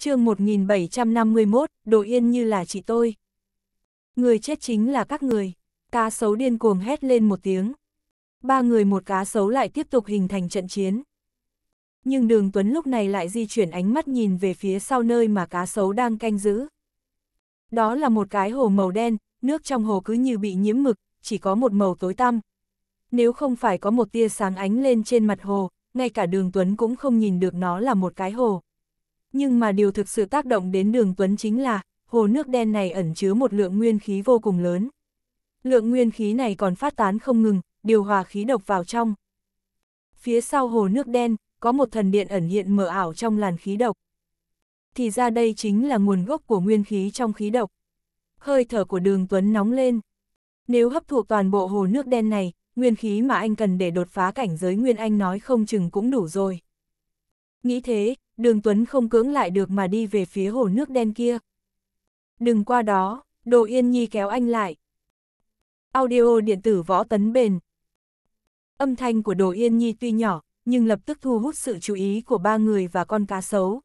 chương 1751, đồ yên như là chị tôi. Người chết chính là các người. Cá sấu điên cuồng hét lên một tiếng. Ba người một cá sấu lại tiếp tục hình thành trận chiến. Nhưng đường Tuấn lúc này lại di chuyển ánh mắt nhìn về phía sau nơi mà cá sấu đang canh giữ. Đó là một cái hồ màu đen, nước trong hồ cứ như bị nhiễm mực, chỉ có một màu tối tăm. Nếu không phải có một tia sáng ánh lên trên mặt hồ, ngay cả đường Tuấn cũng không nhìn được nó là một cái hồ nhưng mà điều thực sự tác động đến đường tuấn chính là, hồ nước đen này ẩn chứa một lượng nguyên khí vô cùng lớn. Lượng nguyên khí này còn phát tán không ngừng, điều hòa khí độc vào trong. Phía sau hồ nước đen, có một thần điện ẩn hiện mờ ảo trong làn khí độc. Thì ra đây chính là nguồn gốc của nguyên khí trong khí độc. Hơi thở của đường Tuấn nóng lên. Nếu hấp thụ toàn bộ hồ nước đen này, nguyên khí mà anh cần để đột phá cảnh giới Nguyên Anh nói không chừng cũng đủ rồi. Nghĩ thế, đường Tuấn không cưỡng lại được mà đi về phía hồ nước đen kia. Đừng qua đó, Đồ Yên Nhi kéo anh lại. Audio điện tử võ tấn bền. Âm thanh của Đồ Yên Nhi tuy nhỏ, nhưng lập tức thu hút sự chú ý của ba người và con cá sấu.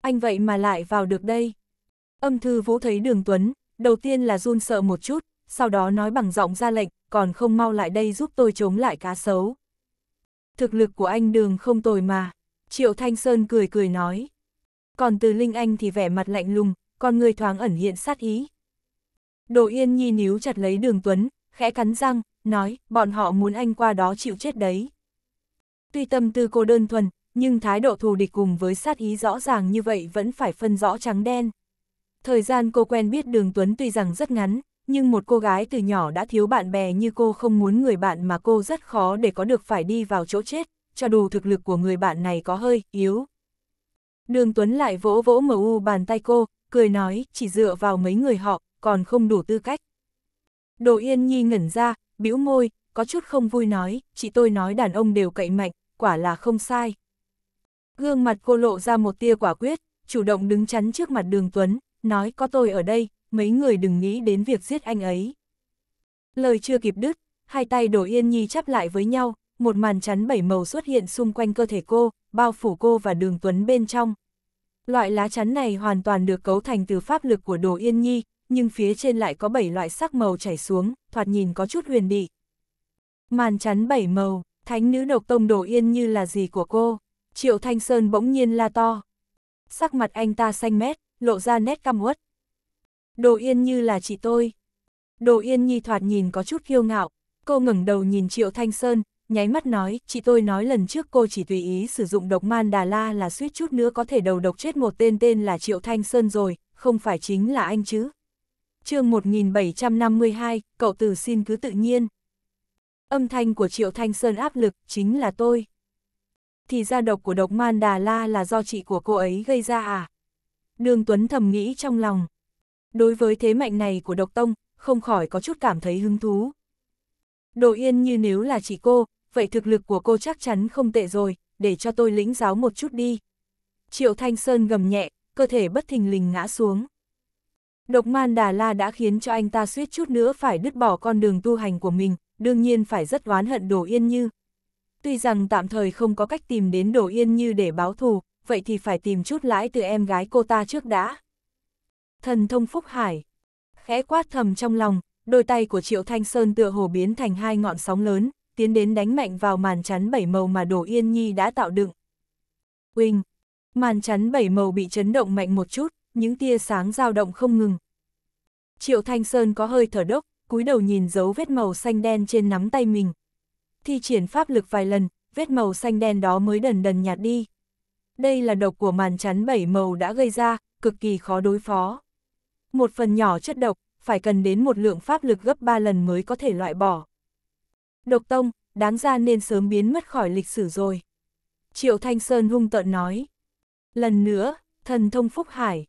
Anh vậy mà lại vào được đây. Âm thư vũ thấy đường Tuấn, đầu tiên là run sợ một chút, sau đó nói bằng giọng ra lệnh, còn không mau lại đây giúp tôi chống lại cá sấu. Thực lực của anh đường không tồi mà. Triệu Thanh Sơn cười cười nói. Còn từ Linh Anh thì vẻ mặt lạnh lùng, con người thoáng ẩn hiện sát ý. Đồ Yên Nhi níu chặt lấy đường Tuấn, khẽ cắn răng, nói, bọn họ muốn anh qua đó chịu chết đấy. Tuy tâm tư cô đơn thuần, nhưng thái độ thù địch cùng với sát ý rõ ràng như vậy vẫn phải phân rõ trắng đen. Thời gian cô quen biết đường Tuấn tuy rằng rất ngắn, nhưng một cô gái từ nhỏ đã thiếu bạn bè như cô không muốn người bạn mà cô rất khó để có được phải đi vào chỗ chết, cho đủ thực lực của người bạn này có hơi yếu. Đường Tuấn lại vỗ vỗ u bàn tay cô, cười nói, chỉ dựa vào mấy người họ, còn không đủ tư cách. Đồ Yên Nhi ngẩn ra, bĩu môi, có chút không vui nói, chị tôi nói đàn ông đều cậy mạnh, quả là không sai. Gương mặt cô lộ ra một tia quả quyết, chủ động đứng chắn trước mặt đường Tuấn, nói có tôi ở đây, mấy người đừng nghĩ đến việc giết anh ấy. Lời chưa kịp đứt, hai tay Đồ Yên Nhi chắp lại với nhau, một màn chắn bảy màu xuất hiện xung quanh cơ thể cô, bao phủ cô và đường tuấn bên trong. Loại lá chắn này hoàn toàn được cấu thành từ pháp lực của đồ yên nhi, nhưng phía trên lại có bảy loại sắc màu chảy xuống, thoạt nhìn có chút huyền dị. Màn chắn bảy màu, thánh nữ độc tông đồ yên như là gì của cô, triệu thanh sơn bỗng nhiên la to. Sắc mặt anh ta xanh mét, lộ ra nét căm uất. Đồ yên như là chị tôi. Đồ yên nhi thoạt nhìn có chút kiêu ngạo, cô ngẩng đầu nhìn triệu thanh sơn, nháy mắt nói, chị tôi nói lần trước cô chỉ tùy ý sử dụng độc man Đà La là suýt chút nữa có thể đầu độc chết một tên tên là Triệu Thanh Sơn rồi, không phải chính là anh chứ. chương 1752, cậu từ xin cứ tự nhiên. Âm thanh của Triệu Thanh Sơn áp lực chính là tôi. Thì ra độc của độc man Đà La là do chị của cô ấy gây ra à? Đường Tuấn thầm nghĩ trong lòng. Đối với thế mạnh này của độc tông, không khỏi có chút cảm thấy hứng thú. Đồ Yên như nếu là chị cô, vậy thực lực của cô chắc chắn không tệ rồi, để cho tôi lĩnh giáo một chút đi. Triệu Thanh Sơn gầm nhẹ, cơ thể bất thình lình ngã xuống. Độc man Đà La đã khiến cho anh ta suýt chút nữa phải đứt bỏ con đường tu hành của mình, đương nhiên phải rất oán hận Đồ Yên Như. Tuy rằng tạm thời không có cách tìm đến Đồ Yên Như để báo thù, vậy thì phải tìm chút lãi từ em gái cô ta trước đã. Thần thông Phúc Hải Khẽ quát thầm trong lòng, đôi tay của Triệu Thanh Sơn tựa hồ biến thành hai ngọn sóng lớn, tiến đến đánh mạnh vào màn chắn bảy màu mà Đỗ Yên Nhi đã tạo đựng. quỳnh Màn chắn bảy màu bị chấn động mạnh một chút, những tia sáng dao động không ngừng. Triệu Thanh Sơn có hơi thở đốc, cúi đầu nhìn dấu vết màu xanh đen trên nắm tay mình. Thi triển pháp lực vài lần, vết màu xanh đen đó mới đần đần nhạt đi. Đây là độc của màn chắn bảy màu đã gây ra, cực kỳ khó đối phó. Một phần nhỏ chất độc, phải cần đến một lượng pháp lực gấp 3 lần mới có thể loại bỏ. Độc tông, đáng ra nên sớm biến mất khỏi lịch sử rồi. Triệu Thanh Sơn hung tợn nói. Lần nữa, thần thông Phúc Hải.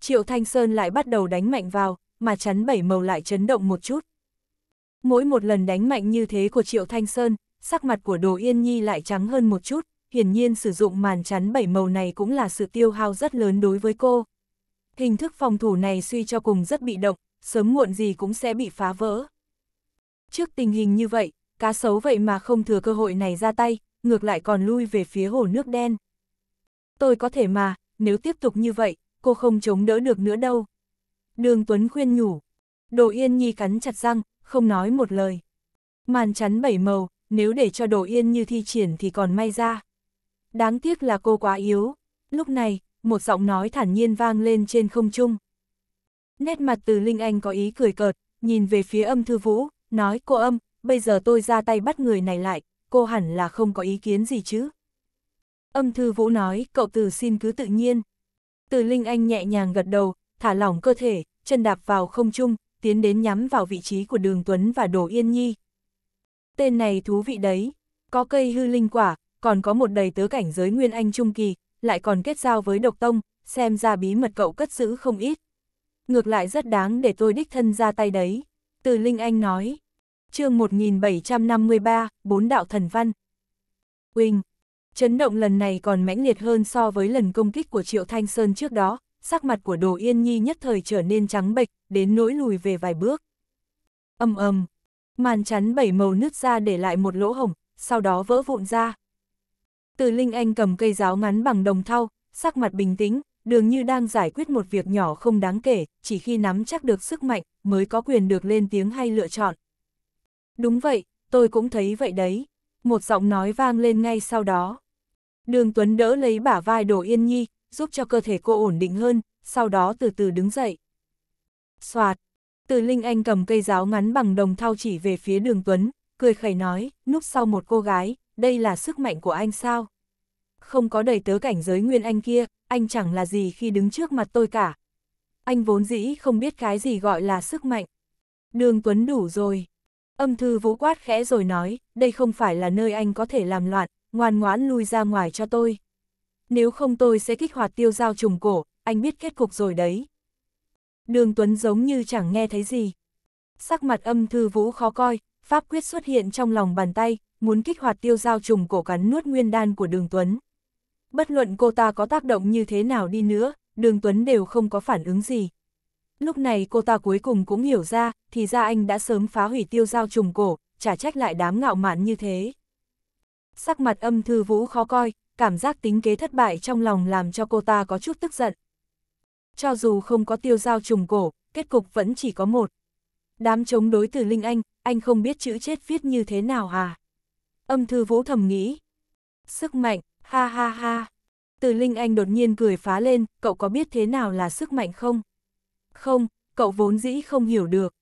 Triệu Thanh Sơn lại bắt đầu đánh mạnh vào, mà chắn bảy màu lại chấn động một chút. Mỗi một lần đánh mạnh như thế của Triệu Thanh Sơn, sắc mặt của Đồ Yên Nhi lại trắng hơn một chút, hiển nhiên sử dụng màn chắn bảy màu này cũng là sự tiêu hao rất lớn đối với cô. Hình thức phòng thủ này suy cho cùng rất bị động, sớm muộn gì cũng sẽ bị phá vỡ. Trước tình hình như vậy, cá sấu vậy mà không thừa cơ hội này ra tay, ngược lại còn lui về phía hồ nước đen. Tôi có thể mà, nếu tiếp tục như vậy, cô không chống đỡ được nữa đâu. Đường Tuấn khuyên nhủ. Đồ Yên Nhi cắn chặt răng, không nói một lời. Màn chắn bảy màu, nếu để cho Đồ Yên Như thi triển thì còn may ra. Đáng tiếc là cô quá yếu. Lúc này, một giọng nói thản nhiên vang lên trên không trung. Nét mặt từ Linh Anh có ý cười cợt, nhìn về phía âm thư vũ, nói cô âm, bây giờ tôi ra tay bắt người này lại, cô hẳn là không có ý kiến gì chứ. Âm thư vũ nói, cậu từ xin cứ tự nhiên. Từ Linh Anh nhẹ nhàng gật đầu, thả lỏng cơ thể, chân đạp vào không trung, tiến đến nhắm vào vị trí của đường Tuấn và Đồ Yên Nhi. Tên này thú vị đấy, có cây hư linh quả, còn có một đầy tớ cảnh giới Nguyên Anh Trung Kỳ, lại còn kết giao với độc tông, xem ra bí mật cậu cất giữ không ít. Ngược lại rất đáng để tôi đích thân ra tay đấy. Từ Linh Anh nói, chương 1753, bốn đạo thần văn. Quỳnh, chấn động lần này còn mãnh liệt hơn so với lần công kích của Triệu Thanh Sơn trước đó, sắc mặt của Đồ Yên Nhi nhất thời trở nên trắng bệch, đến nỗi lùi về vài bước. Âm ầm, màn chắn bảy màu nứt ra để lại một lỗ hổng, sau đó vỡ vụn ra. Từ Linh Anh cầm cây giáo ngắn bằng đồng thau, sắc mặt bình tĩnh, dường như đang giải quyết một việc nhỏ không đáng kể, chỉ khi nắm chắc được sức mạnh mới có quyền được lên tiếng hay lựa chọn. Đúng vậy, tôi cũng thấy vậy đấy. Một giọng nói vang lên ngay sau đó. Đường Tuấn đỡ lấy bả vai Đỗ Yên Nhi, giúp cho cơ thể cô ổn định hơn, sau đó từ từ đứng dậy. Soạt, từ Linh Anh cầm cây giáo ngắn bằng đồng thau chỉ về phía đường Tuấn, cười khẩy nói, núp sau một cô gái, đây là sức mạnh của anh sao? Không có đầy tớ cảnh giới Nguyên Anh kia, anh chẳng là gì khi đứng trước mặt tôi cả. Anh vốn dĩ không biết cái gì gọi là sức mạnh. Đường Tuấn đủ rồi. Âm thư vũ quát khẽ rồi nói, đây không phải là nơi anh có thể làm loạn, ngoan ngoãn lui ra ngoài cho tôi. Nếu không tôi sẽ kích hoạt tiêu giao trùng cổ, anh biết kết cục rồi đấy. Đường Tuấn giống như chẳng nghe thấy gì. Sắc mặt âm thư vũ khó coi, pháp quyết xuất hiện trong lòng bàn tay, muốn kích hoạt tiêu giao trùng cổ cắn nuốt nguyên đan của đường Tuấn. Bất luận cô ta có tác động như thế nào đi nữa, đường Tuấn đều không có phản ứng gì. Lúc này cô ta cuối cùng cũng hiểu ra, thì ra anh đã sớm phá hủy tiêu giao trùng cổ, trả trách lại đám ngạo mạn như thế. Sắc mặt âm thư vũ khó coi, cảm giác tính kế thất bại trong lòng làm cho cô ta có chút tức giận. Cho dù không có tiêu giao trùng cổ, kết cục vẫn chỉ có một. Đám chống đối từ Linh Anh, anh không biết chữ chết viết như thế nào à? Âm thư vũ thầm nghĩ. Sức mạnh, ha ha ha. Từ Linh Anh đột nhiên cười phá lên, cậu có biết thế nào là sức mạnh không? Không, cậu vốn dĩ không hiểu được.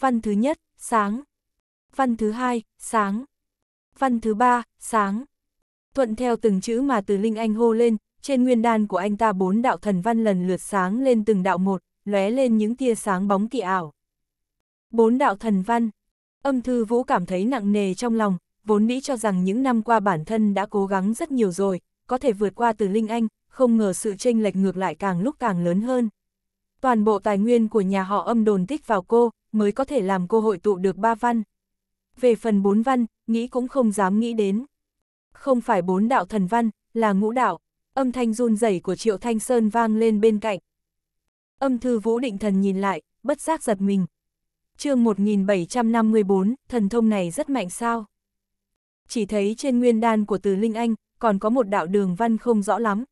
Văn thứ nhất, sáng. Văn thứ hai, sáng. Văn thứ ba, sáng. Thuận theo từng chữ mà từ Linh Anh hô lên, trên nguyên đan của anh ta bốn đạo thần văn lần lượt sáng lên từng đạo một, lóe lên những tia sáng bóng kỳ ảo. Bốn đạo thần văn. Âm thư vũ cảm thấy nặng nề trong lòng, vốn nghĩ cho rằng những năm qua bản thân đã cố gắng rất nhiều rồi, có thể vượt qua từ Linh Anh, không ngờ sự chênh lệch ngược lại càng lúc càng lớn hơn toàn bộ tài nguyên của nhà họ âm đồn tích vào cô, mới có thể làm cô hội tụ được ba văn. Về phần bốn văn, nghĩ cũng không dám nghĩ đến. Không phải bốn đạo thần văn, là ngũ đạo, âm thanh run rẩy của Triệu Thanh Sơn vang lên bên cạnh. Âm thư vũ định thần nhìn lại, bất giác giật mình. chương 1754, thần thông này rất mạnh sao? Chỉ thấy trên nguyên đan của từ Linh Anh, còn có một đạo đường văn không rõ lắm.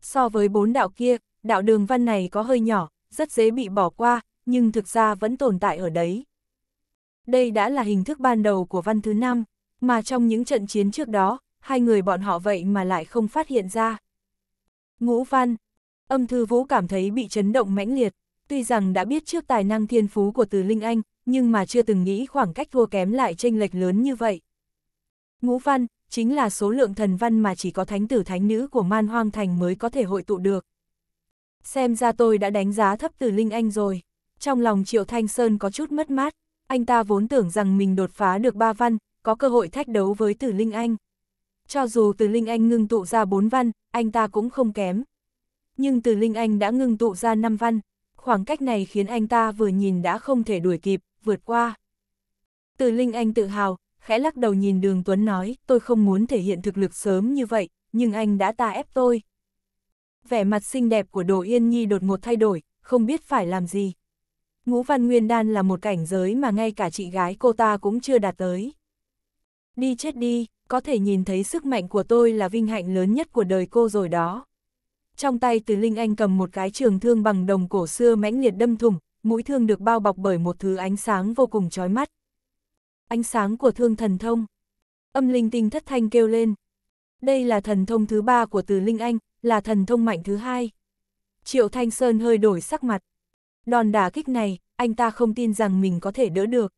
So với bốn đạo kia, đạo đường văn này có hơi nhỏ, rất dễ bị bỏ qua, nhưng thực ra vẫn tồn tại ở đấy. Đây đã là hình thức ban đầu của văn thứ năm, mà trong những trận chiến trước đó, hai người bọn họ vậy mà lại không phát hiện ra. Ngũ văn, âm thư vũ cảm thấy bị chấn động mãnh liệt, tuy rằng đã biết trước tài năng thiên phú của từ Linh Anh, nhưng mà chưa từng nghĩ khoảng cách thua kém lại chênh lệch lớn như vậy. Ngũ văn, chính là số lượng thần văn mà chỉ có thánh tử thánh nữ của man hoang thành mới có thể hội tụ được. Xem ra tôi đã đánh giá thấp từ Linh Anh rồi. Trong lòng Triệu Thanh Sơn có chút mất mát, anh ta vốn tưởng rằng mình đột phá được ba văn, có cơ hội thách đấu với Từ Linh Anh. Cho dù Từ Linh Anh ngưng tụ ra bốn văn, anh ta cũng không kém. Nhưng Từ Linh Anh đã ngưng tụ ra năm văn, khoảng cách này khiến anh ta vừa nhìn đã không thể đuổi kịp, vượt qua. Từ Linh Anh tự hào, khẽ lắc đầu nhìn Đường Tuấn nói, tôi không muốn thể hiện thực lực sớm như vậy, nhưng anh đã ta ép tôi vẻ mặt xinh đẹp của Đỗ Yên Nhi đột ngột thay đổi, không biết phải làm gì. Ngũ Văn Nguyên Đan là một cảnh giới mà ngay cả chị gái cô ta cũng chưa đạt tới. Đi chết đi, có thể nhìn thấy sức mạnh của tôi là vinh hạnh lớn nhất của đời cô rồi đó. Trong tay Từ Linh Anh cầm một cái trường thương bằng đồng cổ xưa mãnh liệt đâm thủng, mũi thương được bao bọc bởi một thứ ánh sáng vô cùng chói mắt. Ánh sáng của thương thần thông. Âm linh tinh thất thanh kêu lên. Đây là thần thông thứ ba của Từ Linh Anh, là thần thông mạnh thứ hai. Triệu Thanh Sơn hơi đổi sắc mặt. Đòn đả kích này, anh ta không tin rằng mình có thể đỡ được.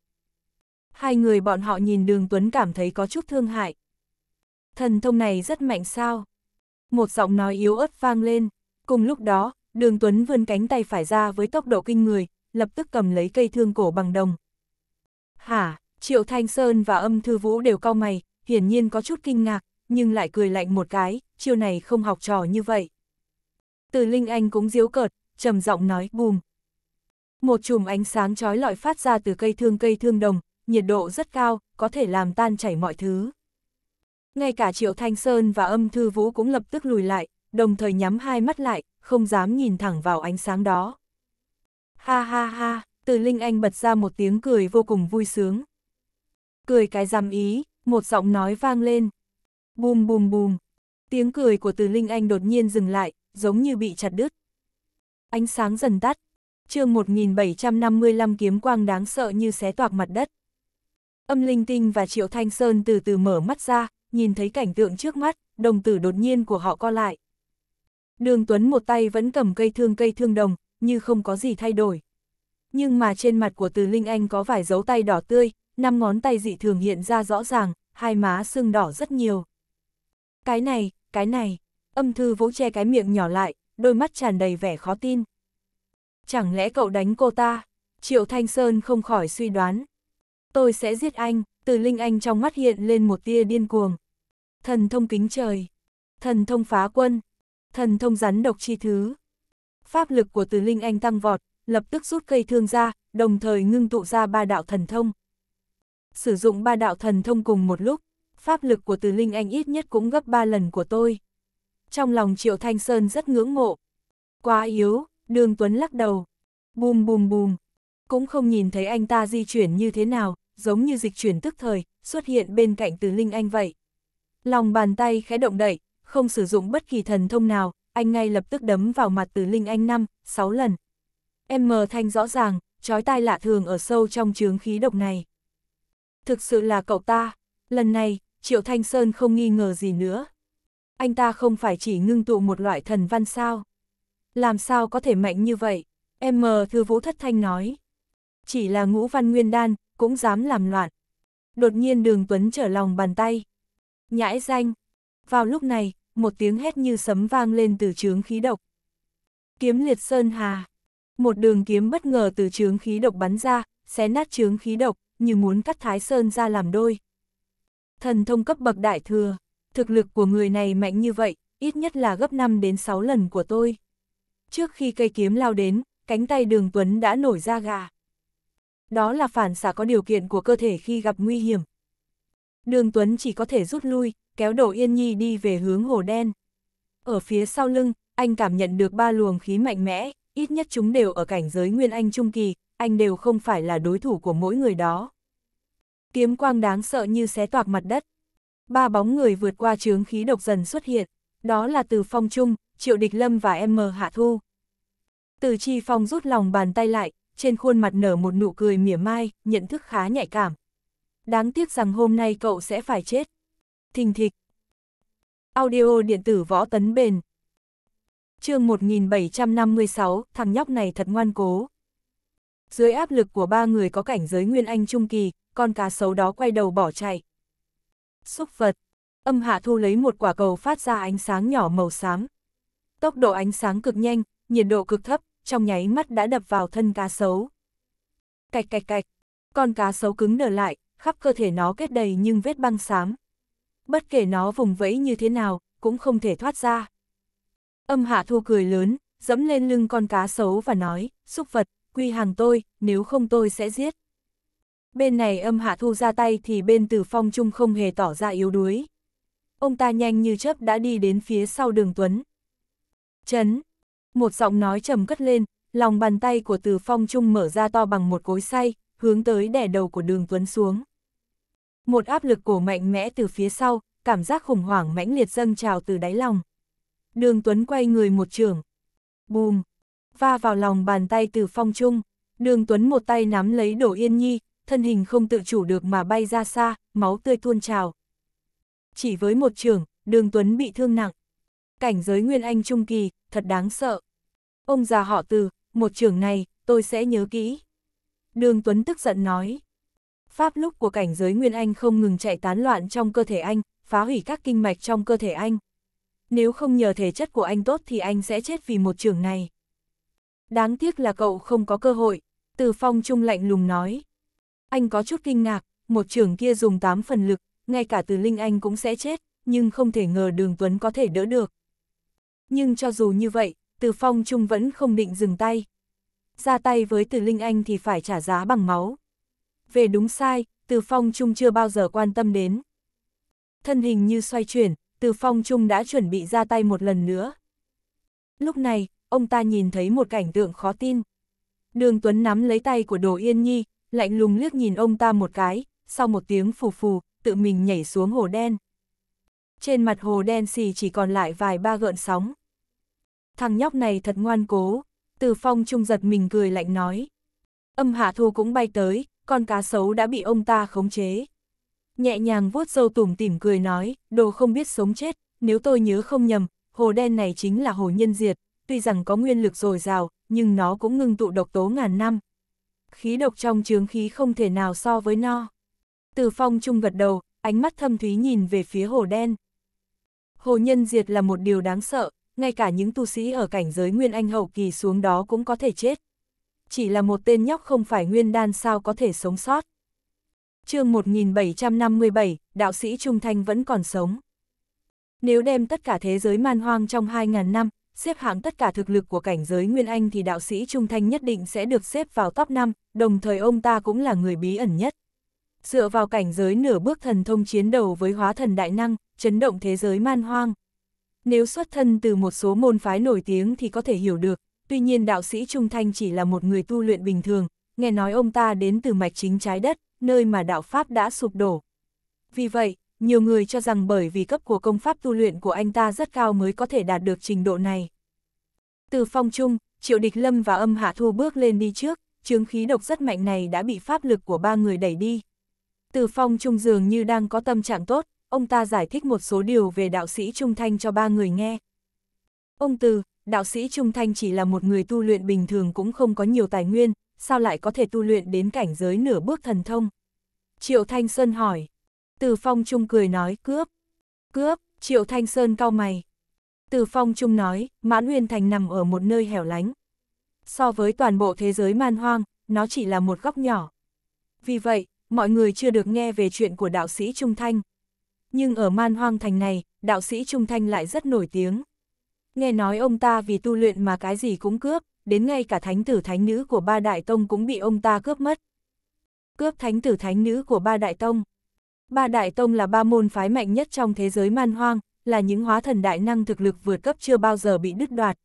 Hai người bọn họ nhìn đường Tuấn cảm thấy có chút thương hại. Thần thông này rất mạnh sao? Một giọng nói yếu ớt vang lên. Cùng lúc đó, đường Tuấn vươn cánh tay phải ra với tốc độ kinh người, lập tức cầm lấy cây thương cổ bằng đồng. Hả, Triệu Thanh Sơn và âm thư vũ đều cau mày, hiển nhiên có chút kinh ngạc, nhưng lại cười lạnh một cái, chiều này không học trò như vậy. Từ Linh Anh cũng diếu cợt, trầm giọng nói bùm. Một chùm ánh sáng trói lọi phát ra từ cây thương cây thương đồng, nhiệt độ rất cao, có thể làm tan chảy mọi thứ. Ngay cả Triệu Thanh Sơn và âm thư vũ cũng lập tức lùi lại, đồng thời nhắm hai mắt lại, không dám nhìn thẳng vào ánh sáng đó. Ha ha ha, từ Linh Anh bật ra một tiếng cười vô cùng vui sướng. Cười cái giam ý, một giọng nói vang lên. Bùm bùm bùm. Tiếng cười của Từ Linh Anh đột nhiên dừng lại, giống như bị chặt đứt. Ánh sáng dần tắt. chương 1755 kiếm quang đáng sợ như xé toạc mặt đất. Âm Linh Tinh và Triệu Thanh Sơn từ từ mở mắt ra, nhìn thấy cảnh tượng trước mắt, đồng tử đột nhiên của họ co lại. Đường Tuấn một tay vẫn cầm cây thương cây thương đồng, như không có gì thay đổi. Nhưng mà trên mặt của Từ Linh Anh có vài dấu tay đỏ tươi, năm ngón tay dị thường hiện ra rõ ràng, hai má sưng đỏ rất nhiều. Cái này, cái này, âm thư vũ che cái miệng nhỏ lại, đôi mắt tràn đầy vẻ khó tin. Chẳng lẽ cậu đánh cô ta? Triệu Thanh Sơn không khỏi suy đoán. Tôi sẽ giết anh, từ linh anh trong mắt hiện lên một tia điên cuồng. Thần thông kính trời, thần thông phá quân, thần thông rắn độc chi thứ. Pháp lực của từ linh anh tăng vọt, lập tức rút cây thương ra, đồng thời ngưng tụ ra ba đạo thần thông. Sử dụng ba đạo thần thông cùng một lúc, pháp lực của từ linh anh ít nhất cũng gấp 3 lần của tôi. Trong lòng Triệu Thanh Sơn rất ngưỡng mộ. Quá yếu, đường Tuấn lắc đầu. Bùm bùm bùm. Cũng không nhìn thấy anh ta di chuyển như thế nào, giống như dịch chuyển tức thời, xuất hiện bên cạnh từ linh anh vậy. Lòng bàn tay khẽ động đậy, không sử dụng bất kỳ thần thông nào, anh ngay lập tức đấm vào mặt từ linh anh 5, 6 lần. Em mờ thanh rõ ràng, chói tai lạ thường ở sâu trong chướng khí độc này. Thực sự là cậu ta, lần này, Triệu Thanh Sơn không nghi ngờ gì nữa. Anh ta không phải chỉ ngưng tụ một loại thần văn sao. Làm sao có thể mạnh như vậy? M. Thư Vũ Thất Thanh nói. Chỉ là ngũ văn nguyên đan, cũng dám làm loạn. Đột nhiên đường Tuấn trở lòng bàn tay. Nhãi danh. Vào lúc này, một tiếng hét như sấm vang lên từ trướng khí độc. Kiếm liệt sơn hà. Một đường kiếm bất ngờ từ trướng khí độc bắn ra, xé nát trướng khí độc, như muốn cắt thái sơn ra làm đôi thần thông cấp bậc đại thừa, thực lực của người này mạnh như vậy, ít nhất là gấp 5 đến 6 lần của tôi. Trước khi cây kiếm lao đến, cánh tay đường Tuấn đã nổi ra gà. Đó là phản xạ có điều kiện của cơ thể khi gặp nguy hiểm. Đường Tuấn chỉ có thể rút lui, kéo đổ Yên Nhi đi về hướng hồ đen. Ở phía sau lưng, anh cảm nhận được ba luồng khí mạnh mẽ, ít nhất chúng đều ở cảnh giới Nguyên Anh Trung Kỳ, anh đều không phải là đối thủ của mỗi người đó. Kiếm quang đáng sợ như xé toạc mặt đất. Ba bóng người vượt qua chướng khí độc dần xuất hiện, đó là Từ Phong Trung, Triệu Địch Lâm và M Hạ Thu. Từ Chi Phong rút lòng bàn tay lại, trên khuôn mặt nở một nụ cười mỉa mai, nhận thức khá nhạy cảm. Đáng tiếc rằng hôm nay cậu sẽ phải chết. Thình thịch. Audio điện tử võ tấn bền. chương 1756, thằng nhóc này thật ngoan cố. Dưới áp lực của ba người có cảnh giới Nguyên Anh Trung Kỳ, con cá sấu đó quay đầu bỏ chạy. Xúc vật âm hạ thu lấy một quả cầu phát ra ánh sáng nhỏ màu xám. Tốc độ ánh sáng cực nhanh, nhiệt độ cực thấp, trong nháy mắt đã đập vào thân cá sấu. Cạch cạch cạch, con cá sấu cứng nở lại, khắp cơ thể nó kết đầy nhưng vết băng xám. Bất kể nó vùng vẫy như thế nào, cũng không thể thoát ra. Âm hạ thu cười lớn, dẫm lên lưng con cá sấu và nói, xúc vật, quy hàng tôi, nếu không tôi sẽ giết. Bên này âm hạ thu ra tay thì bên tử phong trung không hề tỏ ra yếu đuối. Ông ta nhanh như chớp đã đi đến phía sau đường Tuấn. Chấn! Một giọng nói trầm cất lên, lòng bàn tay của tử phong trung mở ra to bằng một cối say, hướng tới đẻ đầu của đường Tuấn xuống. Một áp lực cổ mạnh mẽ từ phía sau, cảm giác khủng hoảng mãnh liệt dâng trào từ đáy lòng. Đường Tuấn quay người một trường. Bùm! va vào lòng bàn tay từ phong trung. Đường Tuấn một tay nắm lấy đổ yên nhi, thân hình không tự chủ được mà bay ra xa, máu tươi tuôn trào. Chỉ với một trường, đường Tuấn bị thương nặng. Cảnh giới Nguyên Anh Trung Kỳ, thật đáng sợ. Ông già họ từ, một trường này, tôi sẽ nhớ kỹ. Đường Tuấn tức giận nói. Pháp lúc của cảnh giới Nguyên Anh không ngừng chạy tán loạn trong cơ thể anh, phá hủy các kinh mạch trong cơ thể anh. Nếu không nhờ thể chất của anh tốt thì anh sẽ chết vì một trường này. Đáng tiếc là cậu không có cơ hội, Từ Phong Trung lạnh lùng nói. Anh có chút kinh ngạc, một trưởng kia dùng 8 phần lực, ngay cả từ Linh Anh cũng sẽ chết, nhưng không thể ngờ Đường Tuấn có thể đỡ được. Nhưng cho dù như vậy, Từ Phong Trung vẫn không định dừng tay. Ra tay với Từ Linh Anh thì phải trả giá bằng máu. Về đúng sai, Từ Phong Trung chưa bao giờ quan tâm đến. Thân hình như xoay chuyển, Từ Phong Trung đã chuẩn bị ra tay một lần nữa. Lúc này, ông ta nhìn thấy một cảnh tượng khó tin. Đường Tuấn nắm lấy tay của Đồ Yên Nhi, lạnh lùng liếc nhìn ông ta một cái, sau một tiếng phù phù, tự mình nhảy xuống hồ đen. Trên mặt hồ đen xì chỉ còn lại vài ba gợn sóng. Thằng nhóc này thật ngoan cố, từ phong trung giật mình cười lạnh nói. Âm hạ thu cũng bay tới, con cá sấu đã bị ông ta khống chế. Nhẹ nhàng vuốt dâu tủm tỉm cười nói, đồ không biết sống chết, nếu tôi nhớ không nhầm, hồ đen này chính là hồ nhân diệt, tuy rằng có nguyên lực dồi dào, nhưng nó cũng ngưng tụ độc tố ngàn năm. Khí độc trong chướng khí không thể nào so với no. Từ phong trung gật đầu, ánh mắt thâm thúy nhìn về phía hồ đen. Hồ nhân diệt là một điều đáng sợ, ngay cả những tu sĩ ở cảnh giới nguyên anh hậu kỳ xuống đó cũng có thể chết. Chỉ là một tên nhóc không phải nguyên đan sao có thể sống sót. chương 1757, đạo sĩ Trung Thanh vẫn còn sống. Nếu đem tất cả thế giới man hoang trong 2.000 năm, xếp hạng tất cả thực lực của cảnh giới Nguyên Anh thì đạo sĩ Trung Thanh nhất định sẽ được xếp vào top 5, đồng thời ông ta cũng là người bí ẩn nhất. Dựa vào cảnh giới nửa bước thần thông chiến đầu với hóa thần đại năng, chấn động thế giới man hoang. Nếu xuất thân từ một số môn phái nổi tiếng thì có thể hiểu được, tuy nhiên đạo sĩ Trung Thanh chỉ là một người tu luyện bình thường, nghe nói ông ta đến từ mạch chính trái đất, nơi mà đạo Pháp đã sụp đổ. Vì vậy, nhiều người cho rằng bởi vì cấp của công pháp tu luyện của anh ta rất cao mới có thể đạt được trình độ này. Từ phong trung, Triệu Địch Lâm và âm hạ thu bước lên đi trước, chứng khí độc rất mạnh này đã bị pháp lực của ba người đẩy đi. Từ phong trung dường như đang có tâm trạng tốt, ông ta giải thích một số điều về đạo sĩ Trung Thanh cho ba người nghe. Ông Từ, đạo sĩ Trung Thanh chỉ là một người tu luyện bình thường cũng không có nhiều tài nguyên, sao lại có thể tu luyện đến cảnh giới nửa bước thần thông? Triệu Thanh Xuân hỏi. Từ Phong Trung cười nói, cướp. Cướp, Triệu Thanh Sơn cau mày. Từ Phong Trung nói, Mãn Uyên Thành nằm ở một nơi hẻo lánh. So với toàn bộ thế giới man hoang, nó chỉ là một góc nhỏ. Vì vậy, mọi người chưa được nghe về chuyện của đạo sĩ Trung Thanh. Nhưng ở man hoang thành này, đạo sĩ Trung Thanh lại rất nổi tiếng. Nghe nói ông ta vì tu luyện mà cái gì cũng cướp, đến ngay cả thánh tử thánh nữ của ba đại tông cũng bị ông ta cướp mất. Cướp thánh tử thánh nữ của ba đại tông, Ba đại tông là ba môn phái mạnh nhất trong thế giới man hoang, là những hóa thần đại năng thực lực vượt cấp chưa bao giờ bị đứt đoạt.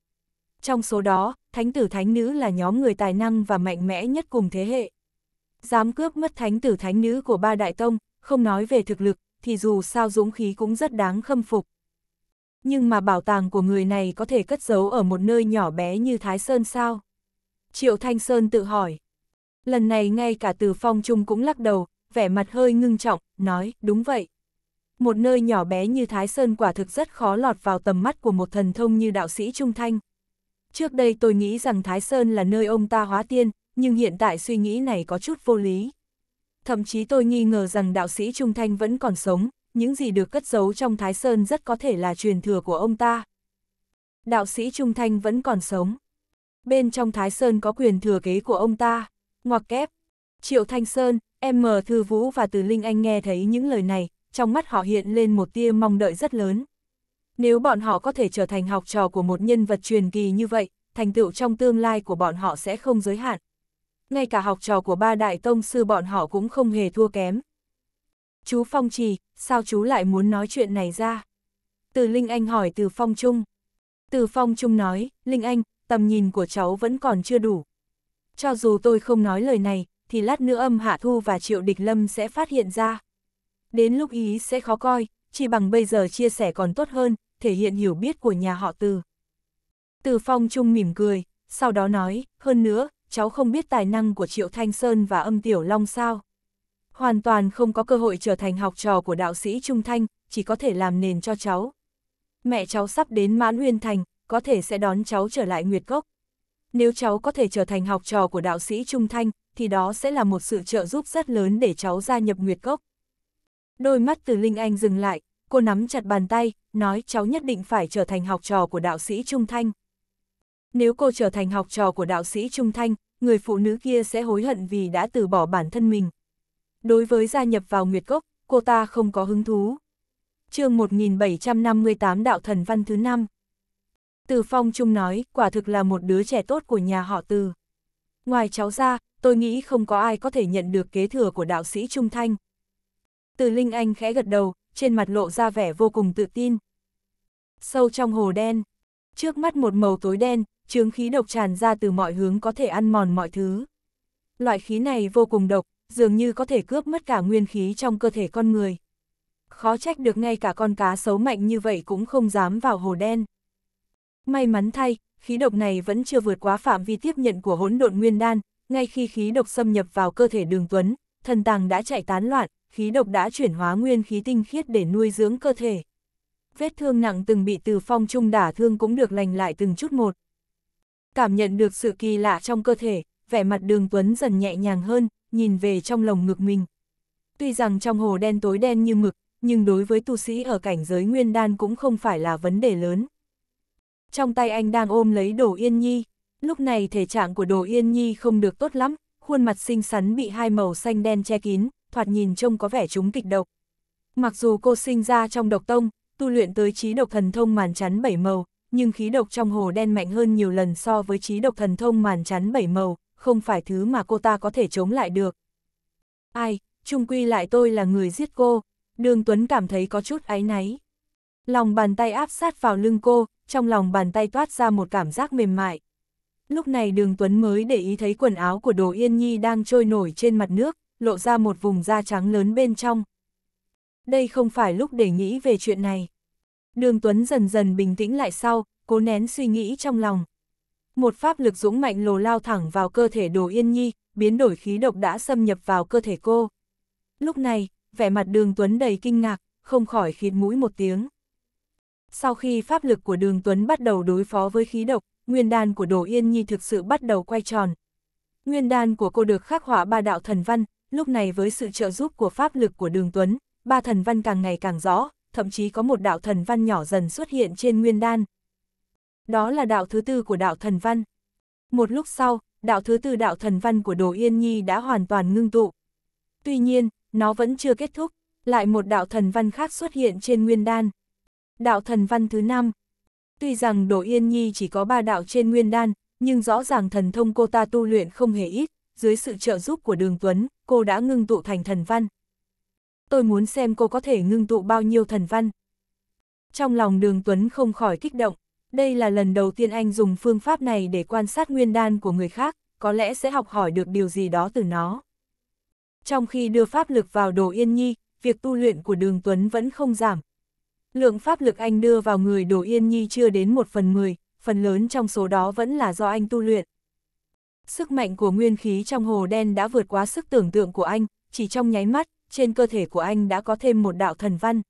Trong số đó, thánh tử thánh nữ là nhóm người tài năng và mạnh mẽ nhất cùng thế hệ. Dám cướp mất thánh tử thánh nữ của ba đại tông, không nói về thực lực, thì dù sao dũng khí cũng rất đáng khâm phục. Nhưng mà bảo tàng của người này có thể cất giấu ở một nơi nhỏ bé như Thái Sơn sao? Triệu Thanh Sơn tự hỏi. Lần này ngay cả từ phong trung cũng lắc đầu, vẻ mặt hơi ngưng trọng, nói, đúng vậy. Một nơi nhỏ bé như Thái Sơn quả thực rất khó lọt vào tầm mắt của một thần thông như đạo sĩ Trung Thanh. Trước đây tôi nghĩ rằng Thái Sơn là nơi ông ta hóa tiên, nhưng hiện tại suy nghĩ này có chút vô lý. Thậm chí tôi nghi ngờ rằng đạo sĩ Trung Thanh vẫn còn sống, những gì được cất giấu trong Thái Sơn rất có thể là truyền thừa của ông ta. Đạo sĩ Trung Thanh vẫn còn sống. Bên trong Thái Sơn có quyền thừa kế của ông ta, ngoặc kép. Triệu Thanh Sơn, Em mờ Thư Vũ và Từ Linh Anh nghe thấy những lời này, trong mắt họ hiện lên một tia mong đợi rất lớn. Nếu bọn họ có thể trở thành học trò của một nhân vật truyền kỳ như vậy, thành tựu trong tương lai của bọn họ sẽ không giới hạn. Ngay cả học trò của ba đại tông sư bọn họ cũng không hề thua kém. Chú Phong Trì, sao chú lại muốn nói chuyện này ra? Từ Linh Anh hỏi từ Phong Trung. Từ Phong Trung nói, Linh Anh, tầm nhìn của cháu vẫn còn chưa đủ. Cho dù tôi không nói lời này, thì lát nữa âm hạ thu và triệu địch lâm sẽ phát hiện ra. Đến lúc ý sẽ khó coi, chỉ bằng bây giờ chia sẻ còn tốt hơn, thể hiện hiểu biết của nhà họ từ. Từ phong trung mỉm cười, sau đó nói, hơn nữa, cháu không biết tài năng của Triệu Thanh Sơn và âm tiểu long sao. Hoàn toàn không có cơ hội trở thành học trò của đạo sĩ Trung Thanh, chỉ có thể làm nền cho cháu. Mẹ cháu sắp đến mãn huyên thành, có thể sẽ đón cháu trở lại Nguyệt gốc. Nếu cháu có thể trở thành học trò của đạo sĩ Trung Thanh, thì đó sẽ là một sự trợ giúp rất lớn để cháu gia nhập Nguyệt Cốc. Đôi mắt từ Linh Anh dừng lại, cô nắm chặt bàn tay, nói cháu nhất định phải trở thành học trò của đạo sĩ Trung Thanh. Nếu cô trở thành học trò của đạo sĩ Trung Thanh, người phụ nữ kia sẽ hối hận vì đã từ bỏ bản thân mình. Đối với gia nhập vào Nguyệt Cốc, cô ta không có hứng thú. chương 1758 Đạo Thần Văn thứ năm Từ Phong Trung nói, quả thực là một đứa trẻ tốt của nhà họ Từ. Ngoài cháu ra, tôi nghĩ không có ai có thể nhận được kế thừa của đạo sĩ Trung Thanh. Từ Linh Anh khẽ gật đầu, trên mặt lộ ra vẻ vô cùng tự tin. Sâu trong hồ đen, trước mắt một màu tối đen, chướng khí độc tràn ra từ mọi hướng có thể ăn mòn mọi thứ. Loại khí này vô cùng độc, dường như có thể cướp mất cả nguyên khí trong cơ thể con người. Khó trách được ngay cả con cá xấu mạnh như vậy cũng không dám vào hồ đen. May mắn thay, khí độc này vẫn chưa vượt quá phạm vi tiếp nhận của hỗn độn nguyên đan, ngay khi khí độc xâm nhập vào cơ thể đường tuấn, thần tàng đã chạy tán loạn, khí độc đã chuyển hóa nguyên khí tinh khiết để nuôi dưỡng cơ thể. Vết thương nặng từng bị từ phong trung đả thương cũng được lành lại từng chút một. Cảm nhận được sự kỳ lạ trong cơ thể, vẻ mặt đường tuấn dần nhẹ nhàng hơn, nhìn về trong lồng ngực mình. Tuy rằng trong hồ đen tối đen như mực, nhưng đối với tu sĩ ở cảnh giới nguyên đan cũng không phải là vấn đề lớn trong tay anh đang ôm lấy Đồ Yên Nhi. Lúc này thể trạng của Đồ Yên Nhi không được tốt lắm, khuôn mặt xinh xắn bị hai màu xanh đen che kín, thoạt nhìn trông có vẻ chúng kịch độc. Mặc dù cô sinh ra trong độc tông, tu luyện tới trí độc thần thông màn chắn bảy màu, nhưng khí độc trong hồ đen mạnh hơn nhiều lần so với trí độc thần thông màn chắn bảy màu, không phải thứ mà cô ta có thể chống lại được. Ai, trung quy lại tôi là người giết cô, Đường Tuấn cảm thấy có chút áy náy. Lòng bàn tay áp sát vào lưng cô, trong lòng bàn tay toát ra một cảm giác mềm mại. Lúc này đường Tuấn mới để ý thấy quần áo của Đồ Yên Nhi đang trôi nổi trên mặt nước, lộ ra một vùng da trắng lớn bên trong. Đây không phải lúc để nghĩ về chuyện này. Đường Tuấn dần dần bình tĩnh lại sau, cố nén suy nghĩ trong lòng. Một pháp lực dũng mạnh lồ lao thẳng vào cơ thể Đồ Yên Nhi, biến đổi khí độc đã xâm nhập vào cơ thể cô. Lúc này, vẻ mặt đường Tuấn đầy kinh ngạc, không khỏi khịt mũi một tiếng sau khi pháp lực của đường Tuấn bắt đầu đối phó với khí độc, nguyên đan của Đồ Yên Nhi thực sự bắt đầu quay tròn. Nguyên đan của cô được khắc họa ba đạo thần văn, lúc này với sự trợ giúp của pháp lực của đường Tuấn, ba thần văn càng ngày càng rõ, thậm chí có một đạo thần văn nhỏ dần xuất hiện trên nguyên đan. Đó là đạo thứ tư của đạo thần văn. Một lúc sau, đạo thứ tư đạo thần văn của Đồ Yên Nhi đã hoàn toàn ngưng tụ. Tuy nhiên, nó vẫn chưa kết thúc, lại một đạo thần văn khác xuất hiện trên nguyên đan. Đạo thần văn thứ năm. Tuy rằng Đỗ Yên Nhi chỉ có ba đạo trên nguyên đan, nhưng rõ ràng thần thông cô ta tu luyện không hề ít, dưới sự trợ giúp của Đường Tuấn, cô đã ngưng tụ thành thần văn. Tôi muốn xem cô có thể ngưng tụ bao nhiêu thần văn. Trong lòng Đường Tuấn không khỏi kích động, đây là lần đầu tiên anh dùng phương pháp này để quan sát nguyên đan của người khác, có lẽ sẽ học hỏi được điều gì đó từ nó. Trong khi đưa pháp lực vào đồ yên nhi, việc tu luyện của Đường Tuấn vẫn không giảm, lượng pháp lực anh đưa vào người Đồ Yên Nhi chưa đến một phần mười, phần lớn trong số đó vẫn là do anh tu luyện. Sức mạnh của nguyên khí trong hồ đen đã vượt quá sức tưởng tượng của anh, chỉ trong nháy mắt, trên cơ thể của anh đã có thêm một đạo thần văn.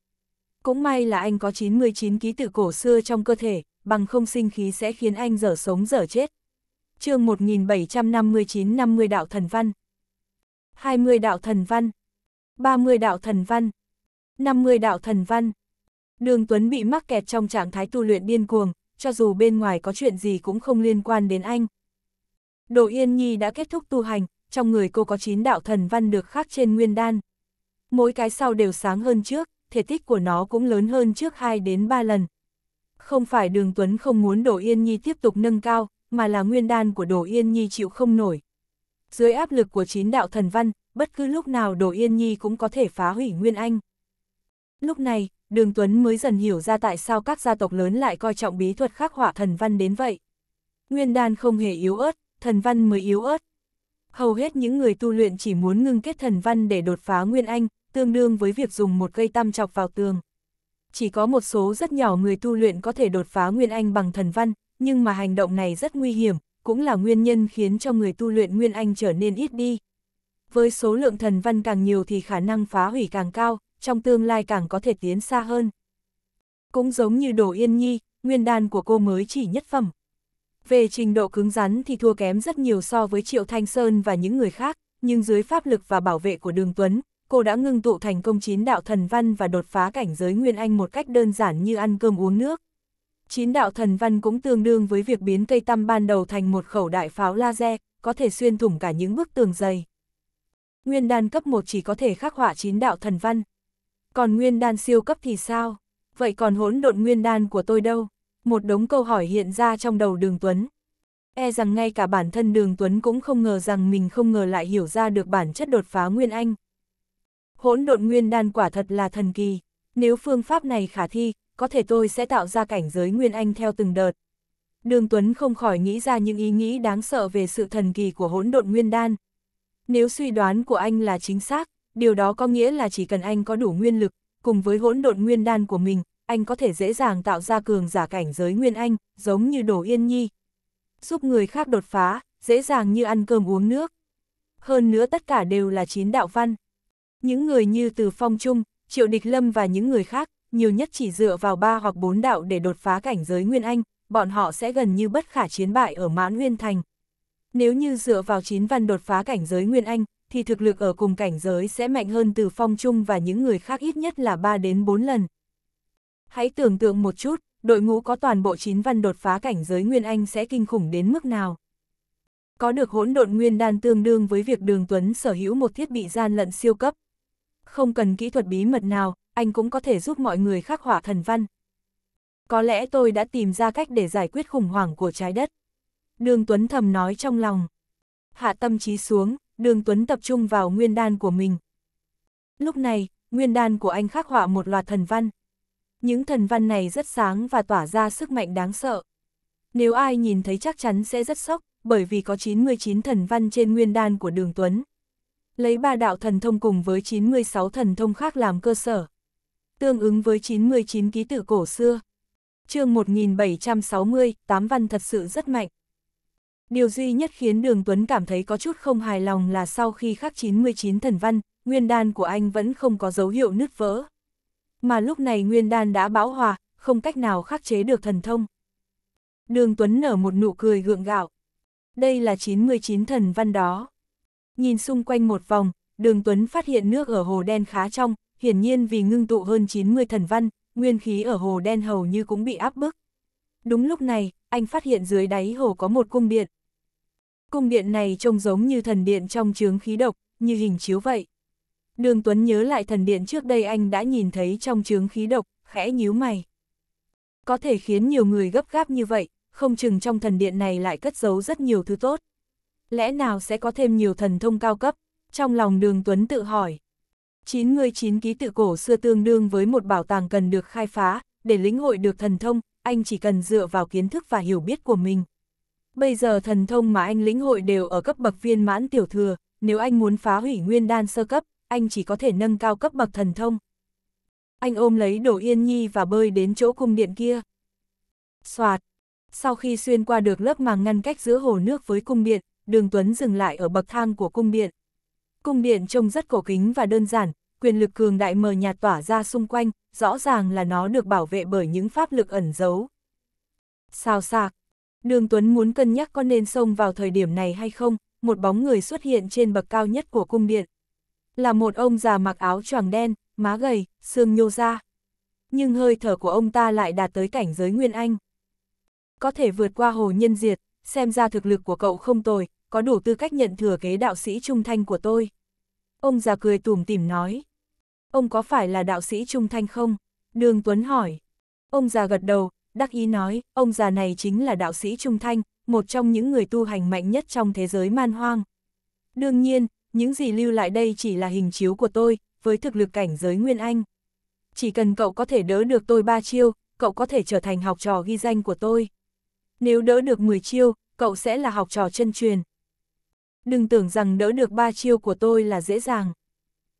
Cũng may là anh có 99 ký tự cổ xưa trong cơ thể, bằng không sinh khí sẽ khiến anh dở sống dở chết. chương 1759 50 đạo thần văn 20 đạo thần văn 30 đạo thần văn 50 đạo thần văn Đường Tuấn bị mắc kẹt trong trạng thái tu luyện điên cuồng, cho dù bên ngoài có chuyện gì cũng không liên quan đến anh. Đồ Yên Nhi đã kết thúc tu hành, trong người cô có 9 đạo thần văn được khắc trên nguyên đan. Mỗi cái sau đều sáng hơn trước, thể tích của nó cũng lớn hơn trước 2 đến 3 lần. Không phải Đường Tuấn không muốn Đồ Yên Nhi tiếp tục nâng cao, mà là nguyên đan của Đồ Yên Nhi chịu không nổi. Dưới áp lực của 9 đạo thần văn, bất cứ lúc nào Đồ Yên Nhi cũng có thể phá hủy Nguyên Anh. Lúc này, đường Tuấn mới dần hiểu ra tại sao các gia tộc lớn lại coi trọng bí thuật khắc họa thần văn đến vậy. Nguyên đan không hề yếu ớt, thần văn mới yếu ớt. Hầu hết những người tu luyện chỉ muốn ngưng kết thần văn để đột phá nguyên anh, tương đương với việc dùng một cây tam chọc vào tường. Chỉ có một số rất nhỏ người tu luyện có thể đột phá nguyên anh bằng thần văn, nhưng mà hành động này rất nguy hiểm, cũng là nguyên nhân khiến cho người tu luyện nguyên anh trở nên ít đi. Với số lượng thần văn càng nhiều thì khả năng phá hủy càng cao, trong tương lai càng có thể tiến xa hơn. Cũng giống như Đồ Yên Nhi, nguyên đan của cô mới chỉ nhất phẩm. Về trình độ cứng rắn thì thua kém rất nhiều so với Triệu Thanh Sơn và những người khác, nhưng dưới pháp lực và bảo vệ của Đường Tuấn, cô đã ngưng tụ thành công chín đạo thần văn và đột phá cảnh giới Nguyên Anh một cách đơn giản như ăn cơm uống nước. Chín đạo thần văn cũng tương đương với việc biến cây tăm ban đầu thành một khẩu đại pháo laser, có thể xuyên thủng cả những bức tường dày. Nguyên đan cấp 1 chỉ có thể khắc họa chín đạo thần văn. Còn nguyên đan siêu cấp thì sao? Vậy còn hỗn độn nguyên đan của tôi đâu? Một đống câu hỏi hiện ra trong đầu đường Tuấn. E rằng ngay cả bản thân đường Tuấn cũng không ngờ rằng mình không ngờ lại hiểu ra được bản chất đột phá nguyên anh. Hỗn độn nguyên đan quả thật là thần kỳ. Nếu phương pháp này khả thi, có thể tôi sẽ tạo ra cảnh giới nguyên anh theo từng đợt. Đường Tuấn không khỏi nghĩ ra những ý nghĩ đáng sợ về sự thần kỳ của hỗn độn nguyên đan. Nếu suy đoán của anh là chính xác, điều đó có nghĩa là chỉ cần anh có đủ nguyên lực, cùng với hỗn độn nguyên đan của mình, anh có thể dễ dàng tạo ra cường giả cảnh giới nguyên anh, giống như đồ Yên Nhi. Giúp người khác đột phá, dễ dàng như ăn cơm uống nước. Hơn nữa tất cả đều là chín đạo văn. Những người như Từ Phong Trung, Triệu Địch Lâm và những người khác, nhiều nhất chỉ dựa vào ba hoặc bốn đạo để đột phá cảnh giới nguyên anh, bọn họ sẽ gần như bất khả chiến bại ở Mãn Nguyên Thành. Nếu như dựa vào chín văn đột phá cảnh giới nguyên anh, thì thực lực ở cùng cảnh giới sẽ mạnh hơn từ phong trung và những người khác ít nhất là 3 đến 4 lần. Hãy tưởng tượng một chút, đội ngũ có toàn bộ 9 văn đột phá cảnh giới Nguyên Anh sẽ kinh khủng đến mức nào. Có được hỗn độn nguyên đan tương đương với việc Đường Tuấn sở hữu một thiết bị gian lận siêu cấp. Không cần kỹ thuật bí mật nào, anh cũng có thể giúp mọi người khắc họa thần văn. Có lẽ tôi đã tìm ra cách để giải quyết khủng hoảng của trái đất. Đường Tuấn thầm nói trong lòng. Hạ tâm trí xuống, đường Tuấn tập trung vào nguyên đan của mình. Lúc này, nguyên đan của anh khắc họa một loạt thần văn. Những thần văn này rất sáng và tỏa ra sức mạnh đáng sợ. Nếu ai nhìn thấy chắc chắn sẽ rất sốc, bởi vì có 99 thần văn trên nguyên đan của đường Tuấn. Lấy ba đạo thần thông cùng với 96 thần thông khác làm cơ sở. Tương ứng với 99 ký tự cổ xưa. chương 1760, tám văn thật sự rất mạnh. Điều duy nhất khiến Đường Tuấn cảm thấy có chút không hài lòng là sau khi khắc 99 thần văn, nguyên đan của anh vẫn không có dấu hiệu nứt vỡ. Mà lúc này nguyên đan đã bão hòa, không cách nào khắc chế được thần thông. Đường Tuấn nở một nụ cười gượng gạo. Đây là 99 thần văn đó. Nhìn xung quanh một vòng, Đường Tuấn phát hiện nước ở hồ đen khá trong, hiển nhiên vì ngưng tụ hơn 90 thần văn, nguyên khí ở hồ đen hầu như cũng bị áp bức. Đúng lúc này, anh phát hiện dưới đáy hồ có một cung điện. Cung điện này trông giống như thần điện trong chướng khí độc, như hình chiếu vậy. Đường Tuấn nhớ lại thần điện trước đây anh đã nhìn thấy trong chướng khí độc, khẽ nhíu mày. Có thể khiến nhiều người gấp gáp như vậy, không chừng trong thần điện này lại cất giấu rất nhiều thứ tốt. Lẽ nào sẽ có thêm nhiều thần thông cao cấp? Trong lòng đường Tuấn tự hỏi. 99 ký tự cổ xưa tương đương với một bảo tàng cần được khai phá, để lĩnh hội được thần thông, anh chỉ cần dựa vào kiến thức và hiểu biết của mình. Bây giờ thần thông mà anh lĩnh hội đều ở cấp bậc viên mãn tiểu thừa, nếu anh muốn phá hủy nguyên đan sơ cấp, anh chỉ có thể nâng cao cấp bậc thần thông. Anh ôm lấy đồ Yên Nhi và bơi đến chỗ cung điện kia. Soạt! Sau khi xuyên qua được lớp màng ngăn cách giữa hồ nước với cung điện, Đường Tuấn dừng lại ở bậc thang của cung điện. Cung điện trông rất cổ kính và đơn giản, quyền lực cường đại mờ nhạt tỏa ra xung quanh, rõ ràng là nó được bảo vệ bởi những pháp lực ẩn giấu. Sao sạc, đường Tuấn muốn cân nhắc có nên xông vào thời điểm này hay không, một bóng người xuất hiện trên bậc cao nhất của cung điện. Là một ông già mặc áo choàng đen, má gầy, xương nhô ra. Nhưng hơi thở của ông ta lại đạt tới cảnh giới Nguyên Anh. Có thể vượt qua hồ nhân diệt, xem ra thực lực của cậu không tồi, có đủ tư cách nhận thừa kế đạo sĩ trung thanh của tôi. Ông già cười tùm tìm nói ông có phải là đạo sĩ trung thanh không? Đường Tuấn hỏi. Ông già gật đầu, đắc ý nói, ông già này chính là đạo sĩ trung thanh, một trong những người tu hành mạnh nhất trong thế giới man hoang. Đương nhiên, những gì lưu lại đây chỉ là hình chiếu của tôi, với thực lực cảnh giới Nguyên Anh. Chỉ cần cậu có thể đỡ được tôi ba chiêu, cậu có thể trở thành học trò ghi danh của tôi. Nếu đỡ được 10 chiêu, cậu sẽ là học trò chân truyền. Đừng tưởng rằng đỡ được ba chiêu của tôi là dễ dàng.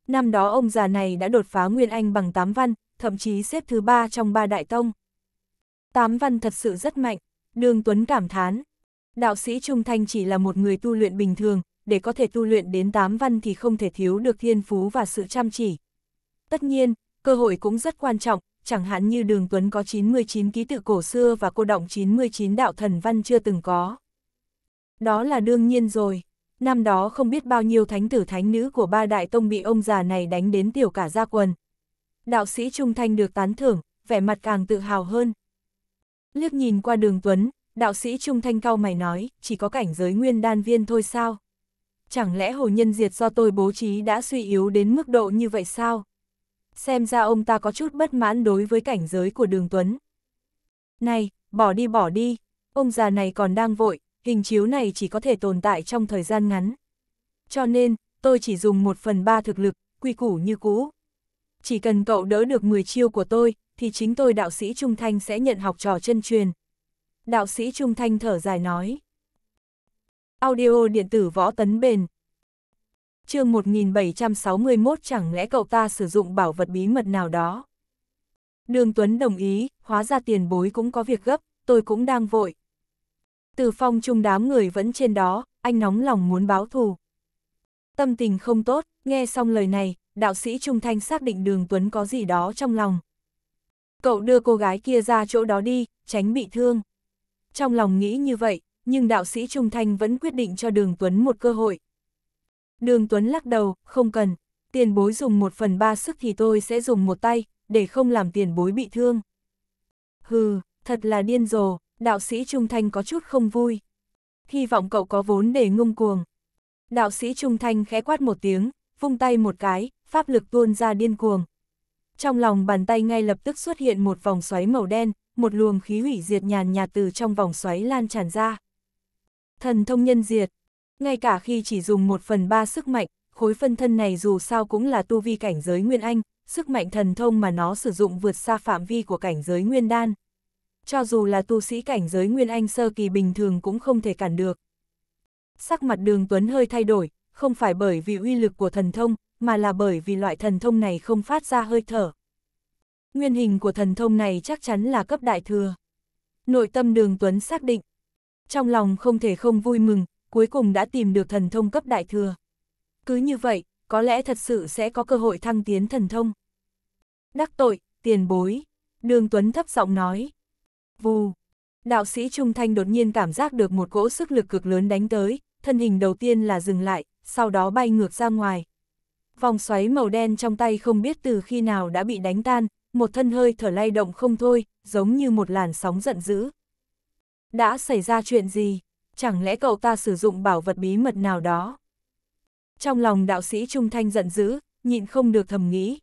Năm đó ông già này đã đột phá Nguyên Anh bằng tám văn, thậm chí xếp thứ ba trong ba đại tông. Tám văn thật sự rất mạnh, Đường Tuấn cảm thán. Đạo sĩ Trung Thanh chỉ là một người tu luyện bình thường, để có thể tu luyện đến tám văn thì không thể thiếu được thiên phú và sự chăm chỉ. Tất nhiên, cơ hội cũng rất quan trọng, chẳng hạn như Đường Tuấn có 99 ký tự cổ xưa và cô động 99 đạo thần văn chưa từng có. Đó là đương nhiên rồi. Năm đó không biết bao nhiêu thánh tử thánh nữ của ba đại tông bị ông già này đánh đến tiểu cả ra quần. Đạo sĩ Trung Thanh được tán thưởng, vẻ mặt càng tự hào hơn. Liếc nhìn qua đường Tuấn, đạo sĩ Trung Thanh cao mày nói, chỉ có cảnh giới nguyên đan viên thôi sao? Chẳng lẽ hồ nhân diệt do tôi bố trí đã suy yếu đến mức độ như vậy sao? Xem ra ông ta có chút bất mãn đối với cảnh giới của đường Tuấn. Này, bỏ đi bỏ đi, ông già này còn đang vội, hình chiếu này chỉ có thể tồn tại trong thời gian ngắn. Cho nên, tôi chỉ dùng một phần ba thực lực, quy củ như cũ. Chỉ cần cậu đỡ được 10 chiêu của tôi, thì chính tôi đạo sĩ Trung Thanh sẽ nhận học trò chân truyền. Đạo sĩ Trung Thanh thở dài nói. Audio điện tử võ tấn bền. chương 1761 chẳng lẽ cậu ta sử dụng bảo vật bí mật nào đó. Đường Tuấn đồng ý, hóa ra tiền bối cũng có việc gấp, tôi cũng đang vội từ phong trung đám người vẫn trên đó, anh nóng lòng muốn báo thù. Tâm tình không tốt, nghe xong lời này, đạo sĩ Trung Thanh xác định đường Tuấn có gì đó trong lòng. Cậu đưa cô gái kia ra chỗ đó đi, tránh bị thương. Trong lòng nghĩ như vậy, nhưng đạo sĩ Trung Thanh vẫn quyết định cho đường Tuấn một cơ hội. Đường Tuấn lắc đầu, không cần, tiền bối dùng một phần ba sức thì tôi sẽ dùng một tay, để không làm tiền bối bị thương. Hừ, thật là điên rồ, Đạo sĩ Trung Thanh có chút không vui. Hy vọng cậu có vốn để ngung cuồng. Đạo sĩ Trung Thanh khẽ quát một tiếng, vung tay một cái, pháp lực tuôn ra điên cuồng. Trong lòng bàn tay ngay lập tức xuất hiện một vòng xoáy màu đen, một luồng khí hủy diệt nhàn nhạt từ trong vòng xoáy lan tràn ra. Thần thông nhân diệt, ngay cả khi chỉ dùng một phần ba sức mạnh, khối phân thân này dù sao cũng là tu vi cảnh giới Nguyên Anh, sức mạnh thần thông mà nó sử dụng vượt xa phạm vi của cảnh giới Nguyên Đan cho dù là tu sĩ cảnh giới Nguyên Anh sơ kỳ bình thường cũng không thể cản được. Sắc mặt đường Tuấn hơi thay đổi, không phải bởi vì uy lực của thần thông, mà là bởi vì loại thần thông này không phát ra hơi thở. Nguyên hình của thần thông này chắc chắn là cấp đại thừa. Nội tâm đường Tuấn xác định. Trong lòng không thể không vui mừng, cuối cùng đã tìm được thần thông cấp đại thừa. Cứ như vậy, có lẽ thật sự sẽ có cơ hội thăng tiến thần thông. Đắc tội, tiền bối, đường Tuấn thấp giọng nói, Vù. Đạo sĩ Trung Thanh đột nhiên cảm giác được một cỗ sức lực cực lớn đánh tới, thân hình đầu tiên là dừng lại, sau đó bay ngược ra ngoài. Vòng xoáy màu đen trong tay không biết từ khi nào đã bị đánh tan, một thân hơi thở lay động không thôi, giống như một làn sóng giận dữ. Đã xảy ra chuyện gì? Chẳng lẽ cậu ta sử dụng bảo vật bí mật nào đó? Trong lòng đạo sĩ Trung Thanh giận dữ, nhịn không được thầm nghĩ.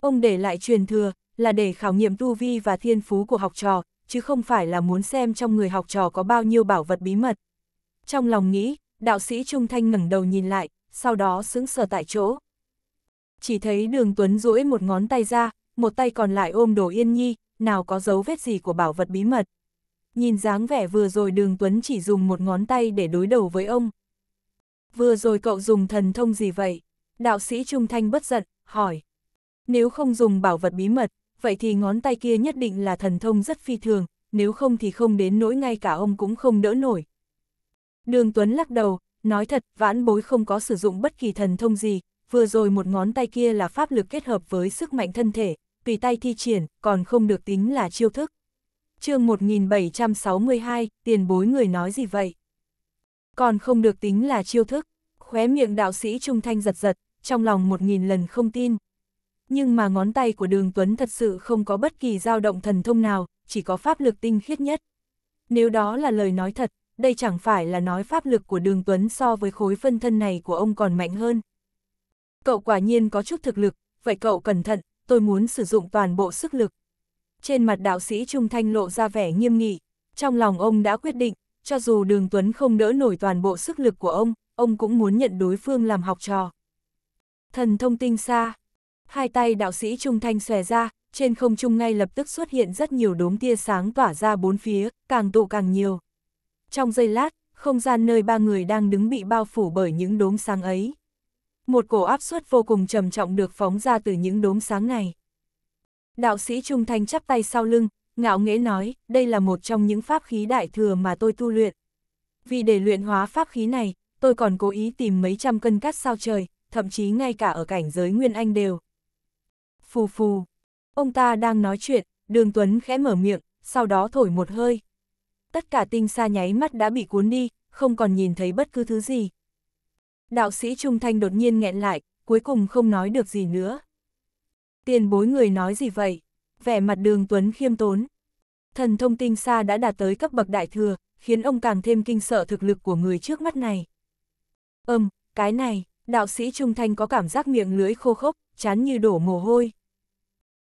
Ông để lại truyền thừa, là để khảo nghiệm tu vi và thiên phú của học trò, chứ không phải là muốn xem trong người học trò có bao nhiêu bảo vật bí mật. Trong lòng nghĩ, đạo sĩ Trung Thanh ngẩng đầu nhìn lại, sau đó sững sờ tại chỗ. Chỉ thấy đường Tuấn duỗi một ngón tay ra, một tay còn lại ôm đồ yên nhi, nào có dấu vết gì của bảo vật bí mật. Nhìn dáng vẻ vừa rồi đường Tuấn chỉ dùng một ngón tay để đối đầu với ông. Vừa rồi cậu dùng thần thông gì vậy? Đạo sĩ Trung Thanh bất giận, hỏi. Nếu không dùng bảo vật bí mật, vậy thì ngón tay kia nhất định là thần thông rất phi thường, nếu không thì không đến nỗi ngay cả ông cũng không đỡ nổi. Đường Tuấn lắc đầu, nói thật, vãn bối không có sử dụng bất kỳ thần thông gì, vừa rồi một ngón tay kia là pháp lực kết hợp với sức mạnh thân thể, tùy tay thi triển, còn không được tính là chiêu thức. chương 1762, tiền bối người nói gì vậy? Còn không được tính là chiêu thức, khóe miệng đạo sĩ trung thanh giật giật, trong lòng một nghìn lần không tin nhưng mà ngón tay của đường Tuấn thật sự không có bất kỳ dao động thần thông nào, chỉ có pháp lực tinh khiết nhất. Nếu đó là lời nói thật, đây chẳng phải là nói pháp lực của đường Tuấn so với khối phân thân này của ông còn mạnh hơn. Cậu quả nhiên có chút thực lực, vậy cậu cẩn thận, tôi muốn sử dụng toàn bộ sức lực. Trên mặt đạo sĩ Trung Thanh lộ ra vẻ nghiêm nghị, trong lòng ông đã quyết định, cho dù đường Tuấn không đỡ nổi toàn bộ sức lực của ông, ông cũng muốn nhận đối phương làm học trò. Thần thông tinh xa, Hai tay đạo sĩ trung thanh xòe ra, trên không trung ngay lập tức xuất hiện rất nhiều đốm tia sáng tỏa ra bốn phía, càng tụ càng nhiều. Trong giây lát, không gian nơi ba người đang đứng bị bao phủ bởi những đốm sáng ấy. Một cổ áp suất vô cùng trầm trọng được phóng ra từ những đốm sáng này. Đạo sĩ Trung Thanh chắp tay sau lưng, ngạo nghễ nói, đây là một trong những pháp khí đại thừa mà tôi tu luyện. Vì để luyện hóa pháp khí này, tôi còn cố ý tìm mấy trăm cân cát sao trời, thậm chí ngay cả ở cảnh giới Nguyên Anh đều phù phù. Ông ta đang nói chuyện, đường Tuấn khẽ mở miệng, sau đó thổi một hơi. Tất cả tinh xa nháy mắt đã bị cuốn đi, không còn nhìn thấy bất cứ thứ gì. Đạo sĩ Trung Thanh đột nhiên nghẹn lại, cuối cùng không nói được gì nữa. Tiền bối người nói gì vậy? Vẻ mặt đường Tuấn khiêm tốn. Thần thông tinh xa đã đạt tới cấp bậc đại thừa, khiến ông càng thêm kinh sợ thực lực của người trước mắt này. Ừm, cái này, đạo sĩ Trung Thanh có cảm giác miệng lưỡi khô khốc, chán như đổ mồ hôi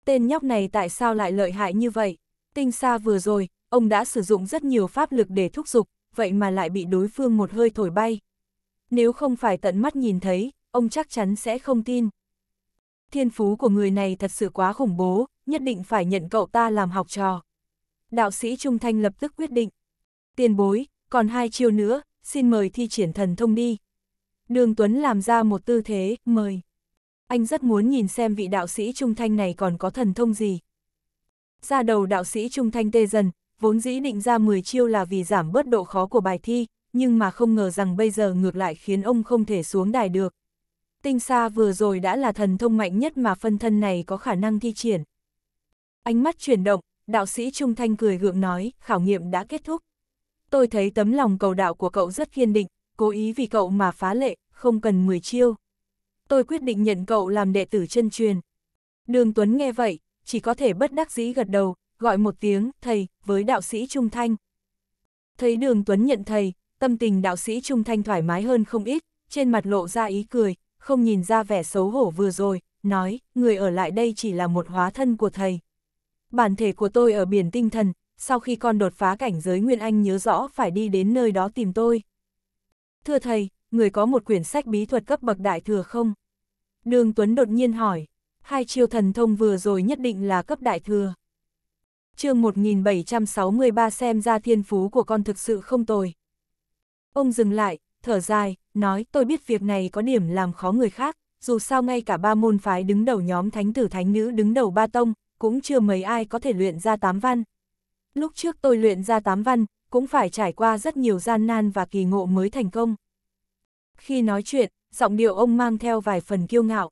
tên nhóc này tại sao lại lợi hại như vậy? Tinh xa vừa rồi, ông đã sử dụng rất nhiều pháp lực để thúc giục, vậy mà lại bị đối phương một hơi thổi bay. Nếu không phải tận mắt nhìn thấy, ông chắc chắn sẽ không tin. Thiên phú của người này thật sự quá khủng bố, nhất định phải nhận cậu ta làm học trò. Đạo sĩ Trung Thanh lập tức quyết định. Tiền bối, còn hai chiêu nữa, xin mời thi triển thần thông đi. Đường Tuấn làm ra một tư thế, mời anh rất muốn nhìn xem vị đạo sĩ trung thanh này còn có thần thông gì. Ra đầu đạo sĩ trung thanh tê dần, vốn dĩ định ra 10 chiêu là vì giảm bớt độ khó của bài thi, nhưng mà không ngờ rằng bây giờ ngược lại khiến ông không thể xuống đài được. Tinh xa vừa rồi đã là thần thông mạnh nhất mà phân thân này có khả năng thi triển. Ánh mắt chuyển động, đạo sĩ Trung Thanh cười gượng nói, khảo nghiệm đã kết thúc. Tôi thấy tấm lòng cầu đạo của cậu rất kiên định, cố ý vì cậu mà phá lệ, không cần 10 chiêu tôi quyết định nhận cậu làm đệ tử chân truyền. Đường Tuấn nghe vậy, chỉ có thể bất đắc dĩ gật đầu, gọi một tiếng, thầy, với đạo sĩ Trung Thanh. Thấy đường Tuấn nhận thầy, tâm tình đạo sĩ Trung Thanh thoải mái hơn không ít, trên mặt lộ ra ý cười, không nhìn ra vẻ xấu hổ vừa rồi, nói, người ở lại đây chỉ là một hóa thân của thầy. Bản thể của tôi ở biển tinh thần, sau khi con đột phá cảnh giới Nguyên Anh nhớ rõ phải đi đến nơi đó tìm tôi. Thưa thầy, người có một quyển sách bí thuật cấp bậc đại thừa không? Đường Tuấn đột nhiên hỏi, hai chiêu thần thông vừa rồi nhất định là cấp đại thừa. chương 1763 xem ra thiên phú của con thực sự không tồi. Ông dừng lại, thở dài, nói tôi biết việc này có điểm làm khó người khác, dù sao ngay cả ba môn phái đứng đầu nhóm thánh tử thánh nữ đứng đầu ba tông, cũng chưa mấy ai có thể luyện ra tám văn. Lúc trước tôi luyện ra tám văn, cũng phải trải qua rất nhiều gian nan và kỳ ngộ mới thành công. Khi nói chuyện, giọng điệu ông mang theo vài phần kiêu ngạo.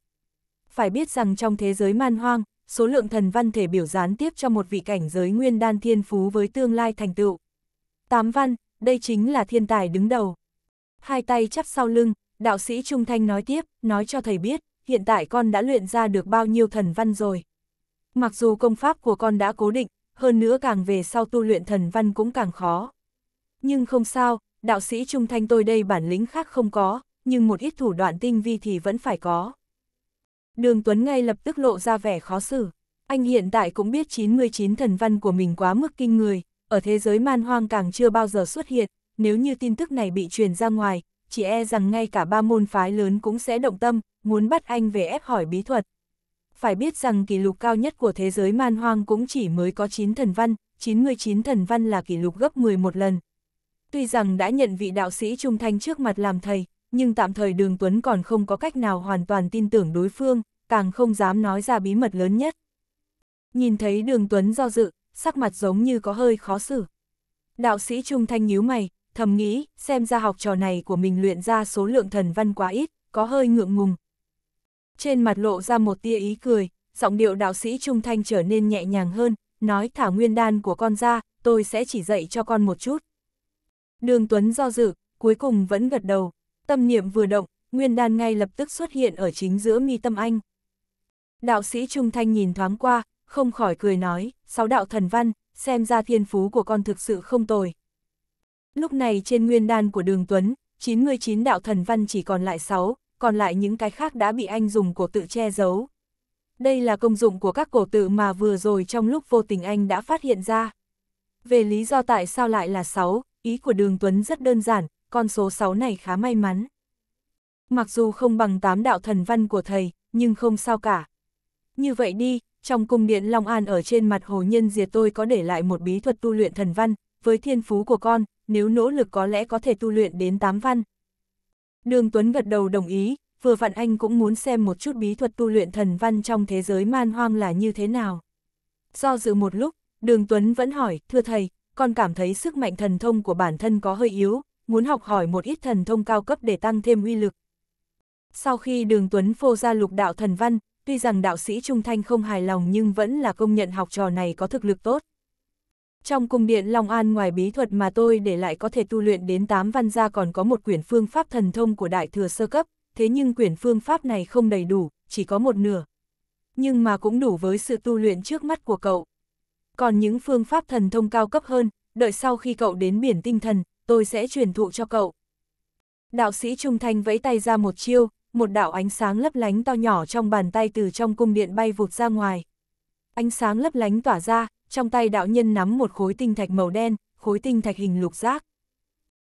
Phải biết rằng trong thế giới man hoang, số lượng thần văn thể biểu gián tiếp cho một vị cảnh giới nguyên đan thiên phú với tương lai thành tựu. Tám văn, đây chính là thiên tài đứng đầu. Hai tay chắp sau lưng, đạo sĩ Trung Thanh nói tiếp, nói cho thầy biết, hiện tại con đã luyện ra được bao nhiêu thần văn rồi. Mặc dù công pháp của con đã cố định, hơn nữa càng về sau tu luyện thần văn cũng càng khó. Nhưng không sao, đạo sĩ trung thanh tôi đây bản lĩnh khác không có, nhưng một ít thủ đoạn tinh vi thì vẫn phải có. Đường Tuấn ngay lập tức lộ ra vẻ khó xử. Anh hiện tại cũng biết 99 thần văn của mình quá mức kinh người, ở thế giới man hoang càng chưa bao giờ xuất hiện, nếu như tin tức này bị truyền ra ngoài, chỉ e rằng ngay cả ba môn phái lớn cũng sẽ động tâm, muốn bắt anh về ép hỏi bí thuật. Phải biết rằng kỷ lục cao nhất của thế giới man hoang cũng chỉ mới có 9 thần văn, 99 thần văn là kỷ lục gấp 11 lần, Tuy rằng đã nhận vị đạo sĩ trung thanh trước mặt làm thầy, nhưng tạm thời Đường Tuấn còn không có cách nào hoàn toàn tin tưởng đối phương, càng không dám nói ra bí mật lớn nhất. Nhìn thấy Đường Tuấn do dự, sắc mặt giống như có hơi khó xử. Đạo sĩ trung thanh nhíu mày, thầm nghĩ, xem ra học trò này của mình luyện ra số lượng thần văn quá ít, có hơi ngượng ngùng. Trên mặt lộ ra một tia ý cười, giọng điệu đạo sĩ trung thanh trở nên nhẹ nhàng hơn, nói thả nguyên đan của con ra, tôi sẽ chỉ dạy cho con một chút. Đường Tuấn do dự, cuối cùng vẫn gật đầu, tâm niệm vừa động, nguyên đan ngay lập tức xuất hiện ở chính giữa mi tâm anh. Đạo sĩ Trung Thanh nhìn thoáng qua, không khỏi cười nói, sáu đạo thần văn, xem ra thiên phú của con thực sự không tồi. Lúc này trên nguyên đan của đường Tuấn, 99 đạo thần văn chỉ còn lại 6, còn lại những cái khác đã bị anh dùng cổ tự che giấu. Đây là công dụng của các cổ tự mà vừa rồi trong lúc vô tình anh đã phát hiện ra. Về lý do tại sao lại là 6, ý của đường Tuấn rất đơn giản, con số 6 này khá may mắn. Mặc dù không bằng tám đạo thần văn của thầy, nhưng không sao cả. Như vậy đi, trong cung điện Long An ở trên mặt hồ nhân diệt tôi có để lại một bí thuật tu luyện thần văn, với thiên phú của con, nếu nỗ lực có lẽ có thể tu luyện đến 8 văn. Đường Tuấn gật đầu đồng ý, vừa vặn anh cũng muốn xem một chút bí thuật tu luyện thần văn trong thế giới man hoang là như thế nào. Do dự một lúc, Đường Tuấn vẫn hỏi, thưa thầy, con cảm thấy sức mạnh thần thông của bản thân có hơi yếu, muốn học hỏi một ít thần thông cao cấp để tăng thêm uy lực. Sau khi đường Tuấn phô ra lục đạo thần văn, tuy rằng đạo sĩ Trung Thanh không hài lòng nhưng vẫn là công nhận học trò này có thực lực tốt. Trong cung điện Long An ngoài bí thuật mà tôi để lại có thể tu luyện đến 8 văn gia còn có một quyển phương pháp thần thông của đại thừa sơ cấp, thế nhưng quyển phương pháp này không đầy đủ, chỉ có một nửa. Nhưng mà cũng đủ với sự tu luyện trước mắt của cậu còn những phương pháp thần thông cao cấp hơn, đợi sau khi cậu đến biển tinh thần, tôi sẽ truyền thụ cho cậu. Đạo sĩ Trung Thanh vẫy tay ra một chiêu, một đạo ánh sáng lấp lánh to nhỏ trong bàn tay từ trong cung điện bay vụt ra ngoài. Ánh sáng lấp lánh tỏa ra, trong tay đạo nhân nắm một khối tinh thạch màu đen, khối tinh thạch hình lục giác.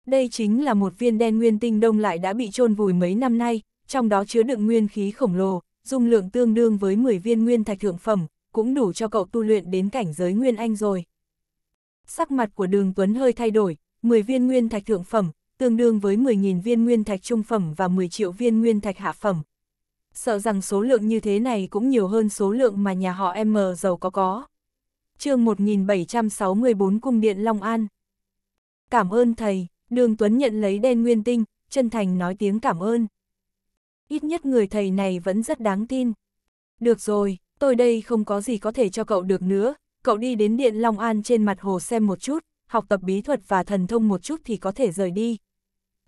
Đây chính là một viên đen nguyên tinh đông lại đã bị chôn vùi mấy năm nay, trong đó chứa đựng nguyên khí khổng lồ, dung lượng tương đương với 10 viên nguyên thạch thượng phẩm, cũng đủ cho cậu tu luyện đến cảnh giới Nguyên Anh rồi. Sắc mặt của đường Tuấn hơi thay đổi, 10 viên nguyên thạch thượng phẩm, tương đương với 10.000 viên nguyên thạch trung phẩm và 10 triệu viên nguyên thạch hạ phẩm. Sợ rằng số lượng như thế này cũng nhiều hơn số lượng mà nhà họ M giàu có có. chương 1764 Cung Điện Long An Cảm ơn thầy, đường Tuấn nhận lấy đen nguyên tinh, chân thành nói tiếng cảm ơn. Ít nhất người thầy này vẫn rất đáng tin. Được rồi, tôi đây không có gì có thể cho cậu được nữa, cậu đi đến Điện Long An trên mặt hồ xem một chút, học tập bí thuật và thần thông một chút thì có thể rời đi.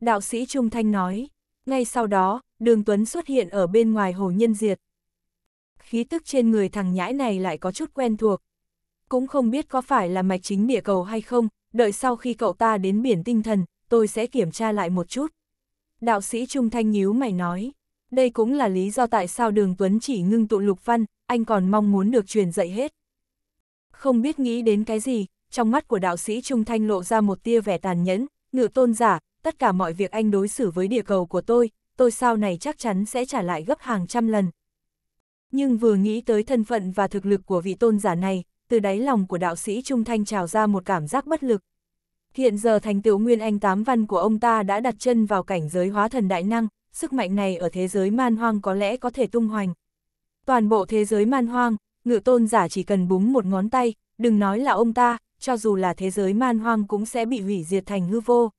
Đạo sĩ Trung Thanh nói, ngay sau đó, Đường Tuấn xuất hiện ở bên ngoài hồ nhân diệt. Khí tức trên người thằng nhãi này lại có chút quen thuộc. Cũng không biết có phải là mạch chính địa cầu hay không, đợi sau khi cậu ta đến biển tinh thần, tôi sẽ kiểm tra lại một chút. Đạo sĩ Trung Thanh nhíu mày nói, đây cũng là lý do tại sao Đường Tuấn chỉ ngưng tụ lục văn, anh còn mong muốn được truyền dạy hết. Không biết nghĩ đến cái gì, trong mắt của đạo sĩ Trung Thanh lộ ra một tia vẻ tàn nhẫn, ngự tôn giả, tất cả mọi việc anh đối xử với địa cầu của tôi, tôi sau này chắc chắn sẽ trả lại gấp hàng trăm lần. Nhưng vừa nghĩ tới thân phận và thực lực của vị tôn giả này, từ đáy lòng của đạo sĩ Trung Thanh trào ra một cảm giác bất lực. Hiện giờ thành tựu nguyên anh tám văn của ông ta đã đặt chân vào cảnh giới hóa thần đại năng, sức mạnh này ở thế giới man hoang có lẽ có thể tung hoành. Toàn bộ thế giới man hoang, ngự tôn giả chỉ cần búng một ngón tay, đừng nói là ông ta, cho dù là thế giới man hoang cũng sẽ bị hủy diệt thành hư vô.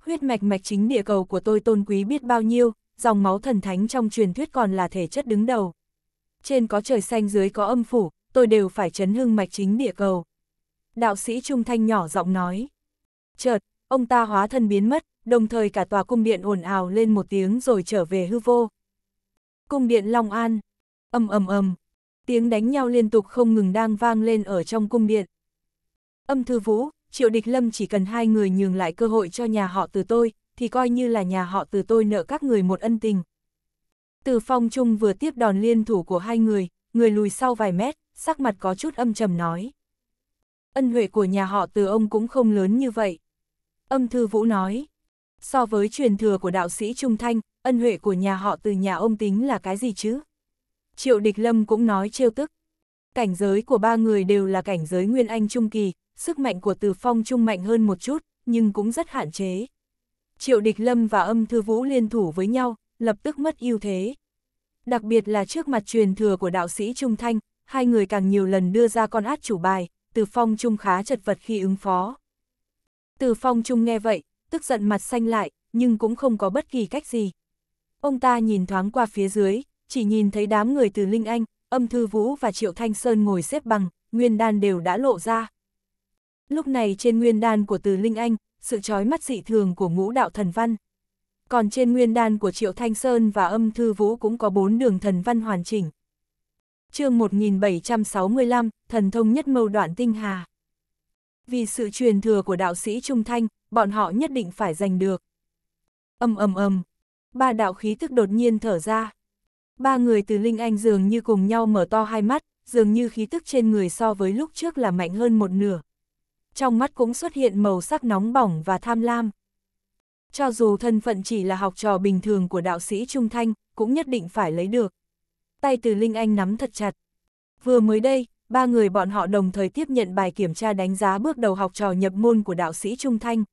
Huyết mạch mạch chính địa cầu của tôi tôn quý biết bao nhiêu, dòng máu thần thánh trong truyền thuyết còn là thể chất đứng đầu. Trên có trời xanh dưới có âm phủ, tôi đều phải chấn hưng mạch chính địa cầu. Đạo sĩ Trung Thanh nhỏ giọng nói. Chợt, ông ta hóa thân biến mất, đồng thời cả tòa cung điện ồn ào lên một tiếng rồi trở về hư vô. Cung điện Long An Âm ầm ầm, tiếng đánh nhau liên tục không ngừng đang vang lên ở trong cung điện. Âm thư vũ, triệu địch lâm chỉ cần hai người nhường lại cơ hội cho nhà họ từ tôi, thì coi như là nhà họ từ tôi nợ các người một ân tình. Từ phong trung vừa tiếp đòn liên thủ của hai người, người lùi sau vài mét, sắc mặt có chút âm trầm nói. Ân huệ của nhà họ từ ông cũng không lớn như vậy. Âm thư vũ nói, so với truyền thừa của đạo sĩ Trung Thanh, ân huệ của nhà họ từ nhà ông tính là cái gì chứ? Triệu Địch Lâm cũng nói trêu tức. Cảnh giới của ba người đều là cảnh giới Nguyên Anh Trung Kỳ, sức mạnh của Từ Phong Trung mạnh hơn một chút, nhưng cũng rất hạn chế. Triệu Địch Lâm và âm thư vũ liên thủ với nhau, lập tức mất ưu thế. Đặc biệt là trước mặt truyền thừa của đạo sĩ Trung Thanh, hai người càng nhiều lần đưa ra con át chủ bài, Từ Phong Trung khá chật vật khi ứng phó. Từ Phong Trung nghe vậy, tức giận mặt xanh lại, nhưng cũng không có bất kỳ cách gì. Ông ta nhìn thoáng qua phía dưới, chỉ nhìn thấy đám người từ Linh Anh, âm thư vũ và Triệu Thanh Sơn ngồi xếp bằng, nguyên đan đều đã lộ ra. Lúc này trên nguyên đan của từ Linh Anh, sự trói mắt dị thường của ngũ đạo thần văn. Còn trên nguyên đan của Triệu Thanh Sơn và âm thư vũ cũng có bốn đường thần văn hoàn chỉnh. chương 1765, thần thông nhất mâu đoạn tinh hà. Vì sự truyền thừa của đạo sĩ Trung Thanh, bọn họ nhất định phải giành được. Âm âm âm, ba đạo khí thức đột nhiên thở ra. Ba người từ Linh Anh dường như cùng nhau mở to hai mắt, dường như khí tức trên người so với lúc trước là mạnh hơn một nửa. Trong mắt cũng xuất hiện màu sắc nóng bỏng và tham lam. Cho dù thân phận chỉ là học trò bình thường của đạo sĩ Trung Thanh, cũng nhất định phải lấy được. Tay từ Linh Anh nắm thật chặt. Vừa mới đây, ba người bọn họ đồng thời tiếp nhận bài kiểm tra đánh giá bước đầu học trò nhập môn của đạo sĩ Trung Thanh.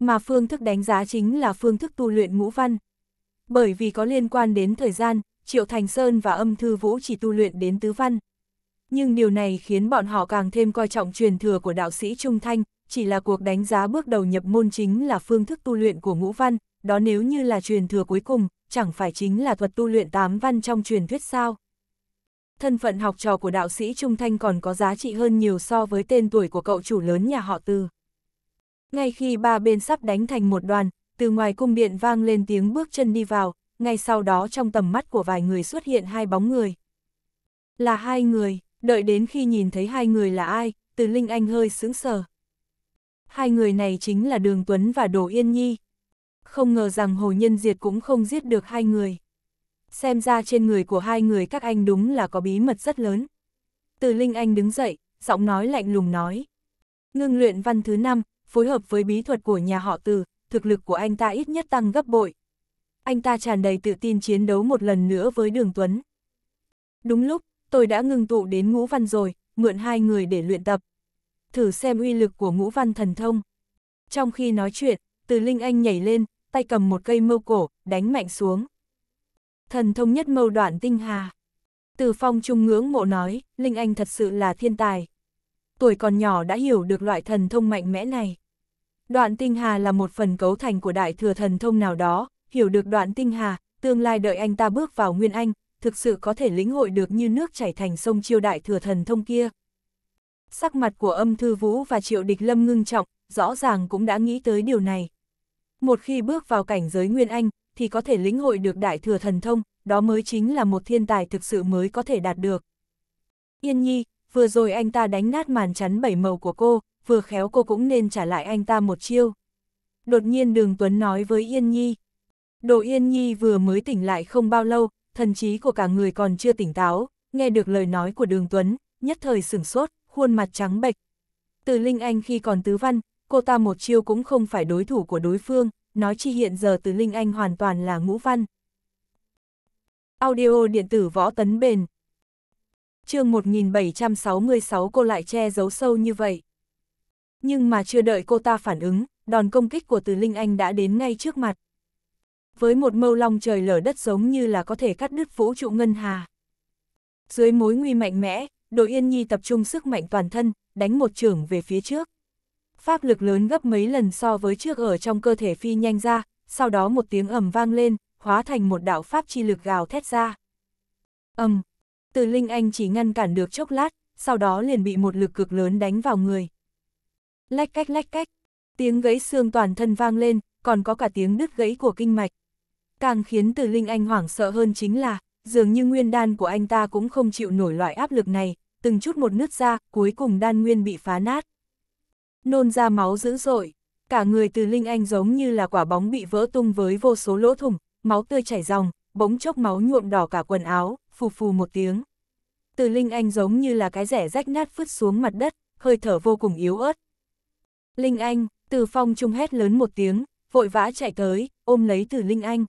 Mà phương thức đánh giá chính là phương thức tu luyện ngũ văn. Bởi vì có liên quan đến thời gian, Triệu Thành Sơn và âm thư vũ chỉ tu luyện đến tứ văn. Nhưng điều này khiến bọn họ càng thêm coi trọng truyền thừa của đạo sĩ Trung Thanh, chỉ là cuộc đánh giá bước đầu nhập môn chính là phương thức tu luyện của ngũ văn, đó nếu như là truyền thừa cuối cùng, chẳng phải chính là thuật tu luyện tám văn trong truyền thuyết sao. Thân phận học trò của đạo sĩ Trung Thanh còn có giá trị hơn nhiều so với tên tuổi của cậu chủ lớn nhà họ Từ. Ngay khi ba bên sắp đánh thành một đoàn, từ ngoài cung điện vang lên tiếng bước chân đi vào, ngay sau đó trong tầm mắt của vài người xuất hiện hai bóng người. Là hai người, đợi đến khi nhìn thấy hai người là ai, từ Linh Anh hơi sững sờ. Hai người này chính là Đường Tuấn và Đồ Yên Nhi. Không ngờ rằng Hồ Nhân Diệt cũng không giết được hai người. Xem ra trên người của hai người các anh đúng là có bí mật rất lớn. Từ Linh Anh đứng dậy, giọng nói lạnh lùng nói. Ngưng luyện văn thứ năm phối hợp với bí thuật của nhà họ từ, thực lực của anh ta ít nhất tăng gấp bội, anh ta tràn đầy tự tin chiến đấu một lần nữa với Đường Tuấn. Đúng lúc, tôi đã ngừng tụ đến ngũ văn rồi, mượn hai người để luyện tập. Thử xem uy lực của ngũ văn thần thông. Trong khi nói chuyện, từ Linh Anh nhảy lên, tay cầm một cây mâu cổ, đánh mạnh xuống. Thần thông nhất mâu đoạn tinh hà. Từ phong trung ngưỡng mộ nói, Linh Anh thật sự là thiên tài. Tuổi còn nhỏ đã hiểu được loại thần thông mạnh mẽ này. Đoạn tinh hà là một phần cấu thành của đại thừa thần thông nào đó, hiểu được đoạn tinh hà, tương lai đợi anh ta bước vào Nguyên Anh, thực sự có thể lĩnh hội được như nước chảy thành sông chiêu đại thừa thần thông kia. Sắc mặt của âm thư vũ và triệu địch lâm ngưng trọng, rõ ràng cũng đã nghĩ tới điều này. Một khi bước vào cảnh giới Nguyên Anh, thì có thể lĩnh hội được đại thừa thần thông, đó mới chính là một thiên tài thực sự mới có thể đạt được. Yên nhi, vừa rồi anh ta đánh nát màn chắn bảy màu của cô, vừa khéo cô cũng nên trả lại anh ta một chiêu. Đột nhiên đường Tuấn nói với Yên nhi. Đồ Yên Nhi vừa mới tỉnh lại không bao lâu, thần trí của cả người còn chưa tỉnh táo, nghe được lời nói của Đường Tuấn, nhất thời sửng sốt, khuôn mặt trắng bệch. Từ Linh Anh khi còn tứ văn, cô ta một chiêu cũng không phải đối thủ của đối phương, nói chi hiện giờ Từ Linh Anh hoàn toàn là ngũ văn. Audio điện tử võ tấn bền chương 1766 cô lại che giấu sâu như vậy. Nhưng mà chưa đợi cô ta phản ứng, đòn công kích của Từ Linh Anh đã đến ngay trước mặt với một mâu long trời lở đất giống như là có thể cắt đứt vũ trụ ngân hà. Dưới mối nguy mạnh mẽ, đội Yên Nhi tập trung sức mạnh toàn thân, đánh một trưởng về phía trước. Pháp lực lớn gấp mấy lần so với trước ở trong cơ thể phi nhanh ra, sau đó một tiếng ầm vang lên, hóa thành một đạo pháp chi lực gào thét ra. Ầm, từ Linh Anh chỉ ngăn cản được chốc lát, sau đó liền bị một lực cực lớn đánh vào người. Lách cách lách cách, tiếng gãy xương toàn thân vang lên, còn có cả tiếng đứt gãy của kinh mạch. Càng khiến từ Linh Anh hoảng sợ hơn chính là, dường như nguyên đan của anh ta cũng không chịu nổi loại áp lực này, từng chút một nứt ra, cuối cùng đan nguyên bị phá nát. Nôn ra máu dữ dội, cả người từ Linh Anh giống như là quả bóng bị vỡ tung với vô số lỗ thủng, máu tươi chảy ròng, bỗng chốc máu nhuộm đỏ cả quần áo, phù phù một tiếng. Từ Linh Anh giống như là cái rẻ rách nát phứt xuống mặt đất, hơi thở vô cùng yếu ớt. Linh Anh, từ phong trung hét lớn một tiếng, vội vã chạy tới, ôm lấy từ Linh Anh.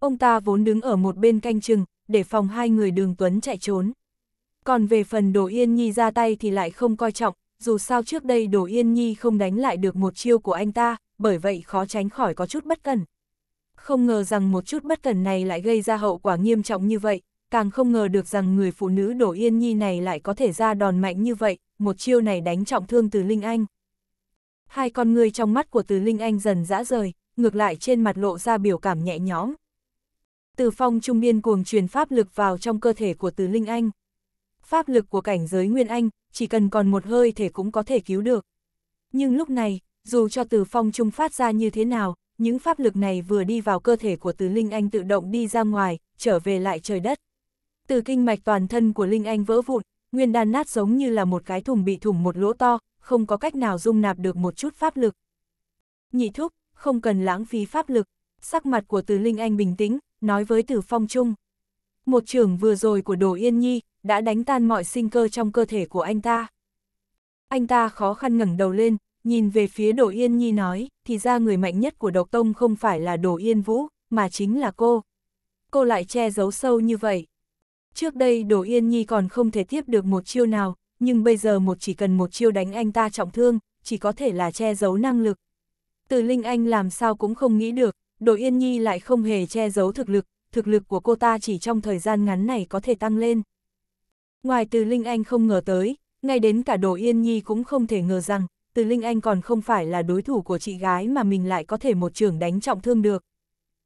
Ông ta vốn đứng ở một bên canh chừng, để phòng hai người đường Tuấn chạy trốn. Còn về phần Đồ Yên Nhi ra tay thì lại không coi trọng, dù sao trước đây Đồ Yên Nhi không đánh lại được một chiêu của anh ta, bởi vậy khó tránh khỏi có chút bất cẩn. Không ngờ rằng một chút bất cẩn này lại gây ra hậu quả nghiêm trọng như vậy, càng không ngờ được rằng người phụ nữ Đồ Yên Nhi này lại có thể ra đòn mạnh như vậy, một chiêu này đánh trọng thương từ Linh Anh. Hai con người trong mắt của từ Linh Anh dần dã rời, ngược lại trên mặt lộ ra biểu cảm nhẹ nhõm, từ phong trung biên cuồng truyền pháp lực vào trong cơ thể của Từ Linh Anh. Pháp lực của cảnh giới Nguyên Anh, chỉ cần còn một hơi thể cũng có thể cứu được. Nhưng lúc này, dù cho từ phong trung phát ra như thế nào, những pháp lực này vừa đi vào cơ thể của Từ Linh Anh tự động đi ra ngoài, trở về lại trời đất. Từ kinh mạch toàn thân của Linh Anh vỡ vụn, nguyên đan nát giống như là một cái thùng bị thủng một lỗ to, không có cách nào dung nạp được một chút pháp lực. Nhị thúc, không cần lãng phí pháp lực, sắc mặt của Từ Linh Anh bình tĩnh, nói với Tử Phong Trung. Một trưởng vừa rồi của Đồ Yên Nhi đã đánh tan mọi sinh cơ trong cơ thể của anh ta. Anh ta khó khăn ngẩng đầu lên, nhìn về phía Đồ Yên Nhi nói, thì ra người mạnh nhất của độc tông không phải là Đồ Yên Vũ, mà chính là cô. Cô lại che giấu sâu như vậy. Trước đây Đồ Yên Nhi còn không thể tiếp được một chiêu nào, nhưng bây giờ một chỉ cần một chiêu đánh anh ta trọng thương, chỉ có thể là che giấu năng lực. Từ Linh Anh làm sao cũng không nghĩ được, đội Yên Nhi lại không hề che giấu thực lực, thực lực của cô ta chỉ trong thời gian ngắn này có thể tăng lên. Ngoài từ Linh Anh không ngờ tới, ngay đến cả đội Yên Nhi cũng không thể ngờ rằng, từ Linh Anh còn không phải là đối thủ của chị gái mà mình lại có thể một trường đánh trọng thương được.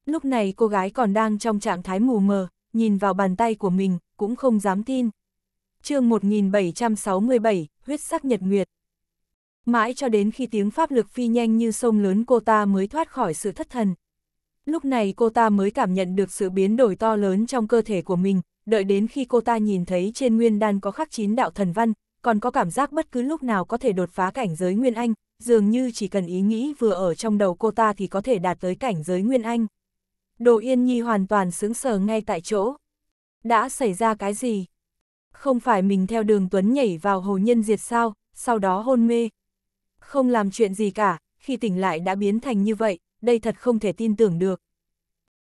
Lúc này cô gái còn đang trong trạng thái mù mờ, nhìn vào bàn tay của mình, cũng không dám tin. chương 1767, huyết sắc nhật nguyệt. Mãi cho đến khi tiếng pháp lực phi nhanh như sông lớn cô ta mới thoát khỏi sự thất thần. Lúc này cô ta mới cảm nhận được sự biến đổi to lớn trong cơ thể của mình, đợi đến khi cô ta nhìn thấy trên nguyên đan có khắc chín đạo thần văn, còn có cảm giác bất cứ lúc nào có thể đột phá cảnh giới Nguyên Anh, dường như chỉ cần ý nghĩ vừa ở trong đầu cô ta thì có thể đạt tới cảnh giới Nguyên Anh. Đồ Yên Nhi hoàn toàn sững sờ ngay tại chỗ. Đã xảy ra cái gì? Không phải mình theo đường Tuấn nhảy vào hồ nhân diệt sao, sau đó hôn mê. Không làm chuyện gì cả, khi tỉnh lại đã biến thành như vậy, đây thật không thể tin tưởng được.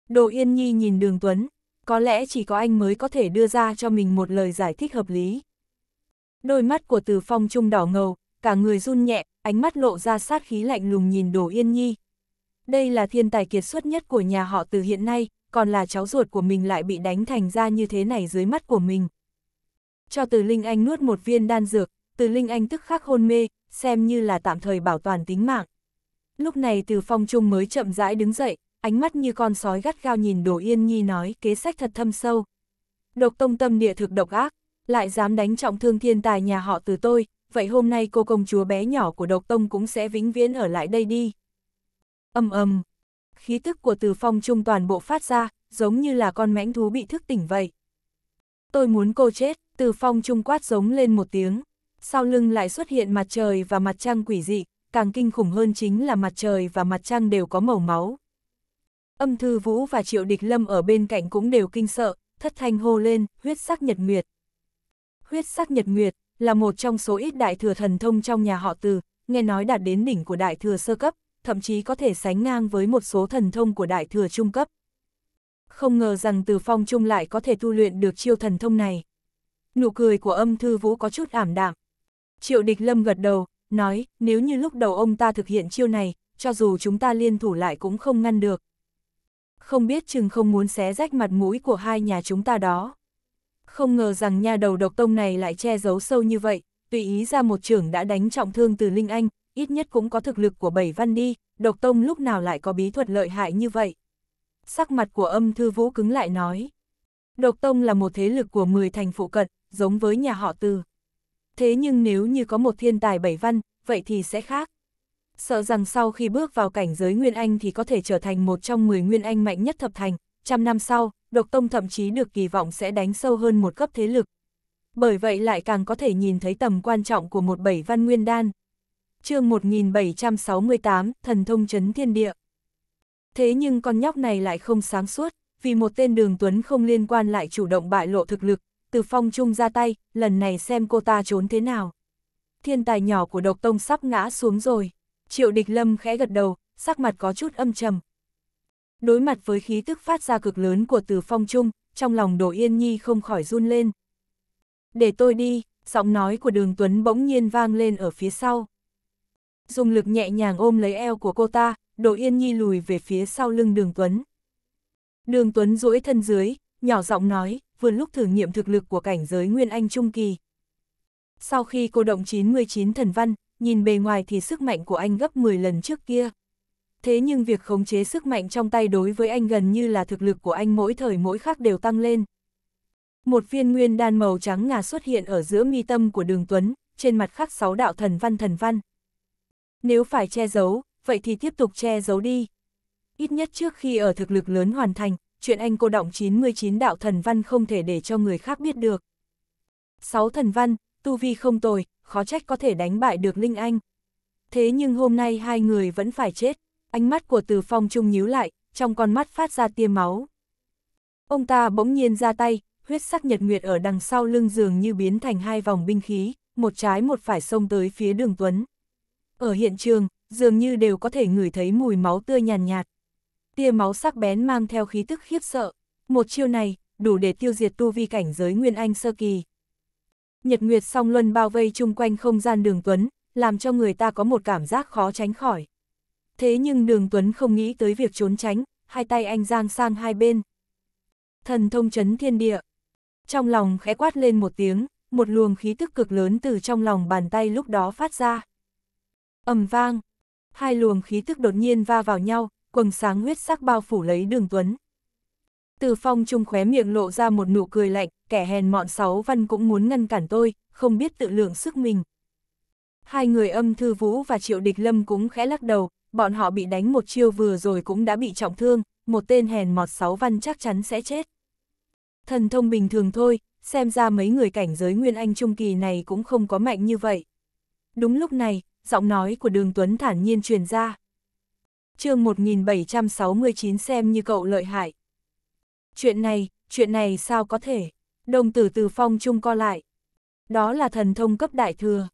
Đồ Yên Nhi nhìn Đường Tuấn, có lẽ chỉ có anh mới có thể đưa ra cho mình một lời giải thích hợp lý. Đôi mắt của Từ Phong trung đỏ ngầu, cả người run nhẹ, ánh mắt lộ ra sát khí lạnh lùng nhìn Đồ Yên Nhi. Đây là thiên tài kiệt xuất nhất của nhà họ từ hiện nay, còn là cháu ruột của mình lại bị đánh thành ra như thế này dưới mắt của mình. Cho Từ Linh Anh nuốt một viên đan dược, Từ Linh Anh tức khắc hôn mê, xem như là tạm thời bảo toàn tính mạng. Lúc này từ phong trung mới chậm rãi đứng dậy, ánh mắt như con sói gắt gao nhìn đồ Yên Nhi nói kế sách thật thâm sâu. Độc tông tâm địa thực độc ác, lại dám đánh trọng thương thiên tài nhà họ từ tôi, vậy hôm nay cô công chúa bé nhỏ của độc tông cũng sẽ vĩnh viễn ở lại đây đi. Âm âm, khí tức của từ phong trung toàn bộ phát ra, giống như là con mãnh thú bị thức tỉnh vậy. Tôi muốn cô chết, từ phong trung quát giống lên một tiếng, sau lưng lại xuất hiện mặt trời và mặt trăng quỷ dị, càng kinh khủng hơn chính là mặt trời và mặt trăng đều có màu máu. Âm Thư Vũ và Triệu Địch Lâm ở bên cạnh cũng đều kinh sợ, thất thanh hô lên, huyết sắc nhật nguyệt. Huyết sắc nhật nguyệt là một trong số ít đại thừa thần thông trong nhà họ Từ, nghe nói đạt đến đỉnh của đại thừa sơ cấp, thậm chí có thể sánh ngang với một số thần thông của đại thừa trung cấp. Không ngờ rằng Từ Phong Trung lại có thể tu luyện được chiêu thần thông này. Nụ cười của âm thư vũ có chút ảm đạm. Triệu địch lâm gật đầu, nói, nếu như lúc đầu ông ta thực hiện chiêu này, cho dù chúng ta liên thủ lại cũng không ngăn được. Không biết chừng không muốn xé rách mặt mũi của hai nhà chúng ta đó. Không ngờ rằng nhà đầu độc tông này lại che giấu sâu như vậy, tùy ý ra một trưởng đã đánh trọng thương từ Linh Anh, ít nhất cũng có thực lực của bảy văn đi, độc tông lúc nào lại có bí thuật lợi hại như vậy. Sắc mặt của âm thư vũ cứng lại nói. Độc tông là một thế lực của 10 thành phụ cận, giống với nhà họ từ thế nhưng nếu như có một thiên tài bảy văn, vậy thì sẽ khác. Sợ rằng sau khi bước vào cảnh giới Nguyên Anh thì có thể trở thành một trong 10 Nguyên Anh mạnh nhất thập thành, trăm năm sau, độc tông thậm chí được kỳ vọng sẽ đánh sâu hơn một cấp thế lực. Bởi vậy lại càng có thể nhìn thấy tầm quan trọng của một bảy văn nguyên đan. chương 1768, Thần Thông Trấn Thiên Địa. Thế nhưng con nhóc này lại không sáng suốt, vì một tên đường tuấn không liên quan lại chủ động bại lộ thực lực, từ phong trung ra tay, lần này xem cô ta trốn thế nào. Thiên tài nhỏ của độc tông sắp ngã xuống rồi. Triệu địch lâm khẽ gật đầu, sắc mặt có chút âm trầm. Đối mặt với khí tức phát ra cực lớn của từ phong trung, trong lòng đồ yên nhi không khỏi run lên. Để tôi đi, giọng nói của đường Tuấn bỗng nhiên vang lên ở phía sau. Dùng lực nhẹ nhàng ôm lấy eo của cô ta, đồ yên nhi lùi về phía sau lưng đường Tuấn. Đường Tuấn duỗi thân dưới, nhỏ giọng nói, vừa lúc thử nghiệm thực lực của cảnh giới Nguyên Anh Trung Kỳ. Sau khi cô động 99 thần văn, nhìn bề ngoài thì sức mạnh của anh gấp 10 lần trước kia. Thế nhưng việc khống chế sức mạnh trong tay đối với anh gần như là thực lực của anh mỗi thời mỗi khắc đều tăng lên. Một viên nguyên đan màu trắng ngà xuất hiện ở giữa mi tâm của đường Tuấn, trên mặt khắc sáu đạo thần văn thần văn. Nếu phải che giấu, vậy thì tiếp tục che giấu đi. Ít nhất trước khi ở thực lực lớn hoàn thành, chuyện anh cô động 99 đạo thần văn không thể để cho người khác biết được. sáu thần văn, tu vi không tồi, khó trách có thể đánh bại được Linh Anh. Thế nhưng hôm nay hai người vẫn phải chết, ánh mắt của Từ Phong Trung nhíu lại, trong con mắt phát ra tia máu. Ông ta bỗng nhiên ra tay, huyết sắc nhật nguyệt ở đằng sau lưng giường như biến thành hai vòng binh khí, một trái một phải xông tới phía đường Tuấn. Ở hiện trường, dường như đều có thể ngửi thấy mùi máu tươi nhàn nhạt, nhạt, tia máu sắc bén mang theo khí tức khiếp sợ. Một chiêu này, đủ để tiêu diệt tu vi cảnh giới Nguyên Anh sơ kỳ. Nhật Nguyệt song luân bao vây chung quanh không gian đường Tuấn, làm cho người ta có một cảm giác khó tránh khỏi. Thế nhưng đường Tuấn không nghĩ tới việc trốn tránh, hai tay anh giang sang hai bên. Thần thông chấn thiên địa. Trong lòng khẽ quát lên một tiếng, một luồng khí tức cực lớn từ trong lòng bàn tay lúc đó phát ra. ầm vang, hai luồng khí tức đột nhiên va vào nhau, quầng sáng huyết sắc bao phủ lấy đường tuấn. Từ phong trung khóe miệng lộ ra một nụ cười lạnh, kẻ hèn mọn sáu văn cũng muốn ngăn cản tôi, không biết tự lượng sức mình. Hai người âm thư vũ và triệu địch lâm cũng khẽ lắc đầu, bọn họ bị đánh một chiêu vừa rồi cũng đã bị trọng thương, một tên hèn mọt sáu văn chắc chắn sẽ chết. Thần thông bình thường thôi, xem ra mấy người cảnh giới Nguyên Anh Trung Kỳ này cũng không có mạnh như vậy. Đúng lúc này, giọng nói của đường Tuấn thản nhiên truyền ra chương 1769 xem như cậu lợi hại. Chuyện này, chuyện này sao có thể? Đồng tử từ phong trung co lại. Đó là thần thông cấp đại thừa.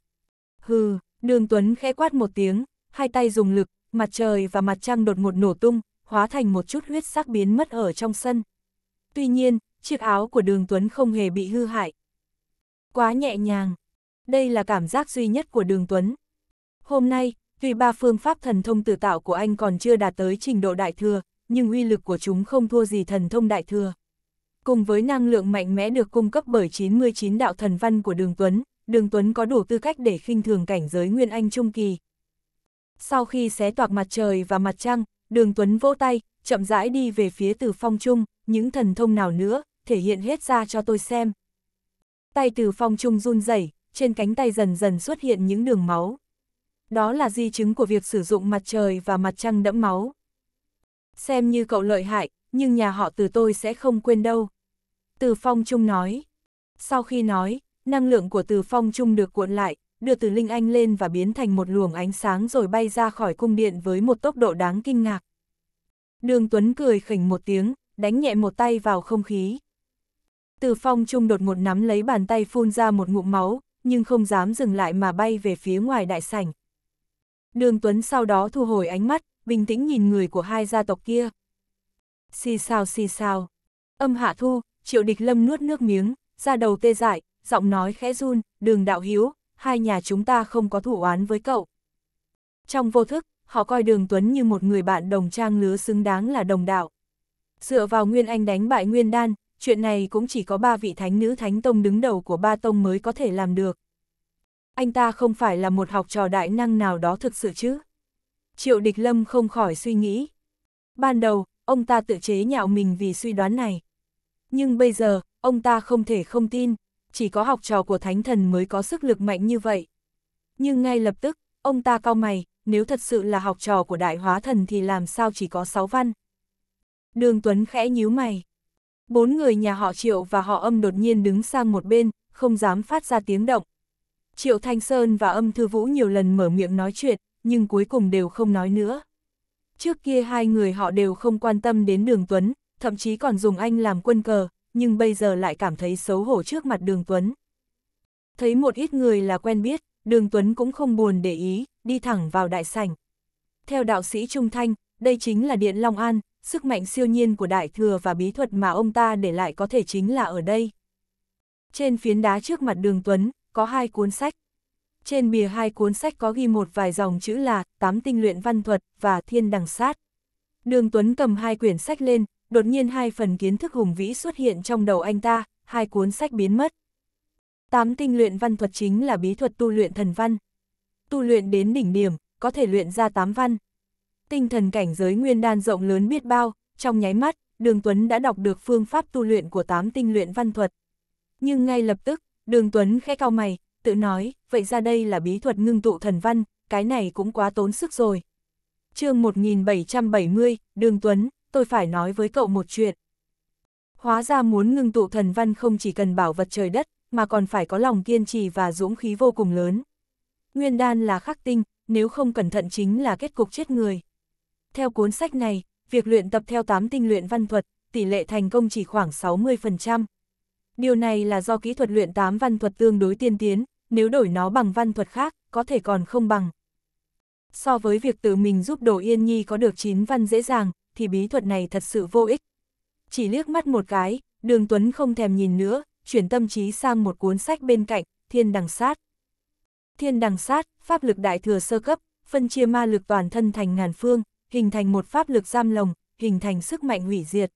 Hừ, đường tuấn khẽ quát một tiếng, hai tay dùng lực, mặt trời và mặt trăng đột ngột nổ tung, hóa thành một chút huyết sắc biến mất ở trong sân. Tuy nhiên, chiếc áo của đường tuấn không hề bị hư hại. Quá nhẹ nhàng. Đây là cảm giác duy nhất của đường tuấn. Hôm nay, Tuy ba phương pháp thần thông tự tạo của anh còn chưa đạt tới trình độ đại thừa, nhưng uy lực của chúng không thua gì thần thông đại thừa. Cùng với năng lượng mạnh mẽ được cung cấp bởi 99 đạo thần văn của Đường Tuấn, Đường Tuấn có đủ tư cách để khinh thường cảnh giới Nguyên Anh Trung Kỳ. Sau khi xé toạc mặt trời và mặt trăng, Đường Tuấn vỗ tay, chậm rãi đi về phía từ phong trung, những thần thông nào nữa, thể hiện hết ra cho tôi xem. Tay từ phong trung run rẩy, trên cánh tay dần dần xuất hiện những đường máu đó là di chứng của việc sử dụng mặt trời và mặt trăng đẫm máu. Xem như cậu lợi hại, nhưng nhà họ từ tôi sẽ không quên đâu. Từ Phong Trung nói. Sau khi nói, năng lượng của Từ Phong Trung được cuộn lại, đưa Từ Linh Anh lên và biến thành một luồng ánh sáng rồi bay ra khỏi cung điện với một tốc độ đáng kinh ngạc. Đường Tuấn cười khỉnh một tiếng, đánh nhẹ một tay vào không khí. Từ Phong Trung đột ngột nắm lấy bàn tay phun ra một ngụm máu, nhưng không dám dừng lại mà bay về phía ngoài đại sảnh. Đường Tuấn sau đó thu hồi ánh mắt, bình tĩnh nhìn người của hai gia tộc kia. Xì sao xì sao. Âm hạ thu, triệu địch lâm nuốt nước miếng, ra đầu tê dại, giọng nói khẽ run, đường đạo hiếu, hai nhà chúng ta không có thủ oán với cậu. Trong vô thức, họ coi đường Tuấn như một người bạn đồng trang lứa xứng đáng là đồng đạo. Dựa vào Nguyên Anh đánh bại Nguyên Đan, chuyện này cũng chỉ có ba vị thánh nữ thánh tông đứng đầu của ba tông mới có thể làm được anh ta không phải là một học trò đại năng nào đó thực sự chứ. Triệu Địch Lâm không khỏi suy nghĩ. Ban đầu, ông ta tự chế nhạo mình vì suy đoán này. Nhưng bây giờ, ông ta không thể không tin, chỉ có học trò của thánh thần mới có sức lực mạnh như vậy. Nhưng ngay lập tức, ông ta cau mày, nếu thật sự là học trò của đại hóa thần thì làm sao chỉ có sáu văn. Đường Tuấn khẽ nhíu mày. Bốn người nhà họ Triệu và họ âm đột nhiên đứng sang một bên, không dám phát ra tiếng động. Triệu Thanh Sơn và âm thư vũ nhiều lần mở miệng nói chuyện, nhưng cuối cùng đều không nói nữa. Trước kia hai người họ đều không quan tâm đến Đường Tuấn, thậm chí còn dùng anh làm quân cờ, nhưng bây giờ lại cảm thấy xấu hổ trước mặt Đường Tuấn. Thấy một ít người là quen biết, Đường Tuấn cũng không buồn để ý, đi thẳng vào đại sảnh. Theo đạo sĩ Trung Thanh, đây chính là Điện Long An, sức mạnh siêu nhiên của đại thừa và bí thuật mà ông ta để lại có thể chính là ở đây. Trên phiến đá trước mặt Đường Tuấn, có hai cuốn sách. Trên bìa hai cuốn sách có ghi một vài dòng chữ là Tám tinh luyện văn thuật và Thiên đằng sát. Đường Tuấn cầm hai quyển sách lên, đột nhiên hai phần kiến thức hùng vĩ xuất hiện trong đầu anh ta, hai cuốn sách biến mất. Tám tinh luyện văn thuật chính là bí thuật tu luyện thần văn. Tu luyện đến đỉnh điểm, có thể luyện ra tám văn. Tinh thần cảnh giới nguyên đan rộng lớn biết bao, trong nháy mắt, Đường Tuấn đã đọc được phương pháp tu luyện của tám tinh luyện văn thuật. Nhưng ngay lập tức, Đường Tuấn khẽ cao mày, tự nói, vậy ra đây là bí thuật ngưng tụ thần văn, cái này cũng quá tốn sức rồi. chương 1770, Đường Tuấn, tôi phải nói với cậu một chuyện. Hóa ra muốn ngưng tụ thần văn không chỉ cần bảo vật trời đất, mà còn phải có lòng kiên trì và dũng khí vô cùng lớn. Nguyên đan là khắc tinh, nếu không cẩn thận chính là kết cục chết người. Theo cuốn sách này, việc luyện tập theo 8 tinh luyện văn thuật, tỷ lệ thành công chỉ khoảng 60%. Điều này là do kỹ thuật luyện tám văn thuật tương đối tiên tiến, nếu đổi nó bằng văn thuật khác, có thể còn không bằng. So với việc tự mình giúp Đồ Yên Nhi có được chín văn dễ dàng, thì bí thuật này thật sự vô ích. Chỉ liếc mắt một cái, Đường Tuấn không thèm nhìn nữa, chuyển tâm trí sang một cuốn sách bên cạnh, Thiên Đằng Sát. Thiên Đằng Sát, pháp lực đại thừa sơ cấp, phân chia ma lực toàn thân thành ngàn phương, hình thành một pháp lực giam lồng, hình thành sức mạnh hủy diệt.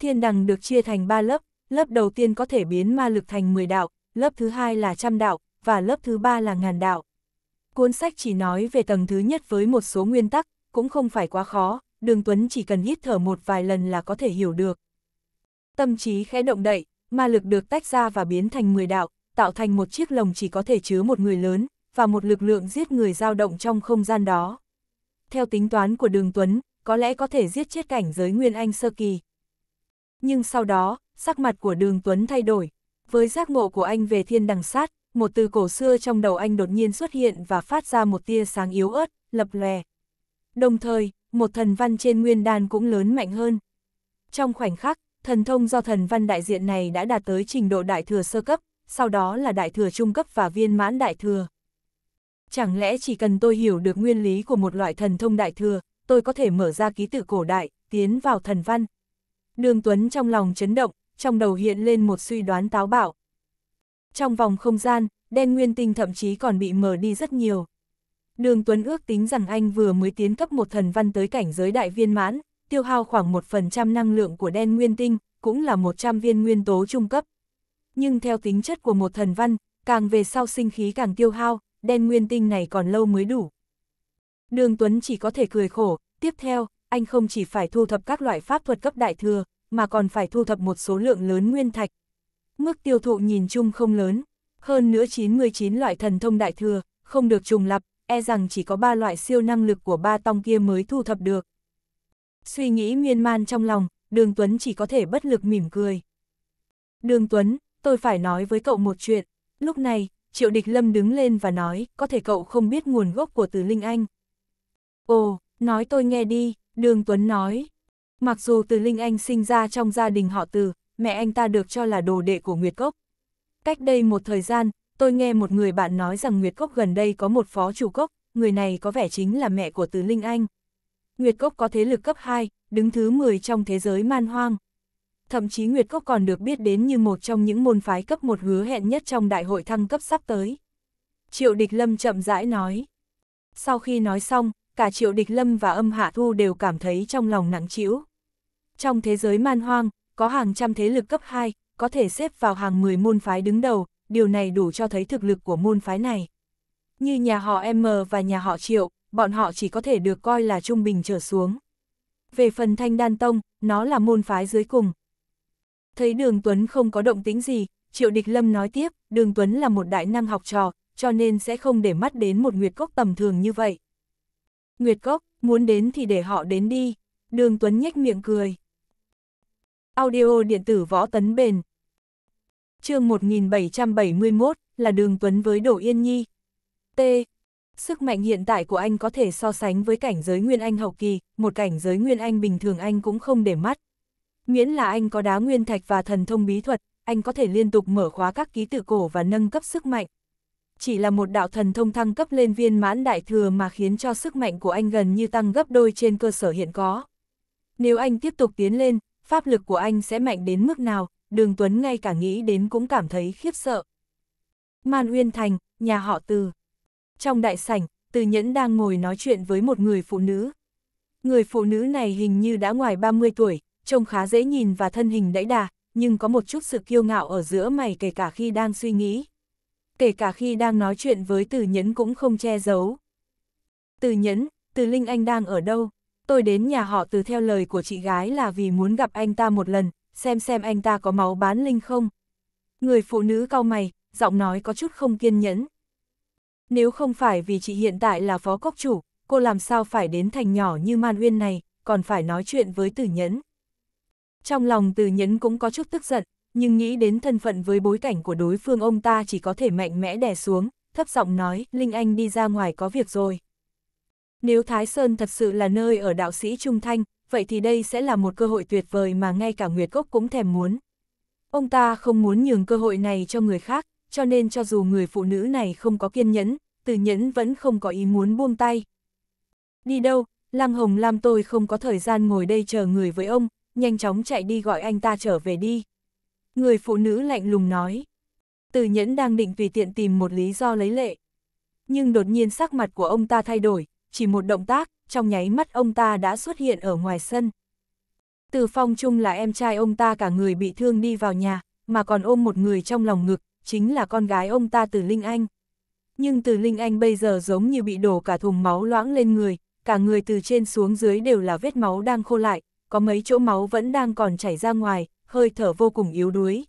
Thiên Đằng được chia thành ba lớp, lớp đầu tiên có thể biến ma lực thành 10 đạo, lớp thứ hai là trăm đạo, và lớp thứ ba là ngàn đạo. Cuốn sách chỉ nói về tầng thứ nhất với một số nguyên tắc, cũng không phải quá khó, Đường Tuấn chỉ cần hít thở một vài lần là có thể hiểu được. Tâm trí khẽ động đậy, ma lực được tách ra và biến thành 10 đạo, tạo thành một chiếc lồng chỉ có thể chứa một người lớn, và một lực lượng giết người dao động trong không gian đó. Theo tính toán của Đường Tuấn, có lẽ có thể giết chết cảnh giới Nguyên Anh sơ kỳ. Nhưng sau đó, sắc mặt của đường Tuấn thay đổi. Với giác ngộ của anh về thiên đằng sát, một từ cổ xưa trong đầu anh đột nhiên xuất hiện và phát ra một tia sáng yếu ớt, lập lòe. Đồng thời, một thần văn trên nguyên đan cũng lớn mạnh hơn. Trong khoảnh khắc, thần thông do thần văn đại diện này đã đạt tới trình độ đại thừa sơ cấp, sau đó là đại thừa trung cấp và viên mãn đại thừa. Chẳng lẽ chỉ cần tôi hiểu được nguyên lý của một loại thần thông đại thừa, tôi có thể mở ra ký tự cổ đại, tiến vào thần văn. Đường Tuấn trong lòng chấn động, trong đầu hiện lên một suy đoán táo bạo. Trong vòng không gian, đen nguyên tinh thậm chí còn bị mở đi rất nhiều. Đường Tuấn ước tính rằng anh vừa mới tiến cấp một thần văn tới cảnh giới đại viên mãn, tiêu hao khoảng 1% năng lượng của đen nguyên tinh, cũng là 100 viên nguyên tố trung cấp. Nhưng theo tính chất của một thần văn, càng về sau sinh khí càng tiêu hao, đen nguyên tinh này còn lâu mới đủ. Đường Tuấn chỉ có thể cười khổ, tiếp theo, anh không chỉ phải thu thập các loại pháp thuật cấp đại thừa, mà còn phải thu thập một số lượng lớn nguyên thạch. Mức tiêu thụ nhìn chung không lớn, hơn nữa 99 loại thần thông đại thừa, không được trùng lập, e rằng chỉ có ba loại siêu năng lực của ba tông kia mới thu thập được. Suy nghĩ miên man trong lòng, Đường Tuấn chỉ có thể bất lực mỉm cười. Đường Tuấn, tôi phải nói với cậu một chuyện. Lúc này, Triệu Địch Lâm đứng lên và nói, có thể cậu không biết nguồn gốc của từ Linh Anh. Ồ, nói tôi nghe đi, Đường Tuấn nói, Mặc dù từ Linh Anh sinh ra trong gia đình họ từ, mẹ anh ta được cho là đồ đệ của Nguyệt Cốc. Cách đây một thời gian, tôi nghe một người bạn nói rằng Nguyệt Cốc gần đây có một phó chủ cốc, người này có vẻ chính là mẹ của Từ Linh Anh. Nguyệt Cốc có thế lực cấp 2, đứng thứ 10 trong thế giới man hoang. Thậm chí Nguyệt Cốc còn được biết đến như một trong những môn phái cấp một hứa hẹn nhất trong đại hội thăng cấp sắp tới. Triệu Địch Lâm chậm rãi nói. Sau khi nói xong, cả Triệu Địch Lâm và âm Hạ Thu đều cảm thấy trong lòng nặng trĩu. Trong thế giới man hoang, có hàng trăm thế lực cấp 2, có thể xếp vào hàng 10 môn phái đứng đầu, điều này đủ cho thấy thực lực của môn phái này. Như nhà họ M và nhà họ Triệu, bọn họ chỉ có thể được coi là trung bình trở xuống. Về phần thanh đan tông, nó là môn phái dưới cùng. Thấy đường Tuấn không có động tính gì, Triệu Địch Lâm nói tiếp, đường Tuấn là một đại năng học trò, cho nên sẽ không để mắt đến một nguyệt cốc tầm thường như vậy. Nguyệt Cốc, muốn đến thì để họ đến đi. Đường Tuấn nhếch miệng cười. Audio điện tử võ tấn bền. chương 1771 là đường Tuấn với Đỗ Yên Nhi. T. Sức mạnh hiện tại của anh có thể so sánh với cảnh giới Nguyên Anh hậu kỳ, một cảnh giới Nguyên Anh bình thường anh cũng không để mắt. Miễn là anh có đá nguyên thạch và thần thông bí thuật, anh có thể liên tục mở khóa các ký tự cổ và nâng cấp sức mạnh, chỉ là một đạo thần thông thăng cấp lên viên mãn đại thừa mà khiến cho sức mạnh của anh gần như tăng gấp đôi trên cơ sở hiện có. Nếu anh tiếp tục tiến lên, pháp lực của anh sẽ mạnh đến mức nào, Đường Tuấn ngay cả nghĩ đến cũng cảm thấy khiếp sợ. Man Uyên Thành, nhà họ Từ. Trong đại sảnh, Từ Nhẫn đang ngồi nói chuyện với một người phụ nữ. Người phụ nữ này hình như đã ngoài 30 tuổi, trông khá dễ nhìn và thân hình đẫy đà, nhưng có một chút sự kiêu ngạo ở giữa mày kể cả khi đang suy nghĩ kể cả khi đang nói chuyện với Từ Nhẫn cũng không che giấu. Từ Nhẫn, Từ Linh anh đang ở đâu? Tôi đến nhà họ từ theo lời của chị gái là vì muốn gặp anh ta một lần, xem xem anh ta có máu bán Linh không. Người phụ nữ cau mày, giọng nói có chút không kiên nhẫn. Nếu không phải vì chị hiện tại là phó cốc chủ, cô làm sao phải đến thành nhỏ như Man Uyên này, còn phải nói chuyện với Từ Nhẫn. Trong lòng Từ Nhẫn cũng có chút tức giận, nhưng nghĩ đến thân phận với bối cảnh của đối phương ông ta chỉ có thể mạnh mẽ đè xuống, thấp giọng nói, Linh Anh đi ra ngoài có việc rồi. Nếu Thái Sơn thật sự là nơi ở đạo sĩ Trung Thanh, vậy thì đây sẽ là một cơ hội tuyệt vời mà ngay cả Nguyệt Cốc cũng thèm muốn. Ông ta không muốn nhường cơ hội này cho người khác, cho nên cho dù người phụ nữ này không có kiên nhẫn, từ nhẫn vẫn không có ý muốn buông tay. Đi đâu, Lăng Hồng Lam tôi không có thời gian ngồi đây chờ người với ông, nhanh chóng chạy đi gọi anh ta trở về đi. Người phụ nữ lạnh lùng nói. Từ nhẫn đang định tùy tiện tìm một lý do lấy lệ. Nhưng đột nhiên sắc mặt của ông ta thay đổi, chỉ một động tác, trong nháy mắt ông ta đã xuất hiện ở ngoài sân. Từ phong chung là em trai ông ta cả người bị thương đi vào nhà, mà còn ôm một người trong lòng ngực, chính là con gái ông ta từ Linh Anh. Nhưng từ Linh Anh bây giờ giống như bị đổ cả thùng máu loãng lên người, cả người từ trên xuống dưới đều là vết máu đang khô lại, có mấy chỗ máu vẫn đang còn chảy ra ngoài, hơi thở vô cùng yếu đuối.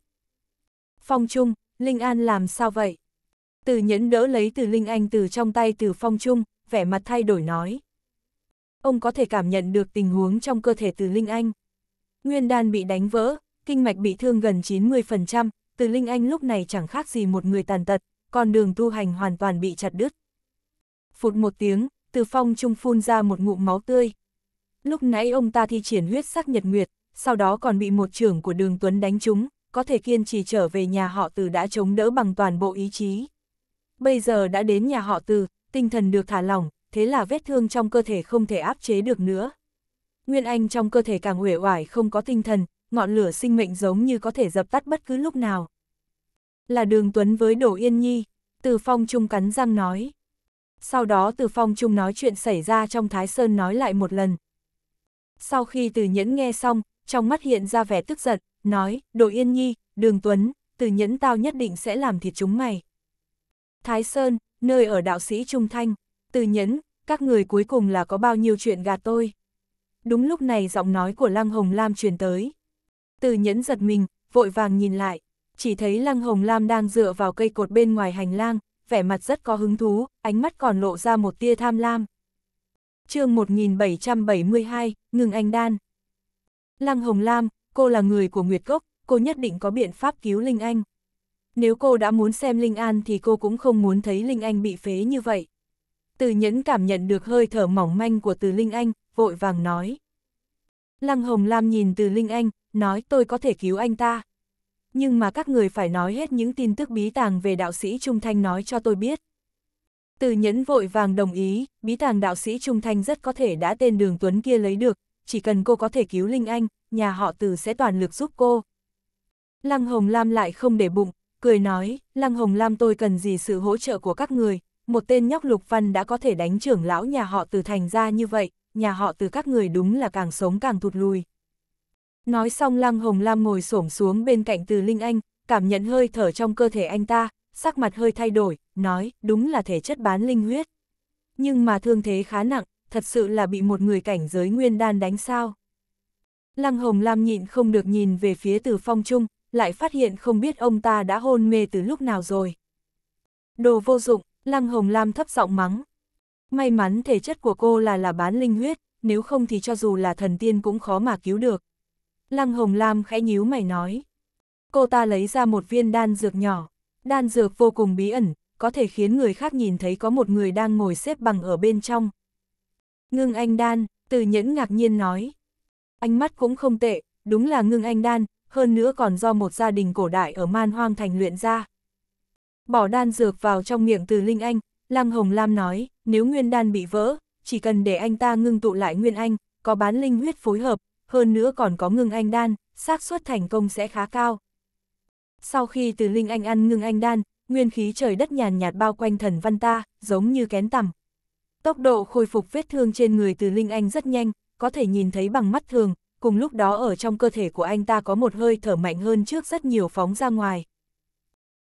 Phong Trung, Linh An làm sao vậy? Từ nhẫn đỡ lấy từ Linh Anh từ trong tay từ Phong Trung, vẻ mặt thay đổi nói. Ông có thể cảm nhận được tình huống trong cơ thể từ Linh Anh. Nguyên đan bị đánh vỡ, kinh mạch bị thương gần 90%, từ Linh Anh lúc này chẳng khác gì một người tàn tật, còn đường tu hành hoàn toàn bị chặt đứt. Phụt một tiếng, từ Phong Trung phun ra một ngụm máu tươi. Lúc nãy ông ta thi triển huyết sắc nhật nguyệt, sau đó còn bị một trưởng của đường Tuấn đánh trúng, có thể kiên trì trở về nhà họ từ đã chống đỡ bằng toàn bộ ý chí. Bây giờ đã đến nhà họ từ, tinh thần được thả lỏng, thế là vết thương trong cơ thể không thể áp chế được nữa. Nguyên Anh trong cơ thể càng uể oải không có tinh thần, ngọn lửa sinh mệnh giống như có thể dập tắt bất cứ lúc nào. Là đường Tuấn với Đỗ Yên Nhi, Từ Phong Trung cắn răng nói. Sau đó Từ Phong Trung nói chuyện xảy ra trong Thái Sơn nói lại một lần. Sau khi Từ Nhẫn nghe xong, trong mắt hiện ra vẻ tức giận, nói, đội yên nhi, đường tuấn, từ nhẫn tao nhất định sẽ làm thịt chúng mày. Thái Sơn, nơi ở đạo sĩ Trung Thanh, từ nhẫn, các người cuối cùng là có bao nhiêu chuyện gạt tôi. Đúng lúc này giọng nói của Lăng Hồng Lam truyền tới. Từ nhẫn giật mình, vội vàng nhìn lại, chỉ thấy Lăng Hồng Lam đang dựa vào cây cột bên ngoài hành lang, vẻ mặt rất có hứng thú, ánh mắt còn lộ ra một tia tham lam. chương 1772, ngừng anh đan. Lăng Hồng Lam, cô là người của Nguyệt Cốc, cô nhất định có biện pháp cứu Linh Anh. Nếu cô đã muốn xem Linh An thì cô cũng không muốn thấy Linh Anh bị phế như vậy. Từ nhẫn cảm nhận được hơi thở mỏng manh của từ Linh Anh, vội vàng nói. Lăng Hồng Lam nhìn từ Linh Anh, nói tôi có thể cứu anh ta. Nhưng mà các người phải nói hết những tin tức bí tàng về đạo sĩ Trung Thanh nói cho tôi biết. Từ nhẫn vội vàng đồng ý, bí tàng đạo sĩ Trung Thanh rất có thể đã tên đường Tuấn kia lấy được, chỉ cần cô có thể cứu Linh Anh, nhà họ từ sẽ toàn lực giúp cô. Lăng Hồng Lam lại không để bụng, cười nói, Lăng Hồng Lam tôi cần gì sự hỗ trợ của các người, một tên nhóc Lục Văn đã có thể đánh trưởng lão nhà họ từ thành ra như vậy, nhà họ từ các người đúng là càng sống càng thụt lùi. Nói xong Lăng Hồng Lam ngồi xổm xuống bên cạnh từ Linh Anh, cảm nhận hơi thở trong cơ thể anh ta, sắc mặt hơi thay đổi, nói, đúng là thể chất bán linh huyết. Nhưng mà thương thế khá nặng, thật sự là bị một người cảnh giới nguyên đan đánh sao. Lăng Hồng Lam nhịn không được nhìn về phía từ phong trung, lại phát hiện không biết ông ta đã hôn mê từ lúc nào rồi. Đồ vô dụng, Lăng Hồng Lam thấp giọng mắng. May mắn thể chất của cô là là bán linh huyết, nếu không thì cho dù là thần tiên cũng khó mà cứu được. Lăng Hồng Lam khẽ nhíu mày nói. Cô ta lấy ra một viên đan dược nhỏ, đan dược vô cùng bí ẩn, có thể khiến người khác nhìn thấy có một người đang ngồi xếp bằng ở bên trong. Ngưng anh đan, từ nhẫn ngạc nhiên nói. Ánh mắt cũng không tệ, đúng là ngưng anh đan, hơn nữa còn do một gia đình cổ đại ở man hoang thành luyện ra. Bỏ đan dược vào trong miệng từ Linh Anh, Lăng Hồng Lam nói, nếu nguyên đan bị vỡ, chỉ cần để anh ta ngưng tụ lại nguyên anh, có bán linh huyết phối hợp, hơn nữa còn có ngưng anh đan, xác suất thành công sẽ khá cao. Sau khi từ Linh Anh ăn ngưng anh đan, nguyên khí trời đất nhàn nhạt bao quanh thần văn ta, giống như kén tằm. Tốc độ khôi phục vết thương trên người từ Linh Anh rất nhanh, có thể nhìn thấy bằng mắt thường, cùng lúc đó ở trong cơ thể của anh ta có một hơi thở mạnh hơn trước rất nhiều phóng ra ngoài.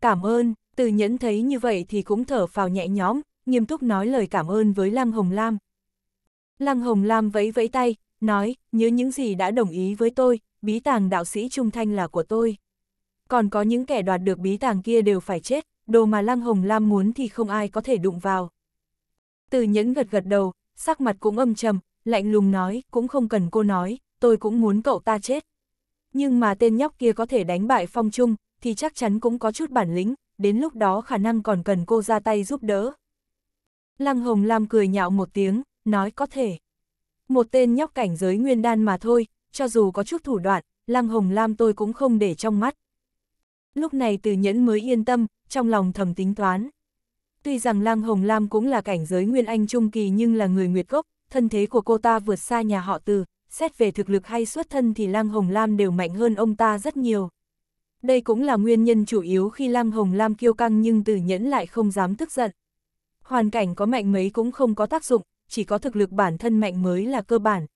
Cảm ơn, từ nhẫn thấy như vậy thì cũng thở phào nhẹ nhõm, nghiêm túc nói lời cảm ơn với Lăng Hồng Lam. Lăng Hồng Lam vẫy vẫy tay, nói, nhớ những gì đã đồng ý với tôi, bí tàng đạo sĩ Trung Thanh là của tôi. Còn có những kẻ đoạt được bí tàng kia đều phải chết, đồ mà Lăng Hồng Lam muốn thì không ai có thể đụng vào. Từ Nhẫn gật gật đầu, sắc mặt cũng âm trầm, lạnh lùng nói, cũng không cần cô nói, tôi cũng muốn cậu ta chết. Nhưng mà tên nhóc kia có thể đánh bại Phong Trung, thì chắc chắn cũng có chút bản lĩnh, đến lúc đó khả năng còn cần cô ra tay giúp đỡ. Lăng Hồng Lam cười nhạo một tiếng, nói có thể. Một tên nhóc cảnh giới nguyên đan mà thôi, cho dù có chút thủ đoạn, Lăng Hồng Lam tôi cũng không để trong mắt. Lúc này từ nhẫn mới yên tâm, trong lòng thầm tính toán. Tuy rằng Lang Hồng Lam cũng là cảnh giới Nguyên Anh Trung Kỳ nhưng là người Nguyệt Gốc, thân thế của cô ta vượt xa nhà họ từ, xét về thực lực hay xuất thân thì Lang Hồng Lam đều mạnh hơn ông ta rất nhiều. Đây cũng là nguyên nhân chủ yếu khi Lang Hồng Lam kiêu căng nhưng từ nhẫn lại không dám tức giận. Hoàn cảnh có mạnh mấy cũng không có tác dụng, chỉ có thực lực bản thân mạnh mới là cơ bản.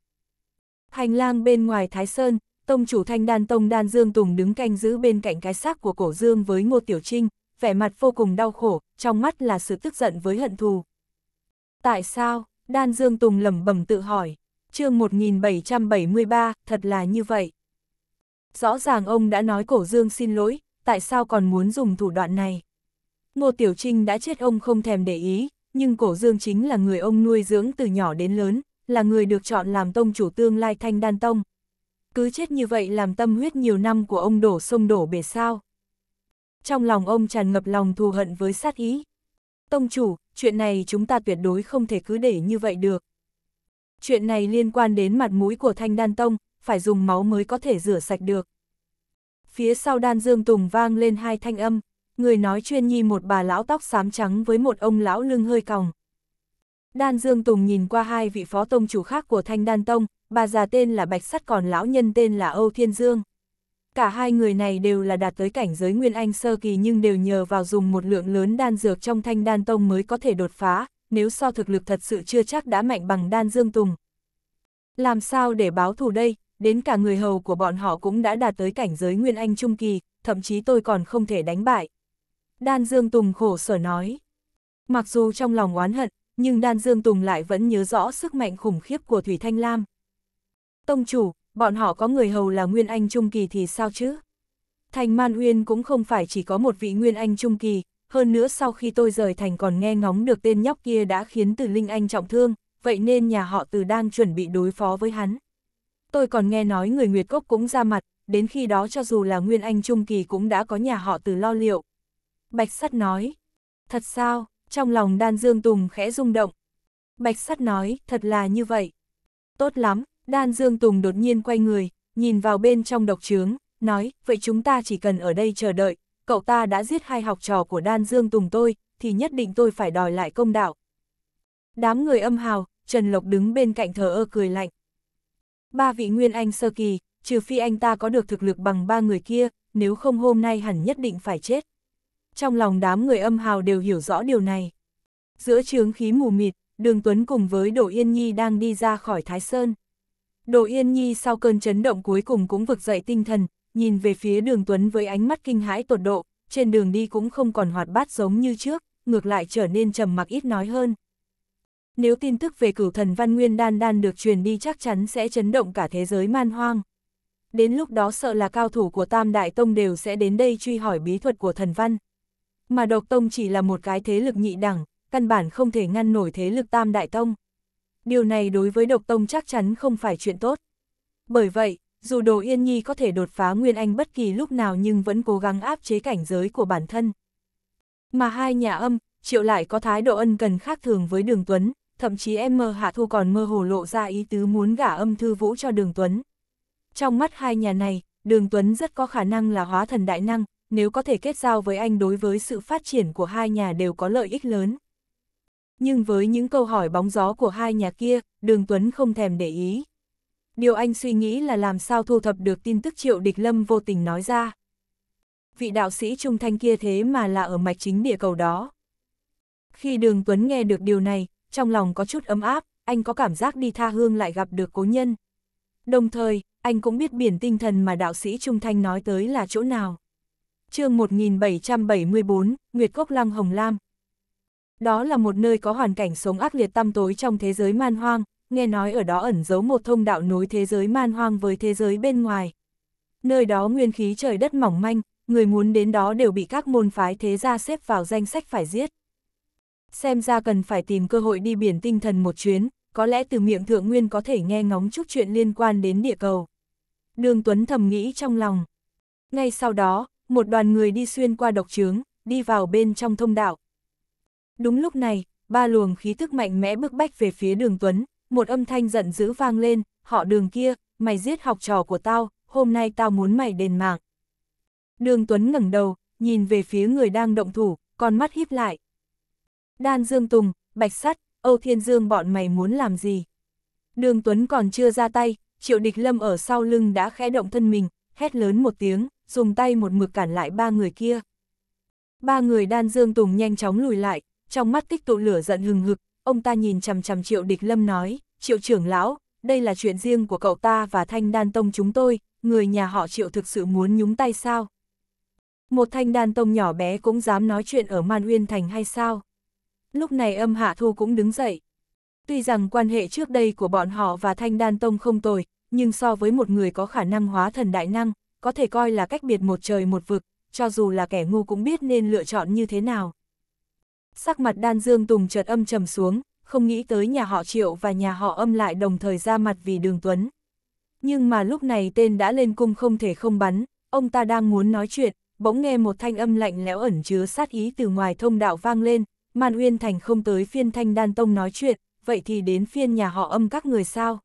Hành lang bên ngoài Thái Sơn, tông chủ Thanh Đan Tông Đan Dương Tùng đứng canh giữ bên cạnh cái xác của Cổ Dương với Ngô Tiểu Trinh, vẻ mặt vô cùng đau khổ, trong mắt là sự tức giận với hận thù. Tại sao? Đan Dương Tùng lẩm bẩm tự hỏi. chương 1773, thật là như vậy. Rõ ràng ông đã nói cổ Dương xin lỗi, tại sao còn muốn dùng thủ đoạn này? Ngô Tiểu Trinh đã chết ông không thèm để ý, nhưng cổ Dương chính là người ông nuôi dưỡng từ nhỏ đến lớn, là người được chọn làm tông chủ tương lai thanh đan tông. Cứ chết như vậy làm tâm huyết nhiều năm của ông đổ sông đổ bể sao, trong lòng ông tràn ngập lòng thù hận với sát ý. Tông chủ, chuyện này chúng ta tuyệt đối không thể cứ để như vậy được. Chuyện này liên quan đến mặt mũi của thanh đan tông, phải dùng máu mới có thể rửa sạch được. Phía sau đan dương tùng vang lên hai thanh âm, người nói chuyên nhi một bà lão tóc xám trắng với một ông lão lưng hơi còng. Đan Dương Tùng nhìn qua hai vị phó tông chủ khác của Thanh Đan Tông, bà già tên là Bạch Sắt còn lão nhân tên là Âu Thiên Dương cả hai người này đều là đạt tới cảnh giới Nguyên Anh sơ kỳ nhưng đều nhờ vào dùng một lượng lớn đan dược trong thanh đan tông mới có thể đột phá, nếu so thực lực thật sự chưa chắc đã mạnh bằng đan dương tùng. Làm sao để báo thù đây, đến cả người hầu của bọn họ cũng đã đạt tới cảnh giới Nguyên Anh trung kỳ, thậm chí tôi còn không thể đánh bại. Đan Dương Tùng khổ sở nói. Mặc dù trong lòng oán hận, nhưng Đan Dương Tùng lại vẫn nhớ rõ sức mạnh khủng khiếp của Thủy Thanh Lam. Tông chủ, bọn họ có người hầu là Nguyên Anh Trung Kỳ thì sao chứ? Thành Man Uyên cũng không phải chỉ có một vị Nguyên Anh Trung Kỳ, hơn nữa sau khi tôi rời thành còn nghe ngóng được tên nhóc kia đã khiến Từ Linh Anh trọng thương, vậy nên nhà họ Từ đang chuẩn bị đối phó với hắn. Tôi còn nghe nói người Nguyệt Cốc cũng ra mặt, đến khi đó cho dù là Nguyên Anh Trung Kỳ cũng đã có nhà họ Từ lo liệu. Bạch Sắt nói, thật sao, trong lòng Đan Dương Tùng khẽ rung động. Bạch Sắt nói, thật là như vậy. Tốt lắm, Đan Dương Tùng đột nhiên quay người, nhìn vào bên trong độc trướng, nói, vậy chúng ta chỉ cần ở đây chờ đợi, cậu ta đã giết hai học trò của Đan Dương Tùng tôi, thì nhất định tôi phải đòi lại công đạo. Đám người âm hào, Trần Lộc đứng bên cạnh thờ ơ cười lạnh. Ba vị Nguyên Anh sơ kỳ, trừ phi anh ta có được thực lực bằng ba người kia, nếu không hôm nay hẳn nhất định phải chết. Trong lòng đám người âm hào đều hiểu rõ điều này. Giữa trướng khí mù mịt, Đường Tuấn cùng với Đỗ Yên Nhi đang đi ra khỏi Thái Sơn. Đồ Yên Nhi sau cơn chấn động cuối cùng cũng vực dậy tinh thần, nhìn về phía đường Tuấn với ánh mắt kinh hãi tột độ, trên đường đi cũng không còn hoạt bát giống như trước, ngược lại trở nên trầm mặc ít nói hơn. Nếu tin tức về cửu thần Văn Nguyên Đan Đan được truyền đi chắc chắn sẽ chấn động cả thế giới man hoang. Đến lúc đó sợ là cao thủ của Tam Đại Tông đều sẽ đến đây truy hỏi bí thuật của thần Văn. Mà Độc Tông chỉ là một cái thế lực nhị đẳng, căn bản không thể ngăn nổi thế lực Tam Đại Tông điều này đối với độc tông chắc chắn không phải chuyện tốt. Bởi vậy, dù đồ Yên Nhi có thể đột phá Nguyên Anh bất kỳ lúc nào nhưng vẫn cố gắng áp chế cảnh giới của bản thân. Mà hai nhà âm, triệu lại có thái độ ân cần khác thường với Đường Tuấn, thậm chí em mơ Hạ Thu còn mơ hồ lộ ra ý tứ muốn gả âm thư vũ cho Đường Tuấn. Trong mắt hai nhà này, Đường Tuấn rất có khả năng là hóa thần đại năng, nếu có thể kết giao với anh đối với sự phát triển của hai nhà đều có lợi ích lớn. Nhưng với những câu hỏi bóng gió của hai nhà kia, Đường Tuấn không thèm để ý. Điều anh suy nghĩ là làm sao thu thập được tin tức Triệu Địch Lâm vô tình nói ra. Vị đạo sĩ trung thanh kia thế mà là ở mạch chính địa cầu đó. Khi Đường Tuấn nghe được điều này, trong lòng có chút ấm áp, anh có cảm giác đi tha hương lại gặp được cố nhân. Đồng thời, anh cũng biết biển tinh thần mà đạo sĩ Trung Thanh nói tới là chỗ nào. chương 1774, Nguyệt Cốc Lăng Hồng Lam, đó là một nơi có hoàn cảnh sống ác liệt tăm tối trong thế giới man hoang, nghe nói ở đó ẩn giấu một thông đạo nối thế giới man hoang với thế giới bên ngoài. Nơi đó nguyên khí trời đất mỏng manh, người muốn đến đó đều bị các môn phái thế gia xếp vào danh sách phải giết. Xem ra cần phải tìm cơ hội đi biển tinh thần một chuyến, có lẽ từ miệng thượng nguyên có thể nghe ngóng chút chuyện liên quan đến địa cầu. Đường Tuấn thầm nghĩ trong lòng. Ngay sau đó, một đoàn người đi xuyên qua độc trướng, đi vào bên trong thông đạo. Đúng lúc này, ba luồng khí thức mạnh mẽ bức bách về phía đường Tuấn, một âm thanh giận dữ vang lên, họ đường kia, mày giết học trò của tao, hôm nay tao muốn mày đền mạng. Đường Tuấn ngẩng đầu, nhìn về phía người đang động thủ, con mắt híp lại. Đan Dương Tùng, Bạch Sắt, Âu Thiên Dương bọn mày muốn làm gì? Đường Tuấn còn chưa ra tay, triệu địch lâm ở sau lưng đã khẽ động thân mình, hét lớn một tiếng, dùng tay một mực cản lại ba người kia. Ba người Đan Dương Tùng nhanh chóng lùi lại, trong mắt tích tụ lửa giận hừng hực, ông ta nhìn chằm chằm triệu địch lâm nói, triệu trưởng lão, đây là chuyện riêng của cậu ta và thanh đan tông chúng tôi, người nhà họ triệu thực sự muốn nhúng tay sao? Một thanh đan tông nhỏ bé cũng dám nói chuyện ở Man Uyên Thành hay sao? Lúc này âm hạ thu cũng đứng dậy. Tuy rằng quan hệ trước đây của bọn họ và thanh đan tông không tồi, nhưng so với một người có khả năng hóa thần đại năng, có thể coi là cách biệt một trời một vực, cho dù là kẻ ngu cũng biết nên lựa chọn như thế nào sắc mặt đan dương tùng chợt âm trầm xuống, không nghĩ tới nhà họ triệu và nhà họ âm lại đồng thời ra mặt vì đường tuấn. Nhưng mà lúc này tên đã lên cung không thể không bắn, ông ta đang muốn nói chuyện, bỗng nghe một thanh âm lạnh lẽo ẩn chứa sát ý từ ngoài thông đạo vang lên, man Uyên Thành không tới phiên thanh đan tông nói chuyện, vậy thì đến phiên nhà họ âm các người sao?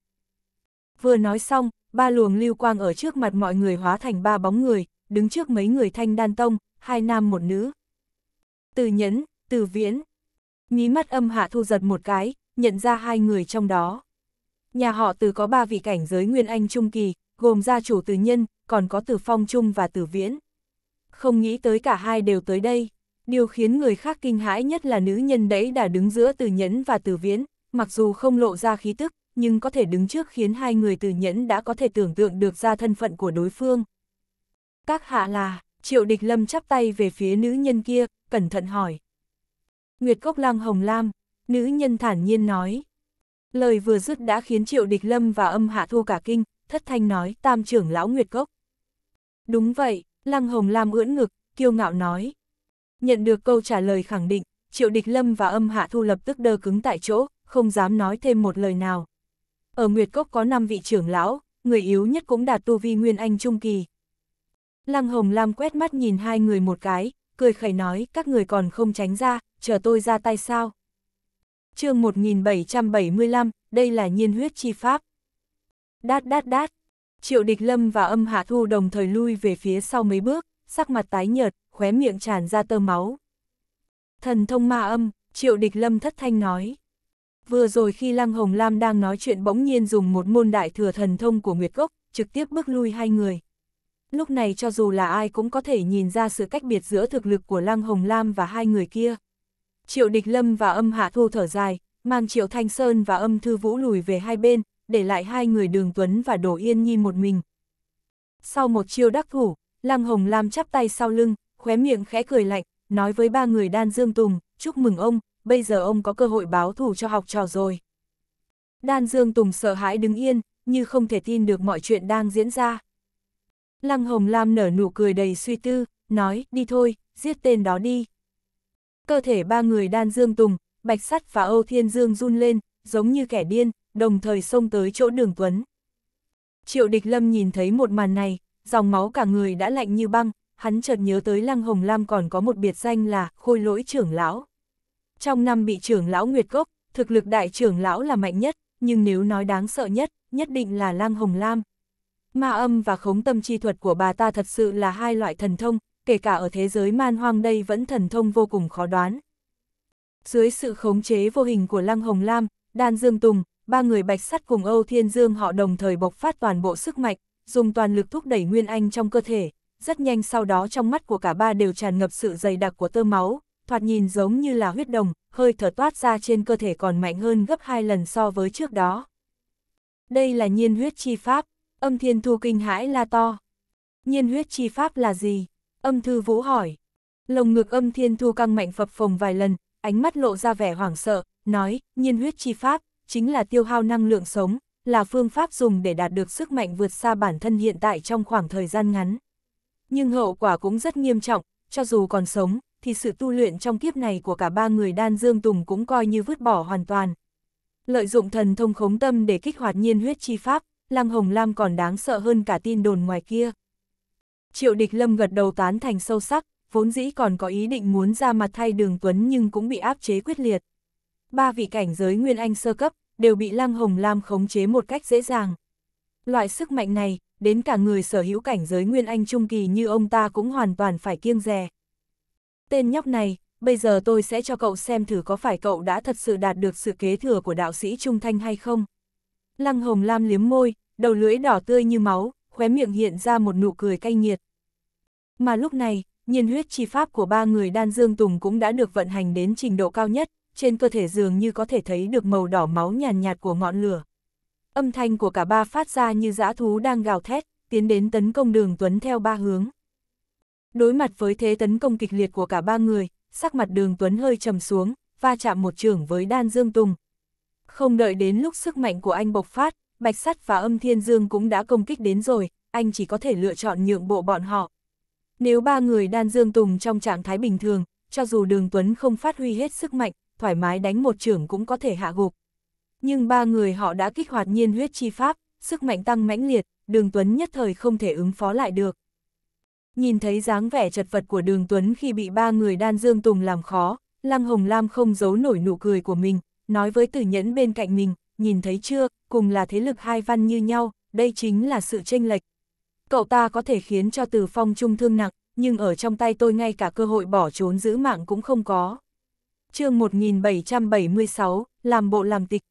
Vừa nói xong, ba luồng lưu quang ở trước mặt mọi người hóa thành ba bóng người, đứng trước mấy người thanh đan tông, hai nam một nữ. Từ nhẫn, từ viễn. Mí mắt âm hạ thu giật một cái, nhận ra hai người trong đó. Nhà họ từ có ba vị cảnh giới Nguyên Anh Trung Kỳ, gồm gia chủ từ nhân, còn có từ phong trung và từ viễn. Không nghĩ tới cả hai đều tới đây. Điều khiến người khác kinh hãi nhất là nữ nhân đấy đã đứng giữa từ nhẫn và từ viễn, mặc dù không lộ ra khí tức, nhưng có thể đứng trước khiến hai người từ nhẫn đã có thể tưởng tượng được ra thân phận của đối phương. Các hạ là, triệu địch lâm chắp tay về phía nữ nhân kia, cẩn thận hỏi. Nguyệt Cốc Lăng Hồng Lam, nữ nhân thản nhiên nói. Lời vừa dứt đã khiến Triệu Địch Lâm và âm hạ thua cả kinh, thất thanh nói tam trưởng lão Nguyệt Cốc. Đúng vậy, Lăng Hồng Lam ưỡn ngực, kiêu ngạo nói. Nhận được câu trả lời khẳng định, Triệu Địch Lâm và âm hạ thu lập tức đơ cứng tại chỗ, không dám nói thêm một lời nào. Ở Nguyệt Cốc có 5 vị trưởng lão, người yếu nhất cũng đạt tu vi Nguyên Anh Trung Kỳ. Lăng Hồng Lam quét mắt nhìn hai người một cái, cười khẩy nói các người còn không tránh ra, chờ tôi ra tay sao. chương 1775, đây là nhiên huyết chi pháp. Đát đát đát, triệu địch lâm và âm hạ thu đồng thời lui về phía sau mấy bước, sắc mặt tái nhợt, khóe miệng tràn ra tơ máu. Thần thông ma âm, triệu địch lâm thất thanh nói. Vừa rồi khi Lăng Hồng Lam đang nói chuyện bỗng nhiên dùng một môn đại thừa thần thông của Nguyệt Cốc, trực tiếp bước lui hai người lúc này cho dù là ai cũng có thể nhìn ra sự cách biệt giữa thực lực của Lăng Hồng Lam và hai người kia. Triệu Địch Lâm và âm Hạ Thu thở dài, mang Triệu Thanh Sơn và âm Thư Vũ lùi về hai bên, để lại hai người Đường Tuấn và Đỗ Yên Nhi một mình. Sau một chiêu đắc thủ, Lăng Hồng Lam chắp tay sau lưng, khóe miệng khẽ cười lạnh, nói với ba người Đan Dương Tùng, chúc mừng ông, bây giờ ông có cơ hội báo thù cho học trò rồi. Đan Dương Tùng sợ hãi đứng yên, như không thể tin được mọi chuyện đang diễn ra. Lăng Hồng Lam nở nụ cười đầy suy tư, nói, đi thôi, giết tên đó đi. Cơ thể ba người đan dương tùng, bạch sắt và Âu Thiên Dương run lên, giống như kẻ điên, đồng thời xông tới chỗ đường Tuấn. Triệu địch lâm nhìn thấy một màn này, dòng máu cả người đã lạnh như băng, hắn chợt nhớ tới Lăng Hồng Lam còn có một biệt danh là khôi lỗi trưởng lão. Trong năm bị trưởng lão Nguyệt Cốc, thực lực đại trưởng lão là mạnh nhất, nhưng nếu nói đáng sợ nhất, nhất định là Lăng Hồng Lam. Ma âm và khống tâm chi thuật của bà ta thật sự là hai loại thần thông, kể cả ở thế giới man hoang đây vẫn thần thông vô cùng khó đoán. Dưới sự khống chế vô hình của Lăng Hồng Lam, Đan Dương Tùng, ba người bạch sắt cùng Âu Thiên Dương họ đồng thời bộc phát toàn bộ sức mạnh, dùng toàn lực thúc đẩy Nguyên Anh trong cơ thể, rất nhanh sau đó trong mắt của cả ba đều tràn ngập sự dày đặc của tơ máu, thoạt nhìn giống như là huyết đồng, hơi thở toát ra trên cơ thể còn mạnh hơn gấp hai lần so với trước đó. Đây là nhiên huyết chi pháp, Âm thiên thu kinh hãi la to. Nhiên huyết chi pháp là gì? Âm thư vũ hỏi. Lồng ngực âm thiên thu căng mạnh phập phồng vài lần, ánh mắt lộ ra vẻ hoảng sợ, nói, nhiên huyết chi pháp, chính là tiêu hao năng lượng sống, là phương pháp dùng để đạt được sức mạnh vượt xa bản thân hiện tại trong khoảng thời gian ngắn. Nhưng hậu quả cũng rất nghiêm trọng, cho dù còn sống, thì sự tu luyện trong kiếp này của cả ba người đan dương tùng cũng coi như vứt bỏ hoàn toàn. Lợi dụng thần thông khống tâm để kích hoạt nhiên huyết chi pháp, Lăng Hồng Lam còn đáng sợ hơn cả tin đồn ngoài kia. Triệu Địch Lâm gật đầu tán thành sâu sắc, vốn dĩ còn có ý định muốn ra mặt thay Đường Tuấn nhưng cũng bị áp chế quyết liệt. Ba vị cảnh giới Nguyên Anh sơ cấp đều bị Lăng Hồng Lam khống chế một cách dễ dàng. Loại sức mạnh này, đến cả người sở hữu cảnh giới Nguyên Anh trung kỳ như ông ta cũng hoàn toàn phải kiêng dè. Tên nhóc này, bây giờ tôi sẽ cho cậu xem thử có phải cậu đã thật sự đạt được sự kế thừa của đạo sĩ Trung Thanh hay không. Lăng Hồng Lam liếm môi, đầu lưỡi đỏ tươi như máu, khóe miệng hiện ra một nụ cười cay nghiệt. Mà lúc này, nhiên huyết chi pháp của ba người đan dương tùng cũng đã được vận hành đến trình độ cao nhất, trên cơ thể dường như có thể thấy được màu đỏ máu nhàn nhạt của ngọn lửa. Âm thanh của cả ba phát ra như dã thú đang gào thét, tiến đến tấn công đường Tuấn theo ba hướng. Đối mặt với thế tấn công kịch liệt của cả ba người, sắc mặt đường Tuấn hơi trầm xuống, va chạm một trường với đan dương tùng, không đợi đến lúc sức mạnh của anh bộc phát, Bạch Sắt và Âm Thiên Dương cũng đã công kích đến rồi, anh chỉ có thể lựa chọn nhượng bộ bọn họ. Nếu ba người đan dương tùng trong trạng thái bình thường, cho dù đường Tuấn không phát huy hết sức mạnh, thoải mái đánh một trưởng cũng có thể hạ gục. Nhưng ba người họ đã kích hoạt nhiên huyết chi pháp, sức mạnh tăng mãnh liệt, đường Tuấn nhất thời không thể ứng phó lại được. Nhìn thấy dáng vẻ chật vật của đường Tuấn khi bị ba người đan dương tùng làm khó, Lăng Hồng Lam không giấu nổi nụ cười của mình, nói với tử nhẫn bên cạnh mình, nhìn thấy chưa, cùng là thế lực hai văn như nhau, đây chính là sự chênh lệch. Cậu ta có thể khiến cho Từ Phong trung thương nặng, nhưng ở trong tay tôi ngay cả cơ hội bỏ trốn giữ mạng cũng không có. chương 1776, làm bộ làm tịch.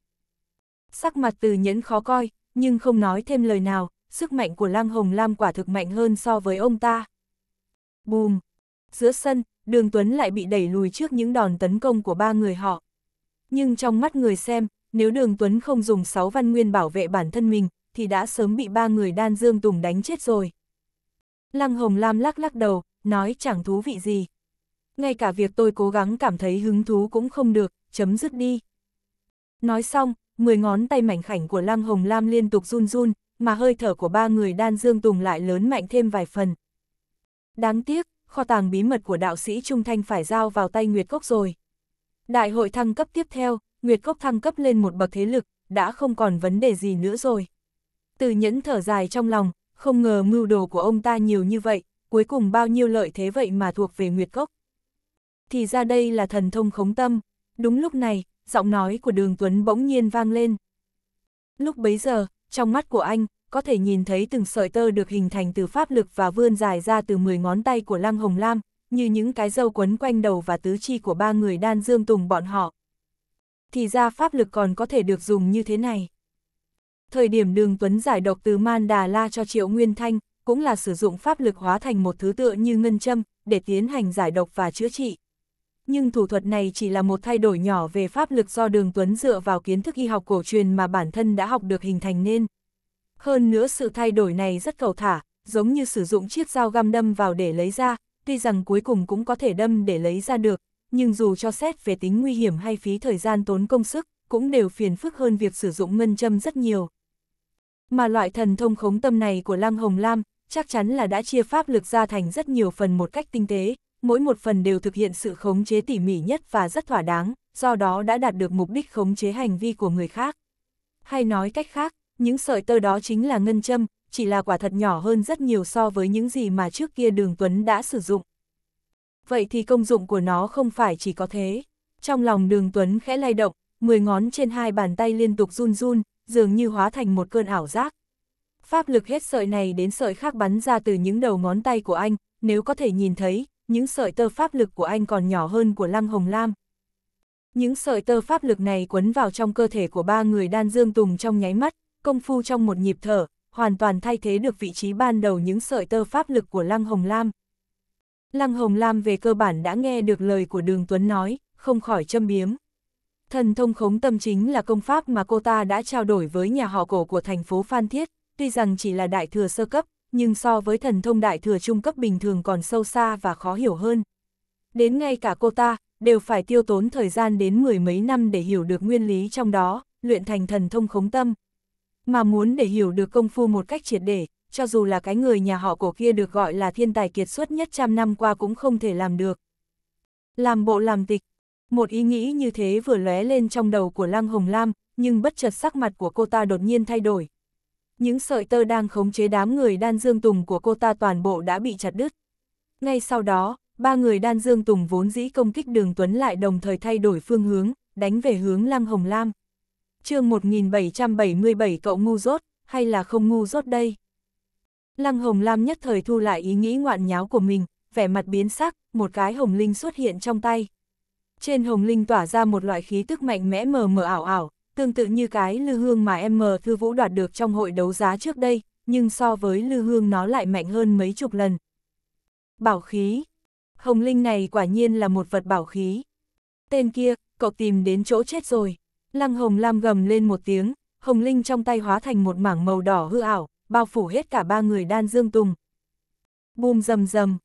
Sắc mặt Từ Nhẫn khó coi, nhưng không nói thêm lời nào, sức mạnh của Lăng Hồng Lam quả thực mạnh hơn so với ông ta. Bùm! Giữa sân, Đường Tuấn lại bị đẩy lùi trước những đòn tấn công của ba người họ nhưng trong mắt người xem, nếu đường Tuấn không dùng 6 văn nguyên bảo vệ bản thân mình, thì đã sớm bị ba người đan dương tùng đánh chết rồi. Lăng Hồng Lam lắc lắc đầu, nói chẳng thú vị gì. Ngay cả việc tôi cố gắng cảm thấy hứng thú cũng không được, chấm dứt đi. Nói xong, 10 ngón tay mảnh khảnh của Lăng Hồng Lam liên tục run run, mà hơi thở của ba người đan dương tùng lại lớn mạnh thêm vài phần. Đáng tiếc, kho tàng bí mật của đạo sĩ Trung Thanh phải giao vào tay Nguyệt Cốc rồi. Đại hội thăng cấp tiếp theo, Nguyệt Cốc thăng cấp lên một bậc thế lực, đã không còn vấn đề gì nữa rồi. Từ nhẫn thở dài trong lòng, không ngờ mưu đồ của ông ta nhiều như vậy, cuối cùng bao nhiêu lợi thế vậy mà thuộc về Nguyệt Cốc. Thì ra đây là thần thông khống tâm, đúng lúc này, giọng nói của đường Tuấn bỗng nhiên vang lên. Lúc bấy giờ, trong mắt của anh, có thể nhìn thấy từng sợi tơ được hình thành từ pháp lực và vươn dài ra từ 10 ngón tay của Lăng Hồng Lam, như những cái dâu quấn quanh đầu và tứ chi của ba người đan dương tùng bọn họ. Thì ra pháp lực còn có thể được dùng như thế này. Thời điểm đường Tuấn giải độc từ Man Đà La cho Triệu Nguyên Thanh, cũng là sử dụng pháp lực hóa thành một thứ tựa như ngân châm, để tiến hành giải độc và chữa trị. Nhưng thủ thuật này chỉ là một thay đổi nhỏ về pháp lực do đường Tuấn dựa vào kiến thức y học cổ truyền mà bản thân đã học được hình thành nên. Hơn nữa sự thay đổi này rất cầu thả, giống như sử dụng chiếc dao găm đâm vào để lấy ra, tuy rằng cuối cùng cũng có thể đâm để lấy ra được, nhưng dù cho xét về tính nguy hiểm hay phí thời gian tốn công sức, cũng đều phiền phức hơn việc sử dụng ngân châm rất nhiều. Mà loại thần thông khống tâm này của Lăng Hồng Lam, chắc chắn là đã chia pháp lực ra thành rất nhiều phần một cách tinh tế, mỗi một phần đều thực hiện sự khống chế tỉ mỉ nhất và rất thỏa đáng, do đó đã đạt được mục đích khống chế hành vi của người khác. Hay nói cách khác, những sợi tơ đó chính là ngân châm, chỉ là quả thật nhỏ hơn rất nhiều so với những gì mà trước kia Đường Tuấn đã sử dụng. Vậy thì công dụng của nó không phải chỉ có thế. Trong lòng Đường Tuấn khẽ lay động, 10 ngón trên hai bàn tay liên tục run run, dường như hóa thành một cơn ảo giác. Pháp lực hết sợi này đến sợi khác bắn ra từ những đầu ngón tay của anh, nếu có thể nhìn thấy, những sợi tơ pháp lực của anh còn nhỏ hơn của Lăng Hồng Lam. Những sợi tơ pháp lực này quấn vào trong cơ thể của ba người đan dương tùng trong nháy mắt, công phu trong một nhịp thở, hoàn toàn thay thế được vị trí ban đầu những sợi tơ pháp lực của Lăng Hồng Lam. Lăng Hồng Lam về cơ bản đã nghe được lời của Đường Tuấn nói, không khỏi châm biếm. Thần thông khống tâm chính là công pháp mà cô ta đã trao đổi với nhà họ cổ của thành phố Phan Thiết, tuy rằng chỉ là đại thừa sơ cấp, nhưng so với thần thông đại thừa trung cấp bình thường còn sâu xa và khó hiểu hơn. Đến ngay cả cô ta, đều phải tiêu tốn thời gian đến mười mấy năm để hiểu được nguyên lý trong đó, luyện thành thần thông khống tâm mà muốn để hiểu được công phu một cách triệt để, cho dù là cái người nhà họ cổ kia được gọi là thiên tài kiệt xuất nhất trăm năm qua cũng không thể làm được. Làm bộ làm tịch, một ý nghĩ như thế vừa lóe lên trong đầu của Lăng Hồng Lam, nhưng bất chợt sắc mặt của cô ta đột nhiên thay đổi. Những sợi tơ đang khống chế đám người đan dương tùng của cô ta toàn bộ đã bị chặt đứt. Ngay sau đó, ba người đan dương tùng vốn dĩ công kích đường Tuấn lại đồng thời thay đổi phương hướng, đánh về hướng Lăng Hồng Lam chương 1777 cậu ngu rốt hay là không ngu rốt đây? Lăng Hồng Lam nhất thời thu lại ý nghĩ ngoạn nháo của mình, vẻ mặt biến sắc, một cái hồng linh xuất hiện trong tay. Trên hồng linh tỏa ra một loại khí tức mạnh mẽ mờ mờ ảo ảo, tương tự như cái lư hương mà em mờ Thư Vũ đoạt được trong hội đấu giá trước đây, nhưng so với lư hương nó lại mạnh hơn mấy chục lần. Bảo khí Hồng linh này quả nhiên là một vật bảo khí. Tên kia, cậu tìm đến chỗ chết rồi. Lăng Hồng Lam gầm lên một tiếng, Hồng Linh trong tay hóa thành một mảng màu đỏ hư ảo, bao phủ hết cả ba người đan dương tùng. Bùm rầm rầm,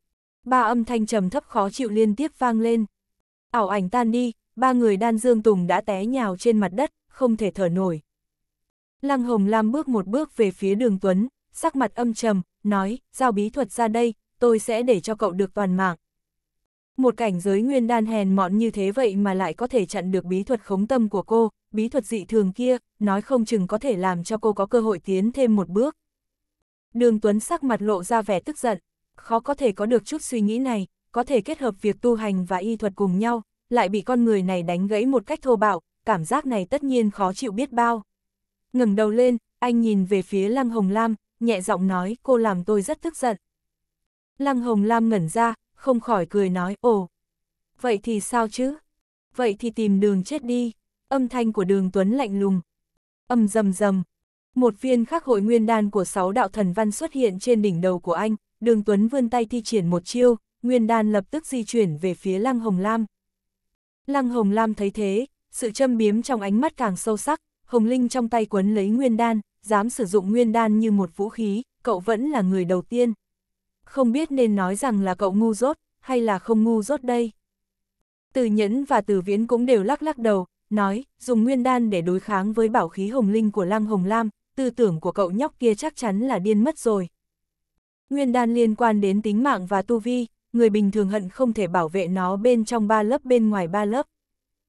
ba âm thanh trầm thấp khó chịu liên tiếp vang lên. Ảo ảnh tan đi, ba người đan dương tùng đã té nhào trên mặt đất, không thể thở nổi. Lăng Hồng Lam bước một bước về phía đường Tuấn, sắc mặt âm trầm, nói, giao bí thuật ra đây, tôi sẽ để cho cậu được toàn mạng. Một cảnh giới nguyên đan hèn mọn như thế vậy mà lại có thể chặn được bí thuật khống tâm của cô, bí thuật dị thường kia, nói không chừng có thể làm cho cô có cơ hội tiến thêm một bước. Đường Tuấn sắc mặt lộ ra vẻ tức giận, khó có thể có được chút suy nghĩ này, có thể kết hợp việc tu hành và y thuật cùng nhau, lại bị con người này đánh gãy một cách thô bạo, cảm giác này tất nhiên khó chịu biết bao. ngẩng đầu lên, anh nhìn về phía Lăng Hồng Lam, nhẹ giọng nói cô làm tôi rất tức giận. Lăng Hồng Lam ngẩn ra, không khỏi cười nói, ồ, vậy thì sao chứ? Vậy thì tìm đường chết đi, âm thanh của đường Tuấn lạnh lùng. Âm rầm rầm, một viên khắc hội nguyên đan của sáu đạo thần văn xuất hiện trên đỉnh đầu của anh, đường Tuấn vươn tay thi triển một chiêu, nguyên đan lập tức di chuyển về phía Lăng Hồng Lam. Lăng Hồng Lam thấy thế, sự châm biếm trong ánh mắt càng sâu sắc, Hồng Linh trong tay quấn lấy nguyên đan, dám sử dụng nguyên đan như một vũ khí, cậu vẫn là người đầu tiên không biết nên nói rằng là cậu ngu dốt, hay là không ngu dốt đây. Từ Nhẫn và Từ Viễn cũng đều lắc lắc đầu, nói, dùng nguyên đan để đối kháng với bảo khí hồng linh của Lăng Hồng Lam, tư tưởng của cậu nhóc kia chắc chắn là điên mất rồi. Nguyên đan liên quan đến tính mạng và tu vi, người bình thường hận không thể bảo vệ nó bên trong ba lớp bên ngoài ba lớp.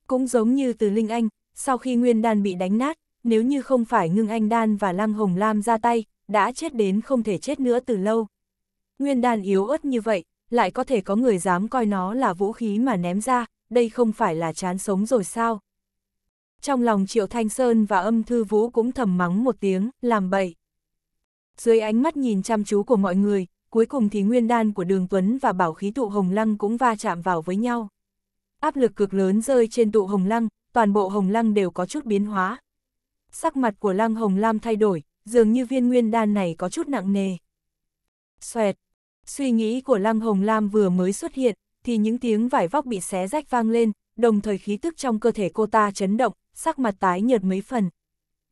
Cũng giống như từ Linh Anh, sau khi nguyên đan bị đánh nát, nếu như không phải ngưng anh đan và Lăng Hồng Lam ra tay, đã chết đến không thể chết nữa từ lâu nguyên đan yếu ớt như vậy, lại có thể có người dám coi nó là vũ khí mà ném ra, đây không phải là chán sống rồi sao? Trong lòng Triệu Thanh Sơn và âm thư vũ cũng thầm mắng một tiếng, làm bậy. Dưới ánh mắt nhìn chăm chú của mọi người, cuối cùng thì nguyên đan của Đường Tuấn và bảo khí tụ Hồng Lăng cũng va chạm vào với nhau. Áp lực cực lớn rơi trên tụ Hồng Lăng, toàn bộ Hồng Lăng đều có chút biến hóa. Sắc mặt của Lăng Hồng Lam thay đổi, dường như viên nguyên đan này có chút nặng nề. Xoẹt, Suy nghĩ của Lăng Hồng Lam vừa mới xuất hiện, thì những tiếng vải vóc bị xé rách vang lên, đồng thời khí tức trong cơ thể cô ta chấn động, sắc mặt tái nhợt mấy phần.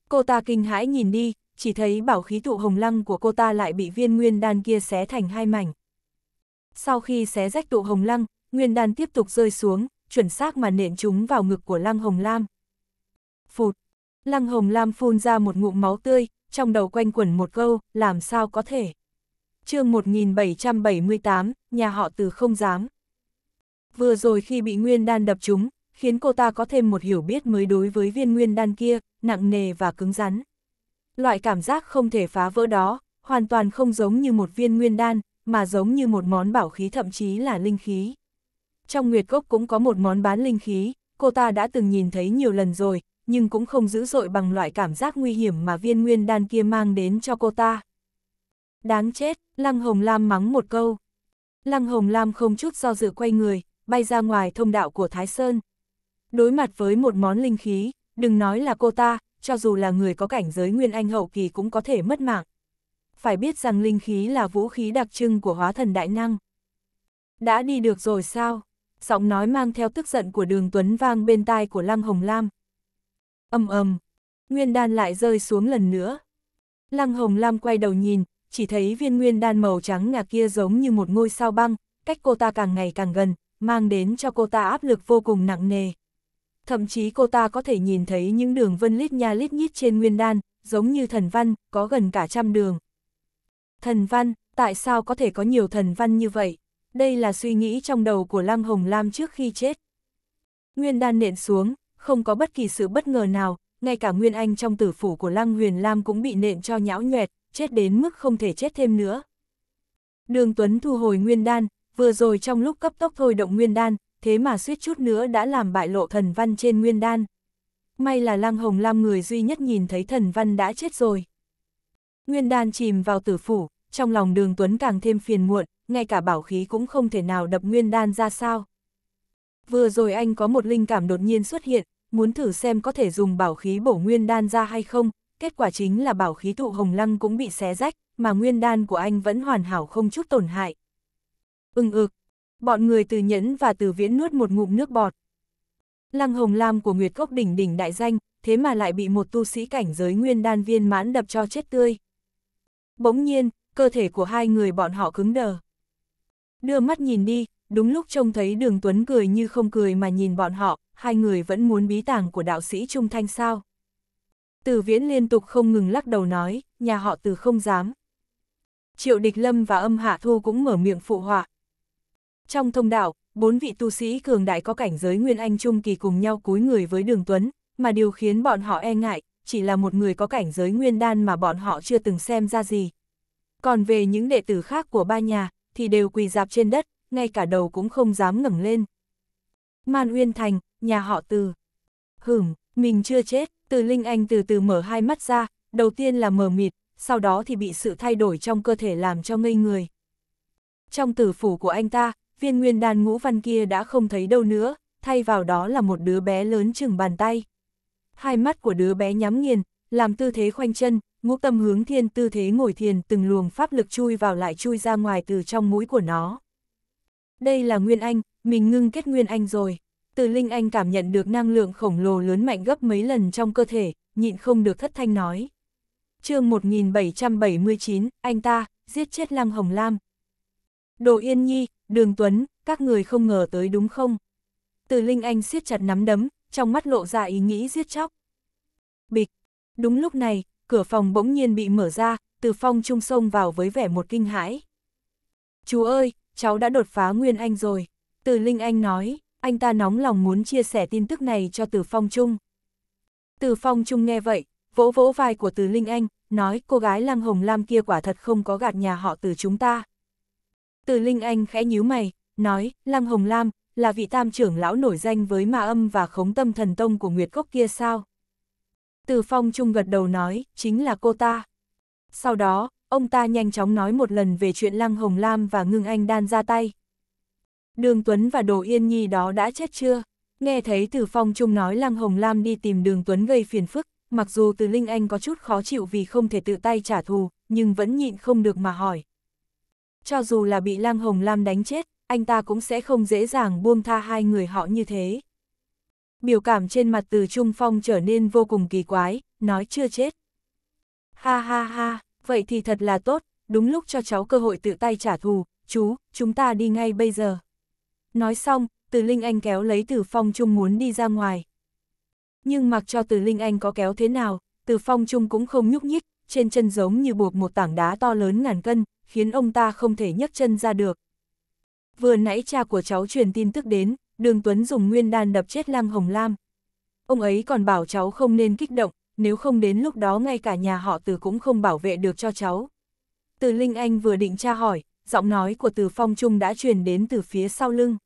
Cô ta kinh hãi nhìn đi, chỉ thấy bảo khí tụ hồng lăng của cô ta lại bị viên nguyên đan kia xé thành hai mảnh. Sau khi xé rách tụ hồng lăng, nguyên đan tiếp tục rơi xuống, chuẩn xác mà nện chúng vào ngực của lăng hồng lam. Phụt! Lăng hồng lam phun ra một ngụm máu tươi, trong đầu quanh quẩn một câu, làm sao có thể chương 1778, nhà họ từ không dám. Vừa rồi khi bị nguyên đan đập trúng, khiến cô ta có thêm một hiểu biết mới đối với viên nguyên đan kia, nặng nề và cứng rắn. Loại cảm giác không thể phá vỡ đó, hoàn toàn không giống như một viên nguyên đan, mà giống như một món bảo khí thậm chí là linh khí. Trong Nguyệt Cốc cũng có một món bán linh khí, cô ta đã từng nhìn thấy nhiều lần rồi, nhưng cũng không dữ dội bằng loại cảm giác nguy hiểm mà viên nguyên đan kia mang đến cho cô ta. Đáng chết, Lăng Hồng Lam mắng một câu. Lăng Hồng Lam không chút do dự quay người, bay ra ngoài thông đạo của Thái Sơn. Đối mặt với một món linh khí, đừng nói là cô ta, cho dù là người có cảnh giới nguyên anh hậu kỳ cũng có thể mất mạng. Phải biết rằng linh khí là vũ khí đặc trưng của hóa thần đại năng. Đã đi được rồi sao? Giọng nói mang theo tức giận của đường Tuấn vang bên tai của Lăng Hồng Lam. Âm ầm, nguyên đan lại rơi xuống lần nữa. Lăng Hồng Lam quay đầu nhìn, chỉ thấy viên nguyên đan màu trắng ngà kia giống như một ngôi sao băng, cách cô ta càng ngày càng gần, mang đến cho cô ta áp lực vô cùng nặng nề. Thậm chí cô ta có thể nhìn thấy những đường vân lít nha lít nhít trên nguyên đan, giống như thần văn, có gần cả trăm đường. Thần văn, tại sao có thể có nhiều thần văn như vậy? Đây là suy nghĩ trong đầu của Lam Hồng Lam trước khi chết. Nguyên đan nện xuống, không có bất kỳ sự bất ngờ nào, ngay cả Nguyên Anh trong tử phủ của Lăng Huyền Lam cũng bị nện cho nhão nhuẹt, chết đến mức không thể chết thêm nữa. Đường Tuấn thu hồi nguyên đan, vừa rồi trong lúc cấp tốc thôi động nguyên đan, thế mà suýt chút nữa đã làm bại lộ thần văn trên nguyên đan. May là Lăng Hồng Lam người duy nhất nhìn thấy thần văn đã chết rồi. Nguyên đan chìm vào tử phủ, trong lòng đường Tuấn càng thêm phiền muộn, ngay cả bảo khí cũng không thể nào đập nguyên đan ra sao. Vừa rồi anh có một linh cảm đột nhiên xuất hiện, muốn thử xem có thể dùng bảo khí bổ nguyên đan ra hay không, kết quả chính là bảo khí thụ hồng lăng cũng bị xé rách, mà nguyên đan của anh vẫn hoàn hảo không chút tổn hại. Ưng ừ, ực, bọn người từ nhẫn và từ viễn nuốt một ngụm nước bọt. Lăng hồng lam của Nguyệt Cốc đỉnh đỉnh đại danh, thế mà lại bị một tu sĩ cảnh giới nguyên đan viên mãn đập cho chết tươi. Bỗng nhiên, cơ thể của hai người bọn họ cứng đờ. Đưa mắt nhìn đi, đúng lúc trông thấy đường Tuấn cười như không cười mà nhìn bọn họ, hai người vẫn muốn bí tàng của đạo sĩ Trung Thanh sao. Từ viễn liên tục không ngừng lắc đầu nói, nhà họ từ không dám. Triệu địch lâm và âm hạ thu cũng mở miệng phụ họa. Trong thông đạo, bốn vị tu sĩ cường đại có cảnh giới Nguyên Anh Trung Kỳ cùng nhau cúi người với đường Tuấn, mà điều khiến bọn họ e ngại, chỉ là một người có cảnh giới Nguyên Đan mà bọn họ chưa từng xem ra gì. Còn về những đệ tử khác của ba nhà, thì đều quỳ dạp trên đất, ngay cả đầu cũng không dám ngẩng lên. Man Uyên Thành, nhà họ từ. Hửm, mình chưa chết, từ Linh Anh từ từ mở hai mắt ra, đầu tiên là mờ mịt, sau đó thì bị sự thay đổi trong cơ thể làm cho ngây người. Trong tử phủ của anh ta, viên nguyên đàn ngũ văn kia đã không thấy đâu nữa, thay vào đó là một đứa bé lớn chừng bàn tay. Hai mắt của đứa bé nhắm nghiền, làm tư thế khoanh chân, ngũ tâm hướng thiên tư thế ngồi thiền từng luồng pháp lực chui vào lại chui ra ngoài từ trong mũi của nó. Đây là Nguyên Anh, mình ngưng kết Nguyên Anh rồi. Từ Linh Anh cảm nhận được năng lượng khổng lồ lớn mạnh gấp mấy lần trong cơ thể, nhịn không được thất thanh nói. chương 1779, anh ta, giết chết Lăng Hồng Lam. Đồ Yên Nhi, Đường Tuấn, các người không ngờ tới đúng không? Từ Linh Anh siết chặt nắm đấm, trong mắt lộ ra ý nghĩ giết chóc. Bịch, đúng lúc này, cửa phòng bỗng nhiên bị mở ra, từ phong trung sông vào với vẻ một kinh hãi. Chú ơi, cháu đã đột phá Nguyên Anh rồi, từ Linh Anh nói anh ta nóng lòng muốn chia sẻ tin tức này cho Từ Phong Trung. Từ Phong Trung nghe vậy, vỗ vỗ vai của Từ Linh Anh, nói cô gái Lăng Hồng Lam kia quả thật không có gạt nhà họ từ chúng ta. Từ Linh Anh khẽ nhíu mày, nói, Lăng Hồng Lam, là vị tam trưởng lão nổi danh với ma âm và khống tâm thần tông của Nguyệt Cốc kia sao? Từ Phong Trung gật đầu nói, chính là cô ta. Sau đó, ông ta nhanh chóng nói một lần về chuyện Lăng Hồng Lam và Ngưng Anh đan ra tay. Đường Tuấn và Đồ Yên Nhi đó đã chết chưa? Nghe thấy từ phong trung nói Lăng Hồng Lam đi tìm đường Tuấn gây phiền phức, mặc dù từ Linh Anh có chút khó chịu vì không thể tự tay trả thù, nhưng vẫn nhịn không được mà hỏi. Cho dù là bị Lăng Hồng Lam đánh chết, anh ta cũng sẽ không dễ dàng buông tha hai người họ như thế. Biểu cảm trên mặt từ Trung Phong trở nên vô cùng kỳ quái, nói chưa chết. Ha ha ha, vậy thì thật là tốt, đúng lúc cho cháu cơ hội tự tay trả thù, chú, chúng ta đi ngay bây giờ. Nói xong, Từ Linh Anh kéo lấy Từ Phong Trung muốn đi ra ngoài. Nhưng mặc cho Từ Linh Anh có kéo thế nào, Từ Phong Trung cũng không nhúc nhích, trên chân giống như buộc một tảng đá to lớn ngàn cân, khiến ông ta không thể nhấc chân ra được. Vừa nãy cha của cháu truyền tin tức đến, Đường Tuấn dùng nguyên đan đập chết lang Hồng Lam. Ông ấy còn bảo cháu không nên kích động, nếu không đến lúc đó ngay cả nhà họ Từ cũng không bảo vệ được cho cháu. Từ Linh Anh vừa định tra hỏi, giọng nói của Từ Phong Trung đã truyền đến từ phía sau lưng.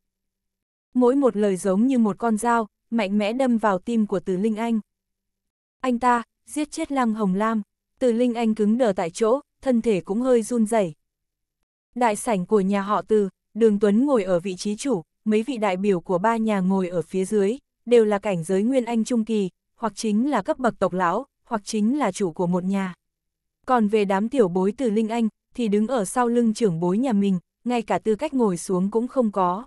Mỗi một lời giống như một con dao, mạnh mẽ đâm vào tim của Từ Linh Anh. Anh ta, giết chết Lăng Hồng Lam. Từ Linh Anh cứng đờ tại chỗ, thân thể cũng hơi run rẩy. Đại sảnh của nhà họ Từ, Đường Tuấn ngồi ở vị trí chủ, mấy vị đại biểu của ba nhà ngồi ở phía dưới, đều là cảnh giới Nguyên Anh Trung Kỳ, hoặc chính là cấp bậc tộc lão, hoặc chính là chủ của một nhà. Còn về đám tiểu bối Từ Linh Anh, thì đứng ở sau lưng trưởng bối nhà mình, ngay cả tư cách ngồi xuống cũng không có.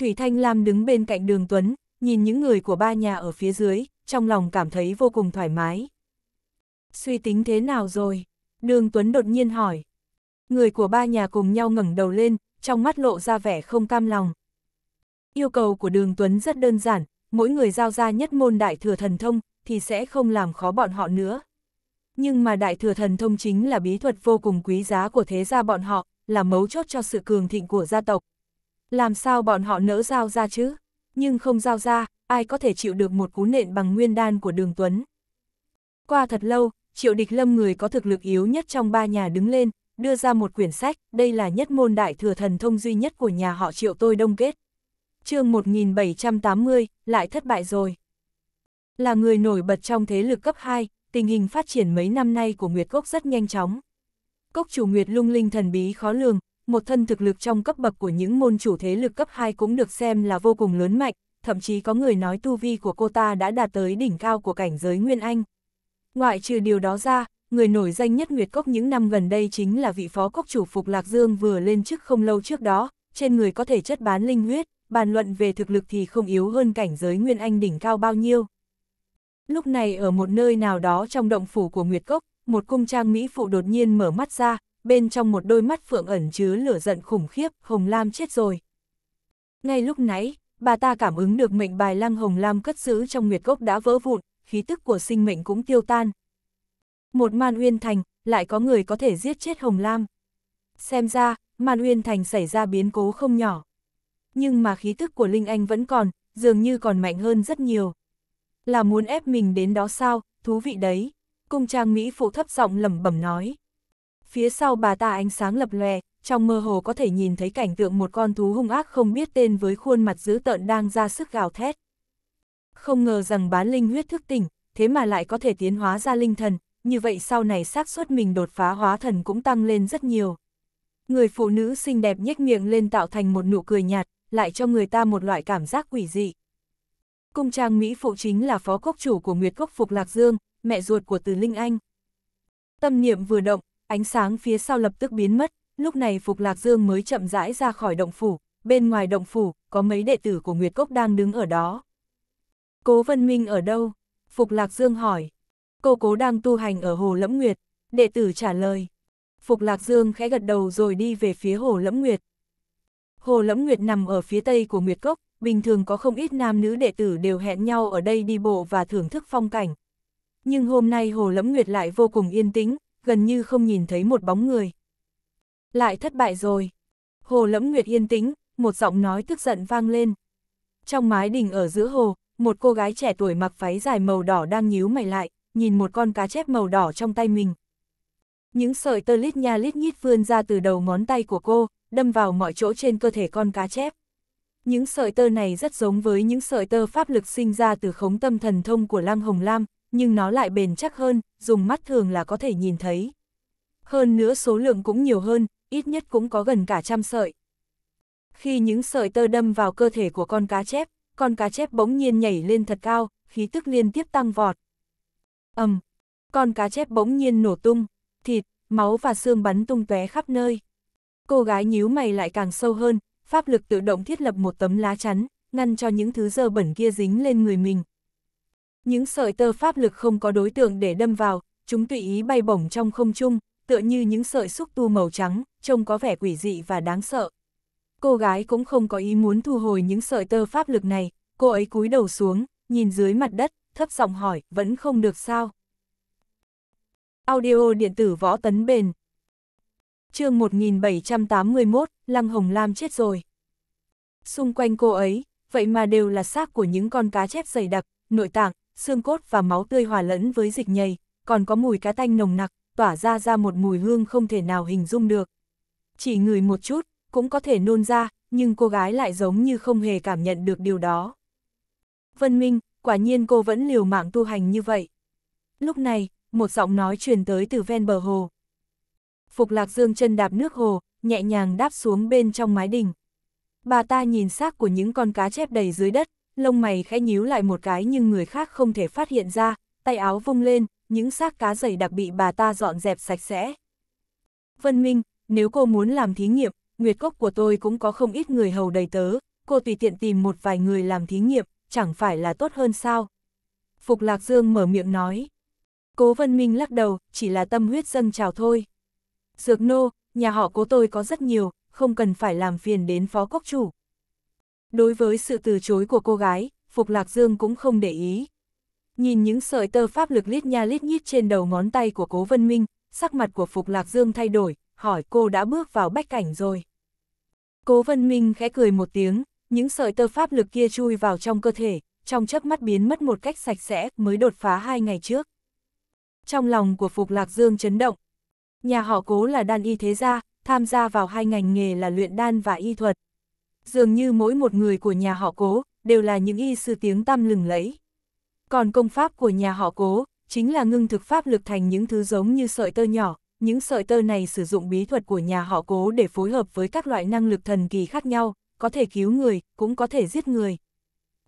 Thủy Thanh Lam đứng bên cạnh đường Tuấn, nhìn những người của ba nhà ở phía dưới, trong lòng cảm thấy vô cùng thoải mái. Suy tính thế nào rồi? Đường Tuấn đột nhiên hỏi. Người của ba nhà cùng nhau ngẩng đầu lên, trong mắt lộ ra vẻ không cam lòng. Yêu cầu của đường Tuấn rất đơn giản, mỗi người giao ra nhất môn đại thừa thần thông, thì sẽ không làm khó bọn họ nữa. Nhưng mà đại thừa thần thông chính là bí thuật vô cùng quý giá của thế gia bọn họ, là mấu chốt cho sự cường thịnh của gia tộc, làm sao bọn họ nỡ giao ra chứ? Nhưng không giao ra, ai có thể chịu được một cú nện bằng nguyên đan của đường Tuấn. Qua thật lâu, triệu địch lâm người có thực lực yếu nhất trong ba nhà đứng lên, đưa ra một quyển sách, đây là nhất môn đại thừa thần thông duy nhất của nhà họ triệu tôi đông kết. chương 1780, lại thất bại rồi. Là người nổi bật trong thế lực cấp 2, tình hình phát triển mấy năm nay của Nguyệt Cốc rất nhanh chóng. Cốc chủ Nguyệt lung linh thần bí khó lường, một thân thực lực trong cấp bậc của những môn chủ thế lực cấp 2 cũng được xem là vô cùng lớn mạnh, thậm chí có người nói tu vi của cô ta đã đạt tới đỉnh cao của cảnh giới Nguyên Anh. Ngoại trừ điều đó ra, người nổi danh nhất Nguyệt Cốc những năm gần đây chính là vị phó cốc chủ Phục Lạc Dương vừa lên chức không lâu trước đó, trên người có thể chất bán linh huyết, bàn luận về thực lực thì không yếu hơn cảnh giới Nguyên Anh đỉnh cao bao nhiêu. Lúc này ở một nơi nào đó trong động phủ của Nguyệt Cốc, một cung trang Mỹ phụ đột nhiên mở mắt ra, bên trong một đôi mắt phượng ẩn chứa lửa giận khủng khiếp, Hồng Lam chết rồi. Ngay lúc nãy, bà ta cảm ứng được mệnh bài lăng Hồng Lam cất giữ trong nguyệt gốc đã vỡ vụn, khí tức của sinh mệnh cũng tiêu tan. Một man uyên thành, lại có người có thể giết chết Hồng Lam. Xem ra, man uyên thành xảy ra biến cố không nhỏ. Nhưng mà khí tức của Linh Anh vẫn còn, dường như còn mạnh hơn rất nhiều. Là muốn ép mình đến đó sao, thú vị đấy. Cung trang Mỹ phụ thấp giọng lẩm bẩm nói phía sau bà ta ánh sáng lập lòe, trong mơ hồ có thể nhìn thấy cảnh tượng một con thú hung ác không biết tên với khuôn mặt dữ tợn đang ra sức gào thét. Không ngờ rằng bán linh huyết thức tỉnh, thế mà lại có thể tiến hóa ra linh thần, như vậy sau này xác suất mình đột phá hóa thần cũng tăng lên rất nhiều. Người phụ nữ xinh đẹp nhếch miệng lên tạo thành một nụ cười nhạt, lại cho người ta một loại cảm giác quỷ dị. Cung trang Mỹ phụ chính là phó quốc chủ của Nguyệt quốc Phục Lạc Dương, mẹ ruột của Từ Linh Anh. Tâm niệm vừa động, Ánh sáng phía sau lập tức biến mất, lúc này Phục Lạc Dương mới chậm rãi ra khỏi động phủ, bên ngoài động phủ, có mấy đệ tử của Nguyệt Cốc đang đứng ở đó. Cố Vân Minh ở đâu? Phục Lạc Dương hỏi. Cô cố đang tu hành ở Hồ Lẫm Nguyệt, đệ tử trả lời. Phục Lạc Dương khẽ gật đầu rồi đi về phía Hồ Lẫm Nguyệt. Hồ Lẫm Nguyệt nằm ở phía tây của Nguyệt Cốc, bình thường có không ít nam nữ đệ tử đều hẹn nhau ở đây đi bộ và thưởng thức phong cảnh. Nhưng hôm nay Hồ Lẫm Nguyệt lại vô cùng yên tĩnh, gần như không nhìn thấy một bóng người. Lại thất bại rồi. Hồ lẫm nguyệt yên tĩnh, một giọng nói tức giận vang lên. Trong mái đình ở giữa hồ, một cô gái trẻ tuổi mặc váy dài màu đỏ đang nhíu mày lại, nhìn một con cá chép màu đỏ trong tay mình. Những sợi tơ lít nha lít nhít vươn ra từ đầu ngón tay của cô, đâm vào mọi chỗ trên cơ thể con cá chép. Những sợi tơ này rất giống với những sợi tơ pháp lực sinh ra từ khống tâm thần thông của Lăng Hồng Lam, nhưng nó lại bền chắc hơn, dùng mắt thường là có thể nhìn thấy. Hơn nữa số lượng cũng nhiều hơn, ít nhất cũng có gần cả trăm sợi. Khi những sợi tơ đâm vào cơ thể của con cá chép, con cá chép bỗng nhiên nhảy lên thật cao, khí tức liên tiếp tăng vọt. ầm, um, con cá chép bỗng nhiên nổ tung, thịt, máu và xương bắn tung tóe khắp nơi. Cô gái nhíu mày lại càng sâu hơn, pháp lực tự động thiết lập một tấm lá chắn, ngăn cho những thứ dơ bẩn kia dính lên người mình, những sợi tơ pháp lực không có đối tượng để đâm vào, chúng tùy ý bay bổng trong không trung, tựa như những sợi xúc tu màu trắng, trông có vẻ quỷ dị và đáng sợ. Cô gái cũng không có ý muốn thu hồi những sợi tơ pháp lực này, cô ấy cúi đầu xuống, nhìn dưới mặt đất, thấp giọng hỏi, vẫn không được sao. Audio điện tử võ tấn bền chương 1781, Lăng Hồng Lam chết rồi. Xung quanh cô ấy, vậy mà đều là xác của những con cá chép dày đặc, nội tạng, xương cốt và máu tươi hòa lẫn với dịch nhầy, còn có mùi cá tanh nồng nặc, tỏa ra ra một mùi hương không thể nào hình dung được. Chỉ ngửi một chút, cũng có thể nôn ra, nhưng cô gái lại giống như không hề cảm nhận được điều đó. Vân Minh, quả nhiên cô vẫn liều mạng tu hành như vậy. Lúc này, một giọng nói truyền tới từ ven bờ hồ. Phục Lạc Dương chân đạp nước hồ, nhẹ nhàng đáp xuống bên trong mái đình. Bà ta nhìn xác của những con cá chép đầy dưới đất, lông mày khẽ nhíu lại một cái nhưng người khác không thể phát hiện ra, tay áo vung lên, những xác cá dày đặc bị bà ta dọn dẹp sạch sẽ. Vân Minh, nếu cô muốn làm thí nghiệm, nguyệt cốc của tôi cũng có không ít người hầu đầy tớ, cô tùy tiện tìm một vài người làm thí nghiệm, chẳng phải là tốt hơn sao? Phục Lạc Dương mở miệng nói. Cố Vân Minh lắc đầu, chỉ là tâm huyết dâng trào thôi. Dược nô, nhà họ cố tôi có rất nhiều, không cần phải làm phiền đến phó quốc chủ. Đối với sự từ chối của cô gái, Phục Lạc Dương cũng không để ý. Nhìn những sợi tơ pháp lực lít nha lít nhít trên đầu ngón tay của Cố Vân Minh, sắc mặt của Phục Lạc Dương thay đổi, hỏi cô đã bước vào bách cảnh rồi. Cố Vân Minh khẽ cười một tiếng, những sợi tơ pháp lực kia chui vào trong cơ thể, trong chớp mắt biến mất một cách sạch sẽ mới đột phá hai ngày trước. Trong lòng của Phục Lạc Dương chấn động, nhà họ cố là đan y thế gia, tham gia vào hai ngành nghề là luyện đan và y thuật dường như mỗi một người của nhà họ cố, đều là những y sư tiếng tăm lừng lẫy. Còn công pháp của nhà họ cố, chính là ngưng thực pháp lực thành những thứ giống như sợi tơ nhỏ, những sợi tơ này sử dụng bí thuật của nhà họ cố để phối hợp với các loại năng lực thần kỳ khác nhau, có thể cứu người, cũng có thể giết người.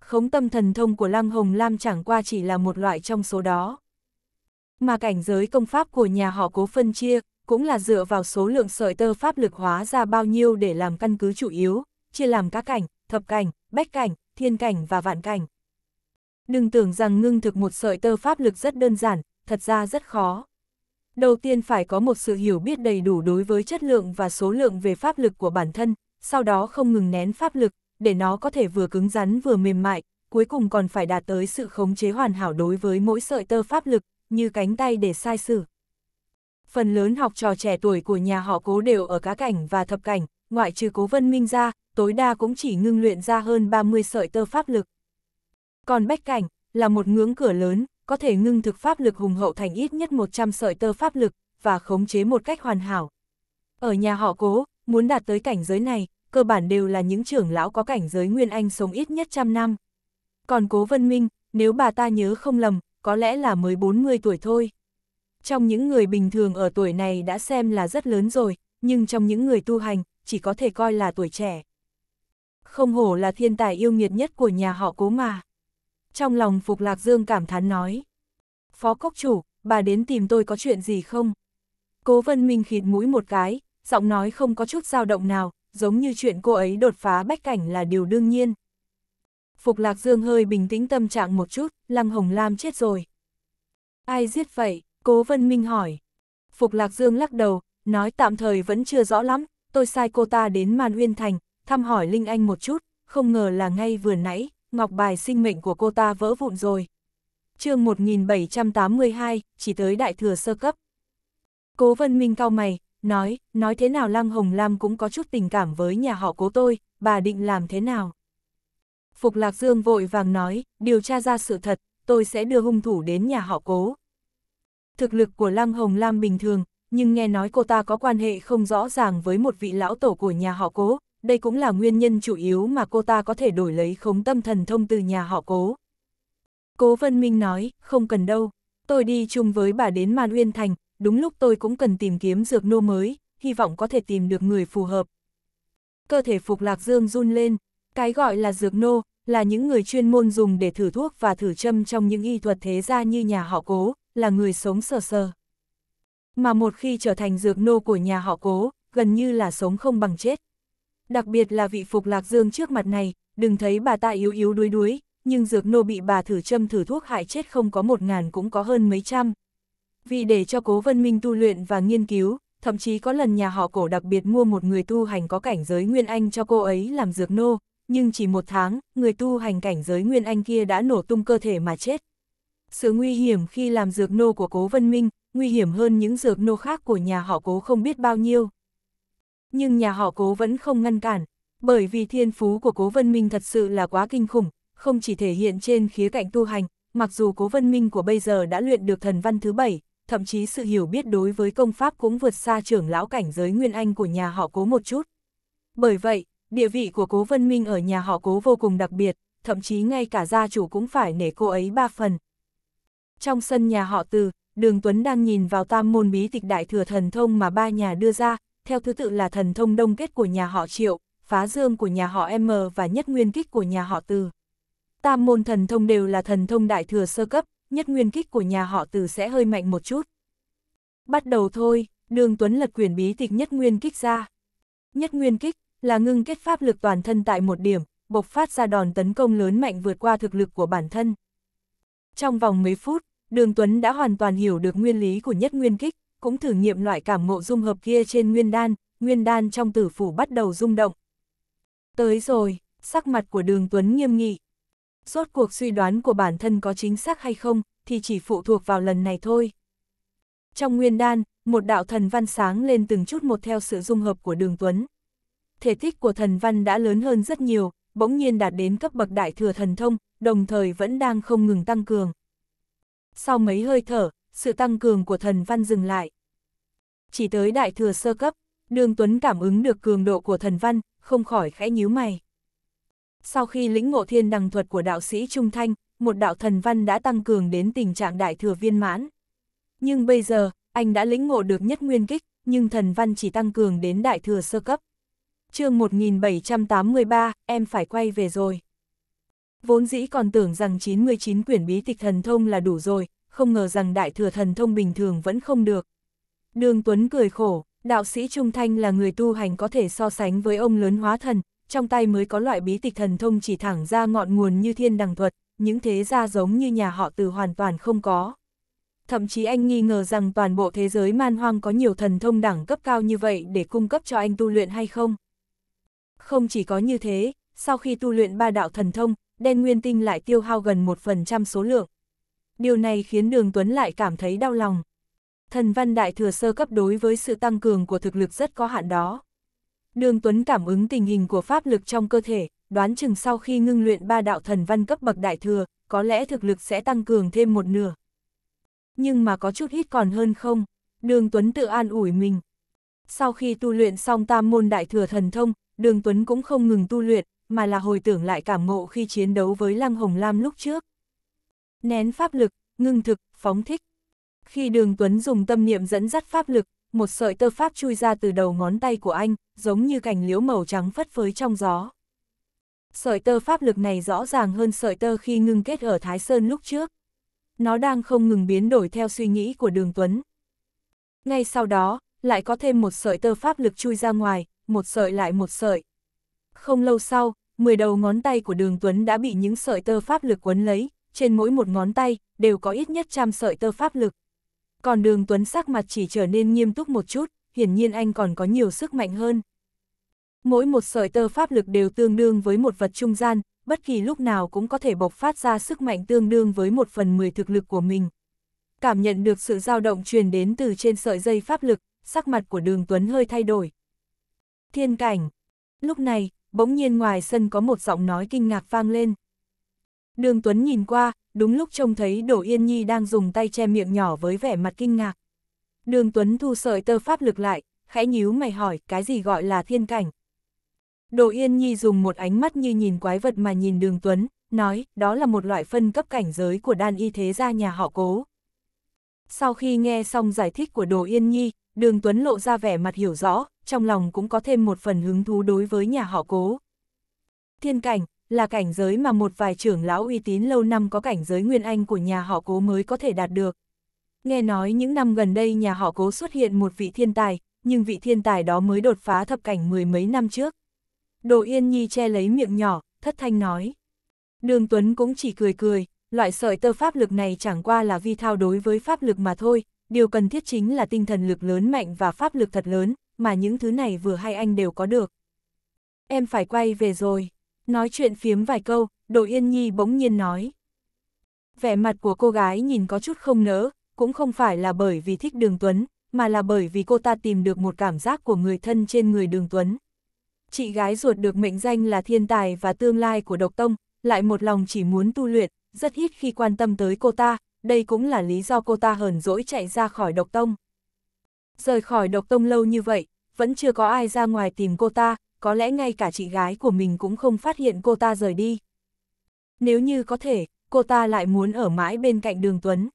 Khống tâm thần thông của Lăng Hồng Lam chẳng qua chỉ là một loại trong số đó. Mà cảnh giới công pháp của nhà họ cố phân chia, cũng là dựa vào số lượng sợi tơ pháp lực hóa ra bao nhiêu để làm căn cứ chủ yếu, chia làm các cảnh, thập cảnh, bách cảnh, thiên cảnh và vạn cảnh. Đừng tưởng rằng ngưng thực một sợi tơ pháp lực rất đơn giản, thật ra rất khó. Đầu tiên phải có một sự hiểu biết đầy đủ đối với chất lượng và số lượng về pháp lực của bản thân, sau đó không ngừng nén pháp lực, để nó có thể vừa cứng rắn vừa mềm mại, cuối cùng còn phải đạt tới sự khống chế hoàn hảo đối với mỗi sợi tơ pháp lực, như cánh tay để sai sử. Phần lớn học trò trẻ tuổi của nhà họ cố đều ở cá cảnh và thập cảnh, ngoại trừ cố vân minh ra, tối đa cũng chỉ ngưng luyện ra hơn 30 sợi tơ pháp lực. Còn bách cảnh, là một ngưỡng cửa lớn, có thể ngưng thực pháp lực hùng hậu thành ít nhất 100 sợi tơ pháp lực, và khống chế một cách hoàn hảo. Ở nhà họ cố, muốn đạt tới cảnh giới này, cơ bản đều là những trưởng lão có cảnh giới Nguyên Anh sống ít nhất trăm năm. Còn cố Vân Minh, nếu bà ta nhớ không lầm, có lẽ là mới 40 tuổi thôi. Trong những người bình thường ở tuổi này đã xem là rất lớn rồi, nhưng trong những người tu hành, chỉ có thể coi là tuổi trẻ. Không hổ là thiên tài yêu nghiệt nhất của nhà họ cố mà. Trong lòng Phục Lạc Dương cảm thán nói. Phó Cốc Chủ, bà đến tìm tôi có chuyện gì không? Cố Vân Minh khịt mũi một cái, giọng nói không có chút dao động nào, giống như chuyện cô ấy đột phá bách cảnh là điều đương nhiên. Phục Lạc Dương hơi bình tĩnh tâm trạng một chút, Lăng Hồng Lam chết rồi. Ai giết vậy? Cố Vân Minh hỏi. Phục Lạc Dương lắc đầu, nói tạm thời vẫn chưa rõ lắm, tôi sai cô ta đến Man Uyên Thành, thăm hỏi Linh Anh một chút, không ngờ là ngay vừa nãy, ngọc bài sinh mệnh của cô ta vỡ vụn rồi. chương 1782, chỉ tới đại thừa sơ cấp. Cố Vân Minh cao mày, nói, nói thế nào Lăng Hồng Lam cũng có chút tình cảm với nhà họ cố tôi, bà định làm thế nào? Phục Lạc Dương vội vàng nói, điều tra ra sự thật, tôi sẽ đưa hung thủ đến nhà họ cố. Thực lực của Lăng Hồng Lam bình thường, nhưng nghe nói cô ta có quan hệ không rõ ràng với một vị lão tổ của nhà họ cố, đây cũng là nguyên nhân chủ yếu mà cô ta có thể đổi lấy khống tâm thần thông từ nhà họ cố. Cố Vân Minh nói, không cần đâu, tôi đi chung với bà đến Man Uyên Thành, đúng lúc tôi cũng cần tìm kiếm dược nô mới, hy vọng có thể tìm được người phù hợp. Cơ thể Phục Lạc Dương run lên, cái gọi là dược nô, là những người chuyên môn dùng để thử thuốc và thử châm trong những y thuật thế gia như nhà họ cố, là người sống sờ sờ. Mà một khi trở thành dược nô của nhà họ cố, gần như là sống không bằng chết. Đặc biệt là vị Phục Lạc Dương trước mặt này, đừng thấy bà ta yếu yếu đuối đuối, nhưng dược nô bị bà thử châm thử thuốc hại chết không có một ngàn cũng có hơn mấy trăm. Vì để cho cố vân minh tu luyện và nghiên cứu, thậm chí có lần nhà họ cổ đặc biệt mua một người tu hành có cảnh giới Nguyên Anh cho cô ấy làm dược nô, nhưng chỉ một tháng, người tu hành cảnh giới Nguyên Anh kia đã nổ tung cơ thể mà chết. Sự nguy hiểm khi làm dược nô của cố vân minh nguy hiểm hơn những dược nô khác của nhà họ cố không biết bao nhiêu. Nhưng nhà họ cố vẫn không ngăn cản, bởi vì thiên phú của cố vân minh thật sự là quá kinh khủng, không chỉ thể hiện trên khía cạnh tu hành, mặc dù cố vân minh của bây giờ đã luyện được thần văn thứ bảy, thậm chí sự hiểu biết đối với công pháp cũng vượt xa trưởng lão cảnh giới nguyên anh của nhà họ cố một chút. Bởi vậy, địa vị của cố vân minh ở nhà họ cố vô cùng đặc biệt, thậm chí ngay cả gia chủ cũng phải nể cô ấy ba phần. Trong sân nhà họ từ, đường Tuấn đang nhìn vào tam môn bí tịch đại thừa thần thông mà ba nhà đưa ra, theo thứ tự là thần thông đông kết của nhà họ Triệu, phá dương của nhà họ M và nhất nguyên kích của nhà họ Từ. Tam môn thần thông đều là thần thông đại thừa sơ cấp, nhất nguyên kích của nhà họ Từ sẽ hơi mạnh một chút. Bắt đầu thôi, đường Tuấn lật quyển bí tịch nhất nguyên kích ra. Nhất nguyên kích là ngưng kết pháp lực toàn thân tại một điểm, bộc phát ra đòn tấn công lớn mạnh vượt qua thực lực của bản thân. Trong vòng mấy phút, Đường Tuấn đã hoàn toàn hiểu được nguyên lý của nhất nguyên kích, cũng thử nghiệm loại cảm ngộ dung hợp kia trên nguyên đan, nguyên đan trong tử phủ bắt đầu rung động. Tới rồi, sắc mặt của đường Tuấn nghiêm nghị. Rốt cuộc suy đoán của bản thân có chính xác hay không, thì chỉ phụ thuộc vào lần này thôi. Trong nguyên đan, một đạo thần văn sáng lên từng chút một theo sự dung hợp của đường Tuấn. Thể tích của thần văn đã lớn hơn rất nhiều, bỗng nhiên đạt đến cấp bậc đại thừa thần thông, đồng thời vẫn đang không ngừng tăng cường. Sau mấy hơi thở, sự tăng cường của thần văn dừng lại. Chỉ tới đại thừa sơ cấp, Đường Tuấn cảm ứng được cường độ của thần văn, không khỏi khẽ nhíu mày. Sau khi lĩnh ngộ thiên đằng thuật của đạo sĩ Trung Thanh, một đạo thần văn đã tăng cường đến tình trạng đại thừa viên mãn. Nhưng bây giờ, anh đã lĩnh ngộ được nhất nguyên kích, nhưng thần văn chỉ tăng cường đến đại thừa sơ cấp. chương 1783, em phải quay về rồi vốn dĩ còn tưởng rằng 99 quyển bí tịch thần thông là đủ rồi, không ngờ rằng đại thừa thần thông bình thường vẫn không được. Đường Tuấn cười khổ, đạo sĩ Trung Thanh là người tu hành có thể so sánh với ông lớn hóa thần, trong tay mới có loại bí tịch thần thông chỉ thẳng ra ngọn nguồn như thiên đằng thuật, những thế gia giống như nhà họ từ hoàn toàn không có. Thậm chí anh nghi ngờ rằng toàn bộ thế giới man hoang có nhiều thần thông đẳng cấp cao như vậy để cung cấp cho anh tu luyện hay không. Không chỉ có như thế, sau khi tu luyện ba đạo thần thông, đen nguyên tinh lại tiêu hao gần một phần trăm số lượng. Điều này khiến Đường Tuấn lại cảm thấy đau lòng. Thần văn đại thừa sơ cấp đối với sự tăng cường của thực lực rất có hạn đó. Đường Tuấn cảm ứng tình hình của pháp lực trong cơ thể, đoán chừng sau khi ngưng luyện ba đạo thần văn cấp bậc đại thừa, có lẽ thực lực sẽ tăng cường thêm một nửa. Nhưng mà có chút ít còn hơn không, Đường Tuấn tự an ủi mình. Sau khi tu luyện xong tam môn đại thừa thần thông, Đường Tuấn cũng không ngừng tu luyện, mà là hồi tưởng lại cảm ngộ khi chiến đấu với Lăng Hồng Lam lúc trước. Nén pháp lực, ngưng thực, phóng thích. Khi Đường Tuấn dùng tâm niệm dẫn dắt pháp lực, một sợi tơ pháp chui ra từ đầu ngón tay của anh, giống như cành liễu màu trắng phất phới trong gió. Sợi tơ pháp lực này rõ ràng hơn sợi tơ khi ngưng kết ở Thái Sơn lúc trước. Nó đang không ngừng biến đổi theo suy nghĩ của Đường Tuấn. Ngay sau đó, lại có thêm một sợi tơ pháp lực chui ra ngoài, một sợi lại một sợi. Không lâu sau, 10 đầu ngón tay của đường Tuấn đã bị những sợi tơ pháp lực quấn lấy, trên mỗi một ngón tay đều có ít nhất trăm sợi tơ pháp lực. Còn đường Tuấn sắc mặt chỉ trở nên nghiêm túc một chút, hiển nhiên anh còn có nhiều sức mạnh hơn. Mỗi một sợi tơ pháp lực đều tương đương với một vật trung gian, bất kỳ lúc nào cũng có thể bộc phát ra sức mạnh tương đương với một phần mười thực lực của mình. Cảm nhận được sự dao động truyền đến từ trên sợi dây pháp lực, sắc mặt của đường Tuấn hơi thay đổi. Thiên cảnh Lúc này, bỗng nhiên ngoài sân có một giọng nói kinh ngạc vang lên. Đường Tuấn nhìn qua, đúng lúc trông thấy Đỗ Yên Nhi đang dùng tay che miệng nhỏ với vẻ mặt kinh ngạc. Đường Tuấn thu sợi tơ pháp lực lại, khẽ nhíu mày hỏi cái gì gọi là thiên cảnh. Đỗ Yên Nhi dùng một ánh mắt như nhìn quái vật mà nhìn đường Tuấn, nói đó là một loại phân cấp cảnh giới của đan y thế gia nhà họ cố. Sau khi nghe xong giải thích của Đồ Yên Nhi, đường Tuấn lộ ra vẻ mặt hiểu rõ, trong lòng cũng có thêm một phần hứng thú đối với nhà họ cố. Thiên cảnh, là cảnh giới mà một vài trưởng lão uy tín lâu năm có cảnh giới nguyên anh của nhà họ cố mới có thể đạt được. Nghe nói những năm gần đây nhà họ cố xuất hiện một vị thiên tài, nhưng vị thiên tài đó mới đột phá thập cảnh mười mấy năm trước. Đồ Yên Nhi che lấy miệng nhỏ, thất thanh nói. Đường Tuấn cũng chỉ cười cười, loại sợi tơ pháp lực này chẳng qua là vi thao đối với pháp lực mà thôi, điều cần thiết chính là tinh thần lực lớn mạnh và pháp lực thật lớn, mà những thứ này vừa hay anh đều có được. Em phải quay về rồi. Nói chuyện phiếm vài câu, Đỗ Yên Nhi bỗng nhiên nói. Vẻ mặt của cô gái nhìn có chút không nỡ, cũng không phải là bởi vì thích Đường Tuấn, mà là bởi vì cô ta tìm được một cảm giác của người thân trên người Đường Tuấn. Chị gái ruột được mệnh danh là thiên tài và tương lai của độc tông, lại một lòng chỉ muốn tu luyện, rất ít khi quan tâm tới cô ta, đây cũng là lý do cô ta hờn dỗi chạy ra khỏi độc tông. Rời khỏi độc tông lâu như vậy, vẫn chưa có ai ra ngoài tìm cô ta, có lẽ ngay cả chị gái của mình cũng không phát hiện cô ta rời đi. Nếu như có thể, cô ta lại muốn ở mãi bên cạnh đường Tuấn.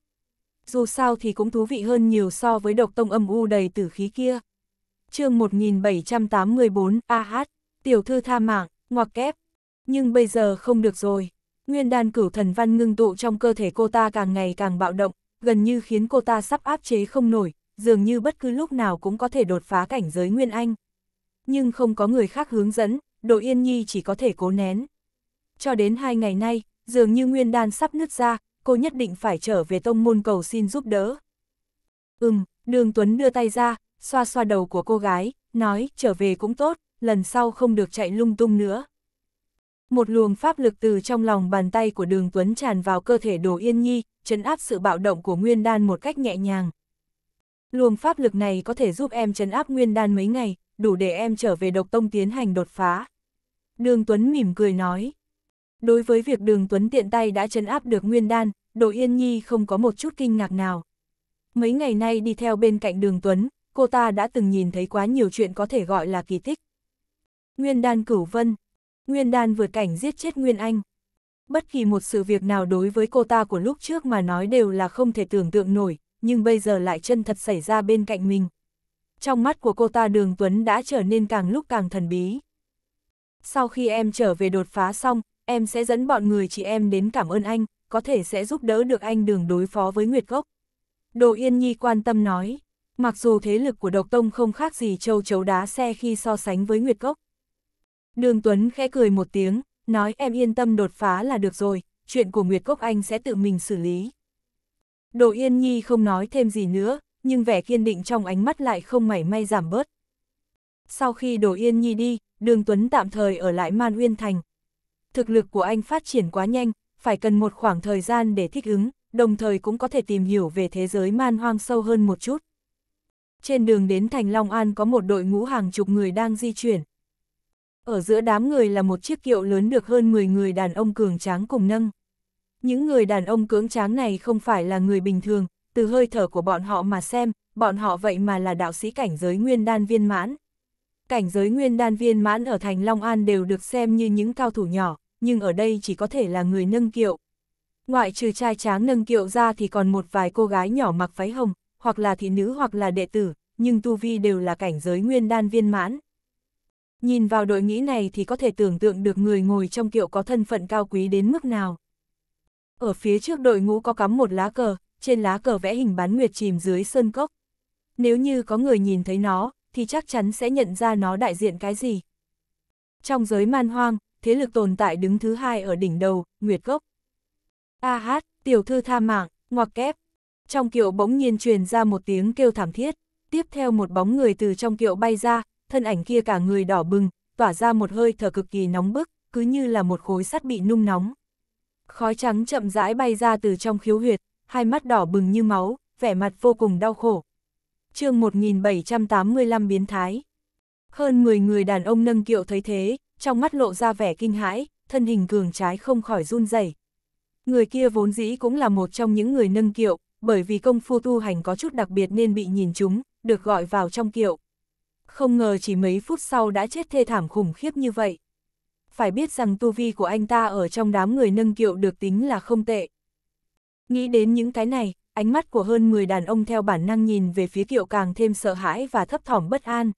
Dù sao thì cũng thú vị hơn nhiều so với độc tông âm u đầy tử khí kia. chương 1784 AH, tiểu thư tha mạng, ngoặc kép. Nhưng bây giờ không được rồi. Nguyên đan cửu thần văn ngưng tụ trong cơ thể cô ta càng ngày càng bạo động, gần như khiến cô ta sắp áp chế không nổi, dường như bất cứ lúc nào cũng có thể đột phá cảnh giới Nguyên Anh. Nhưng không có người khác hướng dẫn, Đỗ Yên Nhi chỉ có thể cố nén. Cho đến hai ngày nay, dường như Nguyên Đan sắp nứt ra, cô nhất định phải trở về tông môn cầu xin giúp đỡ. Ừm, Đường Tuấn đưa tay ra, xoa xoa đầu của cô gái, nói trở về cũng tốt, lần sau không được chạy lung tung nữa. Một luồng pháp lực từ trong lòng bàn tay của đường Tuấn tràn vào cơ thể đồ yên nhi, chấn áp sự bạo động của nguyên đan một cách nhẹ nhàng. Luồng pháp lực này có thể giúp em chấn áp nguyên đan mấy ngày, đủ để em trở về độc tông tiến hành đột phá. Đường Tuấn mỉm cười nói. Đối với việc đường Tuấn tiện tay đã chấn áp được nguyên đan, đồ yên nhi không có một chút kinh ngạc nào. Mấy ngày nay đi theo bên cạnh đường Tuấn, cô ta đã từng nhìn thấy quá nhiều chuyện có thể gọi là kỳ tích. Nguyên đan cửu vân Nguyên đan vượt cảnh giết chết Nguyên Anh. Bất kỳ một sự việc nào đối với cô ta của lúc trước mà nói đều là không thể tưởng tượng nổi, nhưng bây giờ lại chân thật xảy ra bên cạnh mình. Trong mắt của cô ta Đường Tuấn đã trở nên càng lúc càng thần bí. Sau khi em trở về đột phá xong, em sẽ dẫn bọn người chị em đến cảm ơn anh, có thể sẽ giúp đỡ được anh đường đối phó với Nguyệt Gốc. Đồ Yên Nhi quan tâm nói, mặc dù thế lực của độc tông không khác gì châu chấu đá xe khi so sánh với Nguyệt Gốc, Đường Tuấn khẽ cười một tiếng, nói em yên tâm đột phá là được rồi, chuyện của Nguyệt Cốc Anh sẽ tự mình xử lý. Đồ Yên Nhi không nói thêm gì nữa, nhưng vẻ kiên định trong ánh mắt lại không mảy may giảm bớt. Sau khi Đồ Yên Nhi đi, Đường Tuấn tạm thời ở lại Man Uyên Thành. Thực lực của anh phát triển quá nhanh, phải cần một khoảng thời gian để thích ứng, đồng thời cũng có thể tìm hiểu về thế giới man hoang sâu hơn một chút. Trên đường đến thành Long An có một đội ngũ hàng chục người đang di chuyển, ở giữa đám người là một chiếc kiệu lớn được hơn 10 người đàn ông cường tráng cùng nâng. Những người đàn ông cưỡng tráng này không phải là người bình thường, từ hơi thở của bọn họ mà xem, bọn họ vậy mà là đạo sĩ cảnh giới nguyên đan viên mãn. Cảnh giới nguyên đan viên mãn ở thành Long An đều được xem như những cao thủ nhỏ, nhưng ở đây chỉ có thể là người nâng kiệu. Ngoại trừ trai tráng nâng kiệu ra thì còn một vài cô gái nhỏ mặc váy hồng, hoặc là thị nữ hoặc là đệ tử, nhưng tu vi đều là cảnh giới nguyên đan viên mãn. Nhìn vào đội nghĩ này thì có thể tưởng tượng được người ngồi trong kiệu có thân phận cao quý đến mức nào. Ở phía trước đội ngũ có cắm một lá cờ, trên lá cờ vẽ hình bán nguyệt chìm dưới sơn cốc. Nếu như có người nhìn thấy nó, thì chắc chắn sẽ nhận ra nó đại diện cái gì. Trong giới man hoang, thế lực tồn tại đứng thứ hai ở đỉnh đầu, Nguyệt gốc A hát, tiểu thư tha mạng, ngoặc kép. Trong kiệu bỗng nhiên truyền ra một tiếng kêu thảm thiết, tiếp theo một bóng người từ trong kiệu bay ra, thân ảnh kia cả người đỏ bừng, tỏa ra một hơi thở cực kỳ nóng bức, cứ như là một khối sắt bị nung nóng. Khói trắng chậm rãi bay ra từ trong khiếu huyệt, hai mắt đỏ bừng như máu, vẻ mặt vô cùng đau khổ. chương 1785 biến thái. Hơn 10 người đàn ông nâng kiệu thấy thế, trong mắt lộ ra vẻ kinh hãi, thân hình cường trái không khỏi run rẩy. Người kia vốn dĩ cũng là một trong những người nâng kiệu, bởi vì công phu tu hành có chút đặc biệt nên bị nhìn chúng, được gọi vào trong kiệu không ngờ chỉ mấy phút sau đã chết thê thảm khủng khiếp như vậy. Phải biết rằng tu vi của anh ta ở trong đám người nâng kiệu được tính là không tệ. Nghĩ đến những cái này, ánh mắt của hơn 10 đàn ông theo bản năng nhìn về phía kiệu càng thêm sợ hãi và thấp thỏm bất an.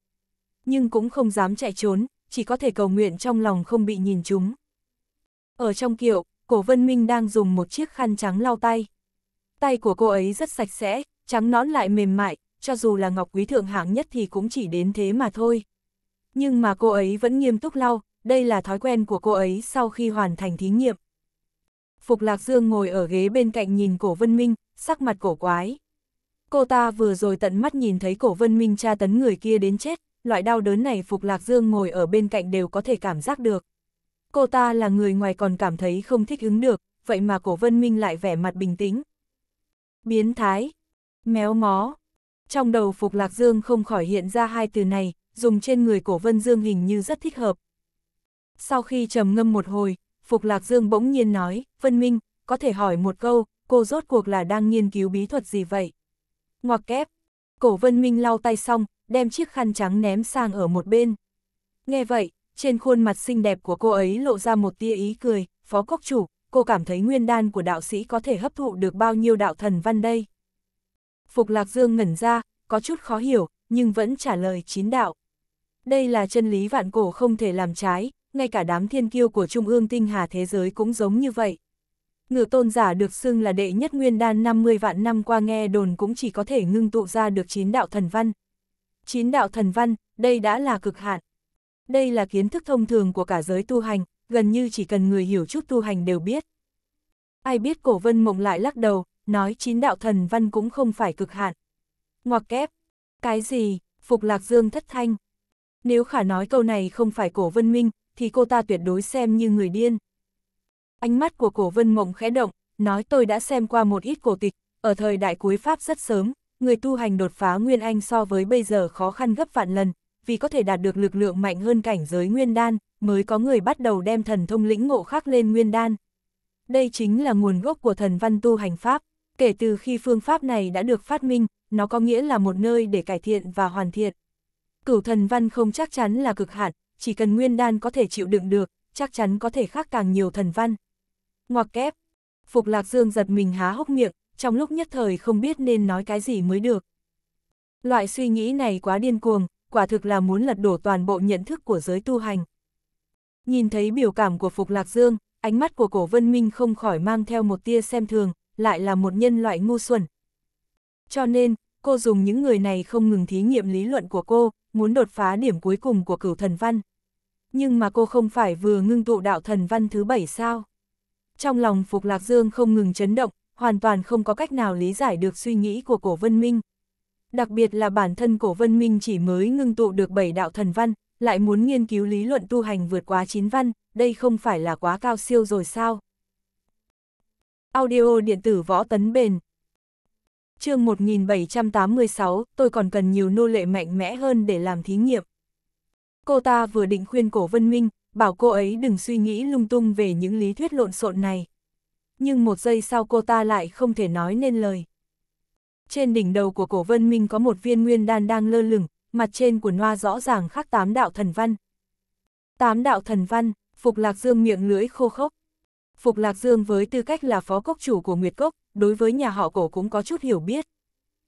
Nhưng cũng không dám chạy trốn, chỉ có thể cầu nguyện trong lòng không bị nhìn chúng. Ở trong kiệu, cổ vân minh đang dùng một chiếc khăn trắng lau tay. Tay của cô ấy rất sạch sẽ, trắng nón lại mềm mại, cho dù là ngọc quý thượng hạng nhất thì cũng chỉ đến thế mà thôi. Nhưng mà cô ấy vẫn nghiêm túc lau, đây là thói quen của cô ấy sau khi hoàn thành thí nghiệm. Phục Lạc Dương ngồi ở ghế bên cạnh nhìn cổ Vân Minh, sắc mặt cổ quái. Cô ta vừa rồi tận mắt nhìn thấy cổ Vân Minh tra tấn người kia đến chết, loại đau đớn này Phục Lạc Dương ngồi ở bên cạnh đều có thể cảm giác được. Cô ta là người ngoài còn cảm thấy không thích ứng được, vậy mà cổ Vân Minh lại vẻ mặt bình tĩnh. Biến thái, méo mó, trong đầu Phục Lạc Dương không khỏi hiện ra hai từ này, dùng trên người cổ Vân Dương hình như rất thích hợp. Sau khi trầm ngâm một hồi, Phục Lạc Dương bỗng nhiên nói, Vân Minh, có thể hỏi một câu, cô rốt cuộc là đang nghiên cứu bí thuật gì vậy? Ngoặc kép, cổ Vân Minh lau tay xong, đem chiếc khăn trắng ném sang ở một bên. Nghe vậy, trên khuôn mặt xinh đẹp của cô ấy lộ ra một tia ý cười, phó cốc chủ, cô cảm thấy nguyên đan của đạo sĩ có thể hấp thụ được bao nhiêu đạo thần văn đây? Phục Lạc Dương ngẩn ra, có chút khó hiểu, nhưng vẫn trả lời chín đạo. Đây là chân lý vạn cổ không thể làm trái, ngay cả đám thiên kiêu của Trung ương tinh hà thế giới cũng giống như vậy. Ngự tôn giả được xưng là đệ nhất nguyên đan 50 vạn năm qua nghe đồn cũng chỉ có thể ngưng tụ ra được chín đạo thần văn. Chín đạo thần văn, đây đã là cực hạn. Đây là kiến thức thông thường của cả giới tu hành, gần như chỉ cần người hiểu chút tu hành đều biết. Ai biết cổ vân mộng lại lắc đầu, nói chín đạo thần văn cũng không phải cực hạn. Ngoặc kép, cái gì, Phục Lạc Dương thất thanh. Nếu khả nói câu này không phải cổ vân minh, thì cô ta tuyệt đối xem như người điên. Ánh mắt của cổ vân mộng khẽ động, nói tôi đã xem qua một ít cổ tịch, ở thời đại cuối Pháp rất sớm, người tu hành đột phá Nguyên Anh so với bây giờ khó khăn gấp vạn lần, vì có thể đạt được lực lượng mạnh hơn cảnh giới Nguyên Đan, mới có người bắt đầu đem thần thông lĩnh ngộ khác lên Nguyên Đan. Đây chính là nguồn gốc của thần văn tu hành Pháp kể từ khi phương pháp này đã được phát minh, nó có nghĩa là một nơi để cải thiện và hoàn thiện. Cửu thần văn không chắc chắn là cực hạn, chỉ cần nguyên đan có thể chịu đựng được, chắc chắn có thể khắc càng nhiều thần văn. Ngoặc kép, Phục Lạc Dương giật mình há hốc miệng, trong lúc nhất thời không biết nên nói cái gì mới được. Loại suy nghĩ này quá điên cuồng, quả thực là muốn lật đổ toàn bộ nhận thức của giới tu hành. Nhìn thấy biểu cảm của Phục Lạc Dương, ánh mắt của cổ Vân Minh không khỏi mang theo một tia xem thường, lại là một nhân loại ngu xuẩn. Cho nên, cô dùng những người này không ngừng thí nghiệm lý luận của cô, muốn đột phá điểm cuối cùng của cửu thần văn. Nhưng mà cô không phải vừa ngưng tụ đạo thần văn thứ bảy sao? Trong lòng Phục Lạc Dương không ngừng chấn động, hoàn toàn không có cách nào lý giải được suy nghĩ của cổ vân minh. Đặc biệt là bản thân cổ vân minh chỉ mới ngưng tụ được bảy đạo thần văn, lại muốn nghiên cứu lý luận tu hành vượt quá chín văn, đây không phải là quá cao siêu rồi sao? Audio điện tử võ tấn bền. chương 1786, tôi còn cần nhiều nô lệ mạnh mẽ hơn để làm thí nghiệm. Cô ta vừa định khuyên cổ Vân Minh, bảo cô ấy đừng suy nghĩ lung tung về những lý thuyết lộn xộn này. Nhưng một giây sau cô ta lại không thể nói nên lời. Trên đỉnh đầu của cổ Vân Minh có một viên nguyên đan đang lơ lửng, mặt trên của noa rõ ràng khắc tám đạo thần văn. Tám đạo thần văn, Phục Lạc Dương miệng lưỡi khô khốc, Phục Lạc Dương với tư cách là phó cốc chủ của Nguyệt Cốc, đối với nhà họ cổ cũng có chút hiểu biết.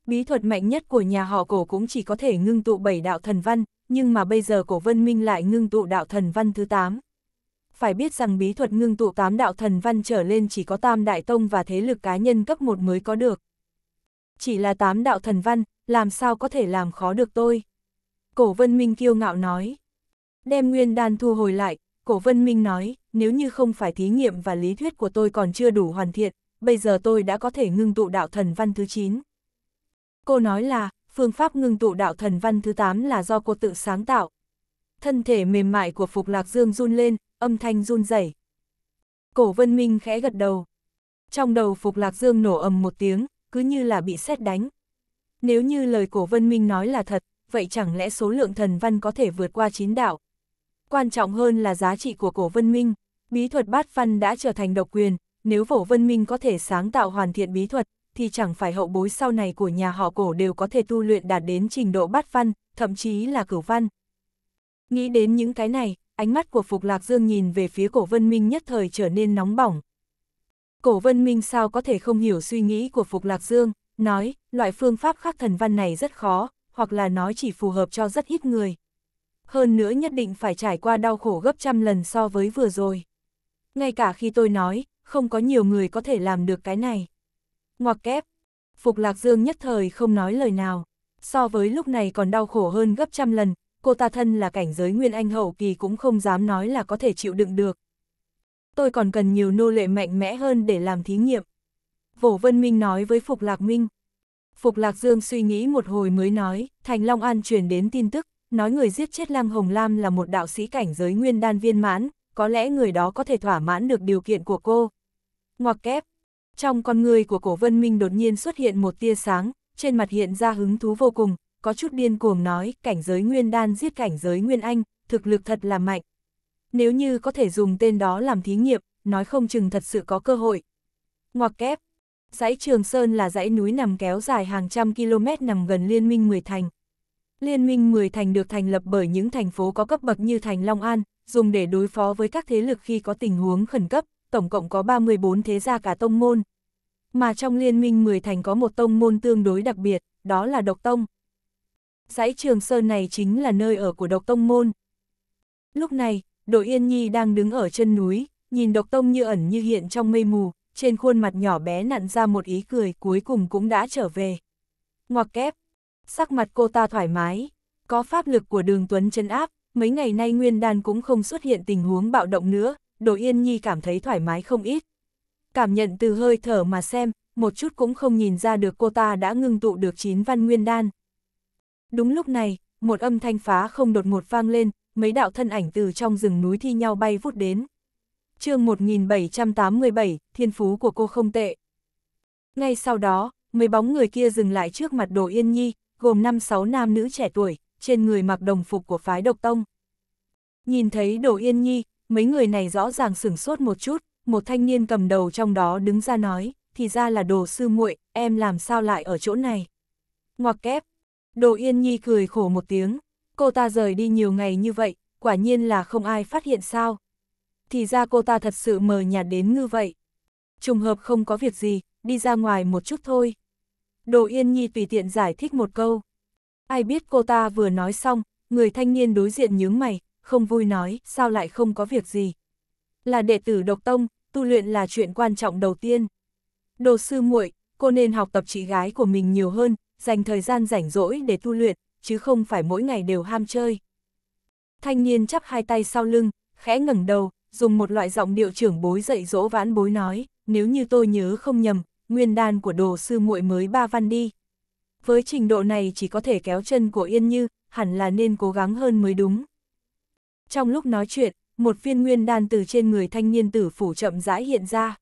Bí thuật mạnh nhất của nhà họ cổ cũng chỉ có thể ngưng tụ bảy đạo thần văn, nhưng mà bây giờ cổ vân minh lại ngưng tụ đạo thần văn thứ 8. Phải biết rằng bí thuật ngưng tụ 8 đạo thần văn trở lên chỉ có tam đại tông và thế lực cá nhân cấp 1 mới có được. Chỉ là 8 đạo thần văn, làm sao có thể làm khó được tôi? Cổ vân minh kiêu ngạo nói. Đem nguyên đan thu hồi lại, cổ vân minh nói, nếu như không phải thí nghiệm và lý thuyết của tôi còn chưa đủ hoàn thiện, bây giờ tôi đã có thể ngưng tụ đạo thần văn thứ 9. Cô nói là, phương pháp ngưng tụ đạo thần văn thứ 8 là do cô tự sáng tạo. Thân thể mềm mại của Phục Lạc Dương run lên, âm thanh run rẩy. Cổ Vân Minh khẽ gật đầu. Trong đầu Phục Lạc Dương nổ ầm một tiếng, cứ như là bị xét đánh. Nếu như lời Cổ Vân Minh nói là thật, vậy chẳng lẽ số lượng thần văn có thể vượt qua chín đạo? quan trọng hơn là giá trị của cổ vân minh. Bí thuật bát văn đã trở thành độc quyền, nếu cổ vân minh có thể sáng tạo hoàn thiện bí thuật, thì chẳng phải hậu bối sau này của nhà họ cổ đều có thể tu luyện đạt đến trình độ bát văn, thậm chí là cửu văn. Nghĩ đến những cái này, ánh mắt của Phục Lạc Dương nhìn về phía cổ vân minh nhất thời trở nên nóng bỏng. Cổ vân minh sao có thể không hiểu suy nghĩ của Phục Lạc Dương, nói, loại phương pháp khắc thần văn này rất khó, hoặc là nói chỉ phù hợp cho rất ít người hơn nữa nhất định phải trải qua đau khổ gấp trăm lần so với vừa rồi. Ngay cả khi tôi nói, không có nhiều người có thể làm được cái này. Ngoặc kép, Phục Lạc Dương nhất thời không nói lời nào, so với lúc này còn đau khổ hơn gấp trăm lần, cô ta thân là cảnh giới Nguyên Anh hậu kỳ cũng không dám nói là có thể chịu đựng được. Tôi còn cần nhiều nô lệ mạnh mẽ hơn để làm thí nghiệm. Vổ Vân Minh nói với Phục Lạc Minh. Phục Lạc Dương suy nghĩ một hồi mới nói, Thành Long An truyền đến tin tức, nói người giết chết Lăng Hồng Lam là một đạo sĩ cảnh giới nguyên đan viên mãn, có lẽ người đó có thể thỏa mãn được điều kiện của cô. Ngoặc kép, trong con người của cổ vân minh đột nhiên xuất hiện một tia sáng, trên mặt hiện ra hứng thú vô cùng, có chút điên cuồng nói cảnh giới nguyên đan giết cảnh giới nguyên anh, thực lực thật là mạnh. Nếu như có thể dùng tên đó làm thí nghiệm, nói không chừng thật sự có cơ hội. Ngoặc kép, dãy Trường Sơn là dãy núi nằm kéo dài hàng trăm km nằm gần liên minh 10 thành, Liên minh 10 thành được thành lập bởi những thành phố có cấp bậc như thành Long An, dùng để đối phó với các thế lực khi có tình huống khẩn cấp, tổng cộng có 34 thế gia cả tông môn. Mà trong liên minh 10 thành có một tông môn tương đối đặc biệt, đó là độc tông. Dãy Trường Sơn này chính là nơi ở của độc tông môn. Lúc này, đội Yên Nhi đang đứng ở chân núi, nhìn độc tông như ẩn như hiện trong mây mù, trên khuôn mặt nhỏ bé nặn ra một ý cười cuối cùng cũng đã trở về. Ngoặc kép, sắc mặt cô ta thoải mái. Có pháp lực của đường Tuấn chân áp, mấy ngày nay Nguyên Đan cũng không xuất hiện tình huống bạo động nữa, Đỗ Yên Nhi cảm thấy thoải mái không ít. Cảm nhận từ hơi thở mà xem, một chút cũng không nhìn ra được cô ta đã ngưng tụ được chín văn Nguyên Đan. Đúng lúc này, một âm thanh phá không đột ngột vang lên, mấy đạo thân ảnh từ trong rừng núi thi nhau bay vút đến. chương 1787, thiên phú của cô không tệ. Ngay sau đó, mấy bóng người kia dừng lại trước mặt Đồ Yên Nhi, gồm năm sáu nam nữ trẻ tuổi, trên người mặc đồng phục của phái độc tông. Nhìn thấy đồ Yên Nhi, mấy người này rõ ràng sửng sốt một chút, một thanh niên cầm đầu trong đó đứng ra nói, thì ra là đồ sư muội, em làm sao lại ở chỗ này. Ngoặc kép, đồ yên nhi cười khổ một tiếng, cô ta rời đi nhiều ngày như vậy, quả nhiên là không ai phát hiện sao. Thì ra cô ta thật sự mờ nhạt đến như vậy. Trùng hợp không có việc gì, đi ra ngoài một chút thôi. Đồ Yên Nhi tùy tiện giải thích một câu. Ai biết cô ta vừa nói xong, người thanh niên đối diện nhướng mày, không vui nói, sao lại không có việc gì. Là đệ tử độc tông, tu luyện là chuyện quan trọng đầu tiên. Đồ sư muội, cô nên học tập chị gái của mình nhiều hơn, dành thời gian rảnh rỗi để tu luyện, chứ không phải mỗi ngày đều ham chơi. Thanh niên chắp hai tay sau lưng, khẽ ngẩng đầu, dùng một loại giọng điệu trưởng bối dạy dỗ vãn bối nói, nếu như tôi nhớ không nhầm, nguyên đan của đồ sư muội mới ba văn đi. Với trình độ này chỉ có thể kéo chân của Yên Như, hẳn là nên cố gắng hơn mới đúng. Trong lúc nói chuyện, một viên nguyên đan từ trên người thanh niên tử phủ chậm rãi hiện ra.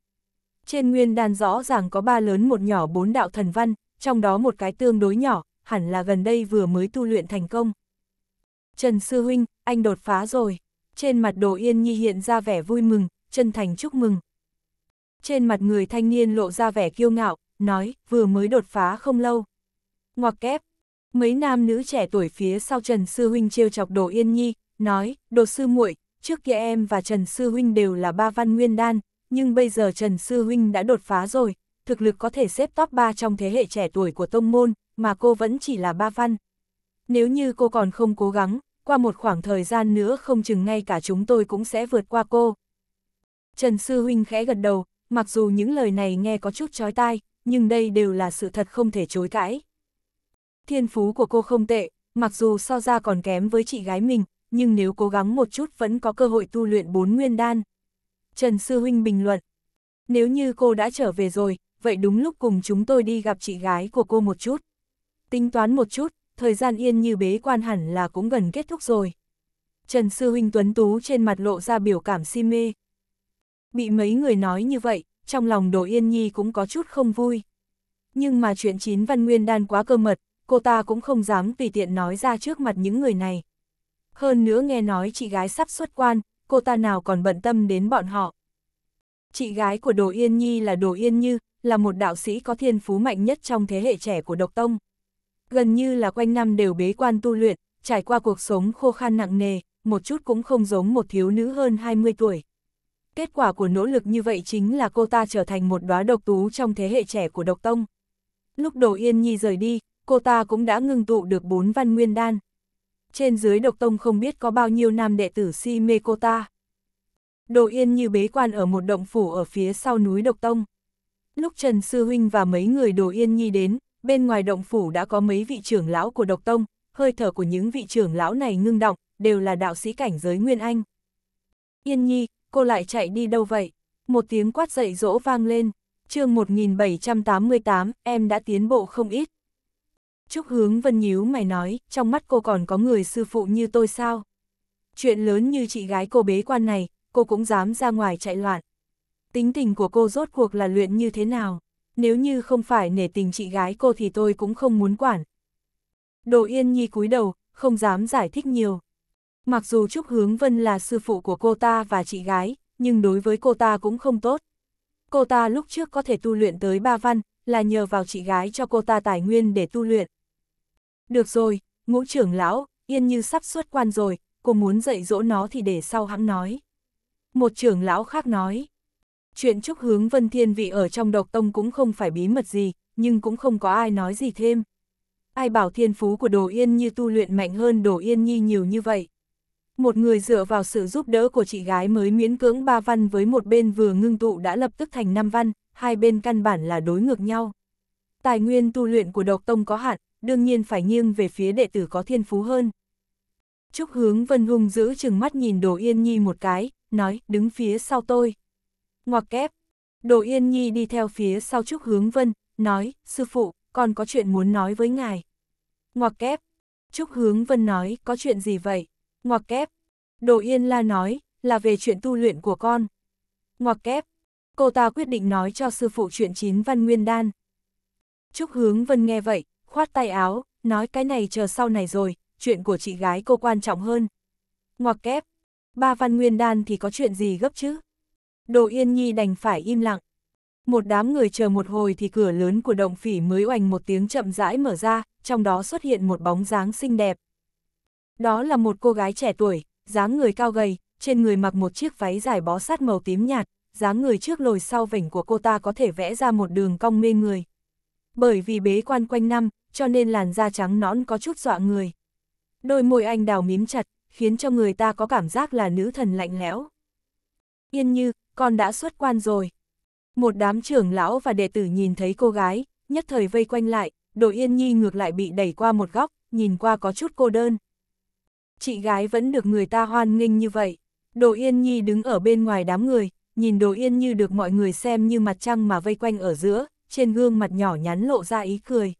Trên nguyên đan rõ ràng có ba lớn một nhỏ bốn đạo thần văn, trong đó một cái tương đối nhỏ, hẳn là gần đây vừa mới tu luyện thành công. Trần Sư Huynh, anh đột phá rồi. Trên mặt đồ yên nhi hiện ra vẻ vui mừng, chân thành chúc mừng. Trên mặt người thanh niên lộ ra vẻ kiêu ngạo, nói, vừa mới đột phá không lâu. Ngoặc kép, mấy nam nữ trẻ tuổi phía sau Trần Sư Huynh trêu chọc Đồ Yên Nhi, nói, Đồ Sư muội trước kia em và Trần Sư Huynh đều là ba văn nguyên đan, nhưng bây giờ Trần Sư Huynh đã đột phá rồi, thực lực có thể xếp top 3 trong thế hệ trẻ tuổi của tông môn, mà cô vẫn chỉ là ba văn. Nếu như cô còn không cố gắng, qua một khoảng thời gian nữa không chừng ngay cả chúng tôi cũng sẽ vượt qua cô. Trần Sư Huynh khẽ gật đầu, mặc dù những lời này nghe có chút chói tai, nhưng đây đều là sự thật không thể chối cãi. Thiên phú của cô không tệ, mặc dù so ra còn kém với chị gái mình, nhưng nếu cố gắng một chút vẫn có cơ hội tu luyện bốn nguyên đan. Trần Sư Huynh bình luận, nếu như cô đã trở về rồi, vậy đúng lúc cùng chúng tôi đi gặp chị gái của cô một chút. Tính toán một chút, thời gian yên như bế quan hẳn là cũng gần kết thúc rồi. Trần Sư Huynh tuấn tú trên mặt lộ ra biểu cảm si mê. Bị mấy người nói như vậy, trong lòng Đỗ Yên Nhi cũng có chút không vui. Nhưng mà chuyện chín văn nguyên đan quá cơ mật, cô ta cũng không dám tùy tiện nói ra trước mặt những người này. Hơn nữa nghe nói chị gái sắp xuất quan, cô ta nào còn bận tâm đến bọn họ. Chị gái của Đỗ Yên Nhi là Đỗ Yên Như, là một đạo sĩ có thiên phú mạnh nhất trong thế hệ trẻ của Độc Tông. Gần như là quanh năm đều bế quan tu luyện, trải qua cuộc sống khô khan nặng nề, một chút cũng không giống một thiếu nữ hơn 20 tuổi. Kết quả của nỗ lực như vậy chính là cô ta trở thành một đóa độc tú trong thế hệ trẻ của độc tông. Lúc Đồ Yên Nhi rời đi, cô ta cũng đã ngưng tụ được bốn văn nguyên đan. Trên dưới độc tông không biết có bao nhiêu nam đệ tử si mê cô ta. Đồ Yên Như bế quan ở một động phủ ở phía sau núi độc tông. Lúc Trần Sư Huynh và mấy người Đồ Yên Nhi đến, bên ngoài động phủ đã có mấy vị trưởng lão của độc tông, hơi thở của những vị trưởng lão này ngưng động, đều là đạo sĩ cảnh giới Nguyên Anh. Yên Nhi, cô lại chạy đi đâu vậy? Một tiếng quát dậy dỗ vang lên, chương 1788, em đã tiến bộ không ít. Trúc hướng vân nhíu mày nói, trong mắt cô còn có người sư phụ như tôi sao? Chuyện lớn như chị gái cô bế quan này, cô cũng dám ra ngoài chạy loạn. Tính tình của cô rốt cuộc là luyện như thế nào? Nếu như không phải nể tình chị gái cô thì tôi cũng không muốn quản. Đồ Yên Nhi cúi đầu, không dám giải thích nhiều. Mặc dù Trúc Hướng Vân là sư phụ của cô ta và chị gái, nhưng đối với cô ta cũng không tốt. Cô ta lúc trước có thể tu luyện tới ba văn, là nhờ vào chị gái cho cô ta tài nguyên để tu luyện. Được rồi, ngũ trưởng lão, yên như sắp xuất quan rồi, cô muốn dạy dỗ nó thì để sau hãng nói. Một trưởng lão khác nói, chuyện Trúc Hướng Vân Thiên Vị ở trong độc tông cũng không phải bí mật gì, nhưng cũng không có ai nói gì thêm. Ai bảo thiên phú của Đồ Yên như tu luyện mạnh hơn Đồ Yên Nhi nhiều như vậy một người dựa vào sự giúp đỡ của chị gái mới miễn cưỡng ba văn với một bên vừa ngưng tụ đã lập tức thành năm văn, hai bên căn bản là đối ngược nhau. Tài nguyên tu luyện của độc tông có hạn, đương nhiên phải nghiêng về phía đệ tử có thiên phú hơn. Trúc hướng vân hung giữ chừng mắt nhìn Đồ Yên Nhi một cái, nói, đứng phía sau tôi. Ngoặc kép, Đồ Yên Nhi đi theo phía sau Trúc hướng vân, nói, sư phụ, con có chuyện muốn nói với ngài. Ngoặc kép, Trúc hướng vân nói, có chuyện gì vậy? Ngoặc kép. Đồ Yên La nói, là về chuyện tu luyện của con. Ngoặc kép. Cô ta quyết định nói cho sư phụ chuyện chín văn nguyên đan. Trúc Hướng Vân nghe vậy, khoát tay áo, nói cái này chờ sau này rồi, chuyện của chị gái cô quan trọng hơn. Ngoặc kép. Ba văn nguyên đan thì có chuyện gì gấp chứ? Đồ Yên Nhi đành phải im lặng. Một đám người chờ một hồi thì cửa lớn của động phỉ mới oành một tiếng chậm rãi mở ra, trong đó xuất hiện một bóng dáng xinh đẹp. Đó là một cô gái trẻ tuổi, dáng người cao gầy, trên người mặc một chiếc váy dài bó sát màu tím nhạt, dáng người trước lồi sau vảnh của cô ta có thể vẽ ra một đường cong mê người. Bởi vì bế quan quanh năm, cho nên làn da trắng nõn có chút dọa người. Đôi môi anh đào mím chặt, khiến cho người ta có cảm giác là nữ thần lạnh lẽo. Yên như, con đã xuất quan rồi. Một đám trưởng lão và đệ tử nhìn thấy cô gái, nhất thời vây quanh lại, đội yên nhi ngược lại bị đẩy qua một góc, nhìn qua có chút cô đơn chị gái vẫn được người ta hoan nghênh như vậy. Đồ Yên Nhi đứng ở bên ngoài đám người, nhìn Đồ Yên Như được mọi người xem như mặt trăng mà vây quanh ở giữa, trên gương mặt nhỏ nhắn lộ ra ý cười.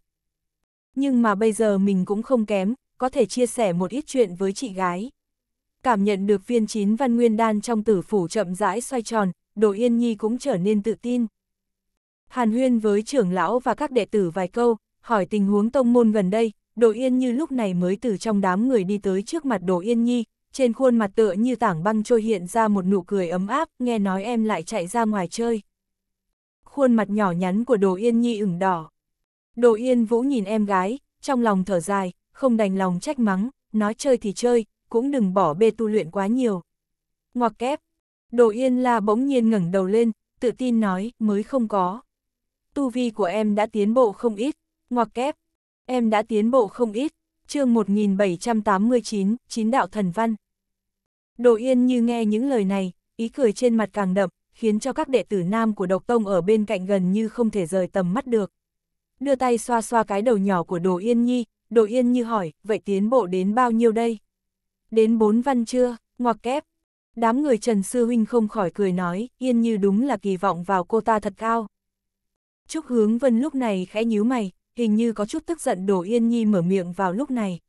Nhưng mà bây giờ mình cũng không kém, có thể chia sẻ một ít chuyện với chị gái. Cảm nhận được viên chín văn nguyên đan trong tử phủ chậm rãi xoay tròn, Đồ Yên Nhi cũng trở nên tự tin. Hàn huyên với trưởng lão và các đệ tử vài câu, hỏi tình huống tông môn gần đây, Đỗ Yên Như lúc này mới từ trong đám người đi tới trước mặt Đỗ Yên Nhi, trên khuôn mặt tựa như tảng băng trôi hiện ra một nụ cười ấm áp, nghe nói em lại chạy ra ngoài chơi. Khuôn mặt nhỏ nhắn của Đỗ Yên Nhi ửng đỏ. Đỗ Yên Vũ nhìn em gái, trong lòng thở dài, không đành lòng trách mắng, nói chơi thì chơi, cũng đừng bỏ bê tu luyện quá nhiều. Ngoặc kép, Đỗ Yên La bỗng nhiên ngẩng đầu lên, tự tin nói, mới không có. Tu vi của em đã tiến bộ không ít, ngoặc kép, em đã tiến bộ không ít, chương 1789, chín đạo thần văn. Đồ Yên như nghe những lời này, ý cười trên mặt càng đậm, khiến cho các đệ tử nam của độc tông ở bên cạnh gần như không thể rời tầm mắt được. Đưa tay xoa xoa cái đầu nhỏ của Đồ Yên Nhi, Đồ Yên như hỏi, vậy tiến bộ đến bao nhiêu đây? Đến bốn văn chưa, ngoặc kép. Đám người Trần Sư Huynh không khỏi cười nói, Yên Như đúng là kỳ vọng vào cô ta thật cao. Trúc Hướng Vân lúc này khẽ nhíu mày, hình như có chút tức giận Đồ Yên Nhi mở miệng vào lúc này.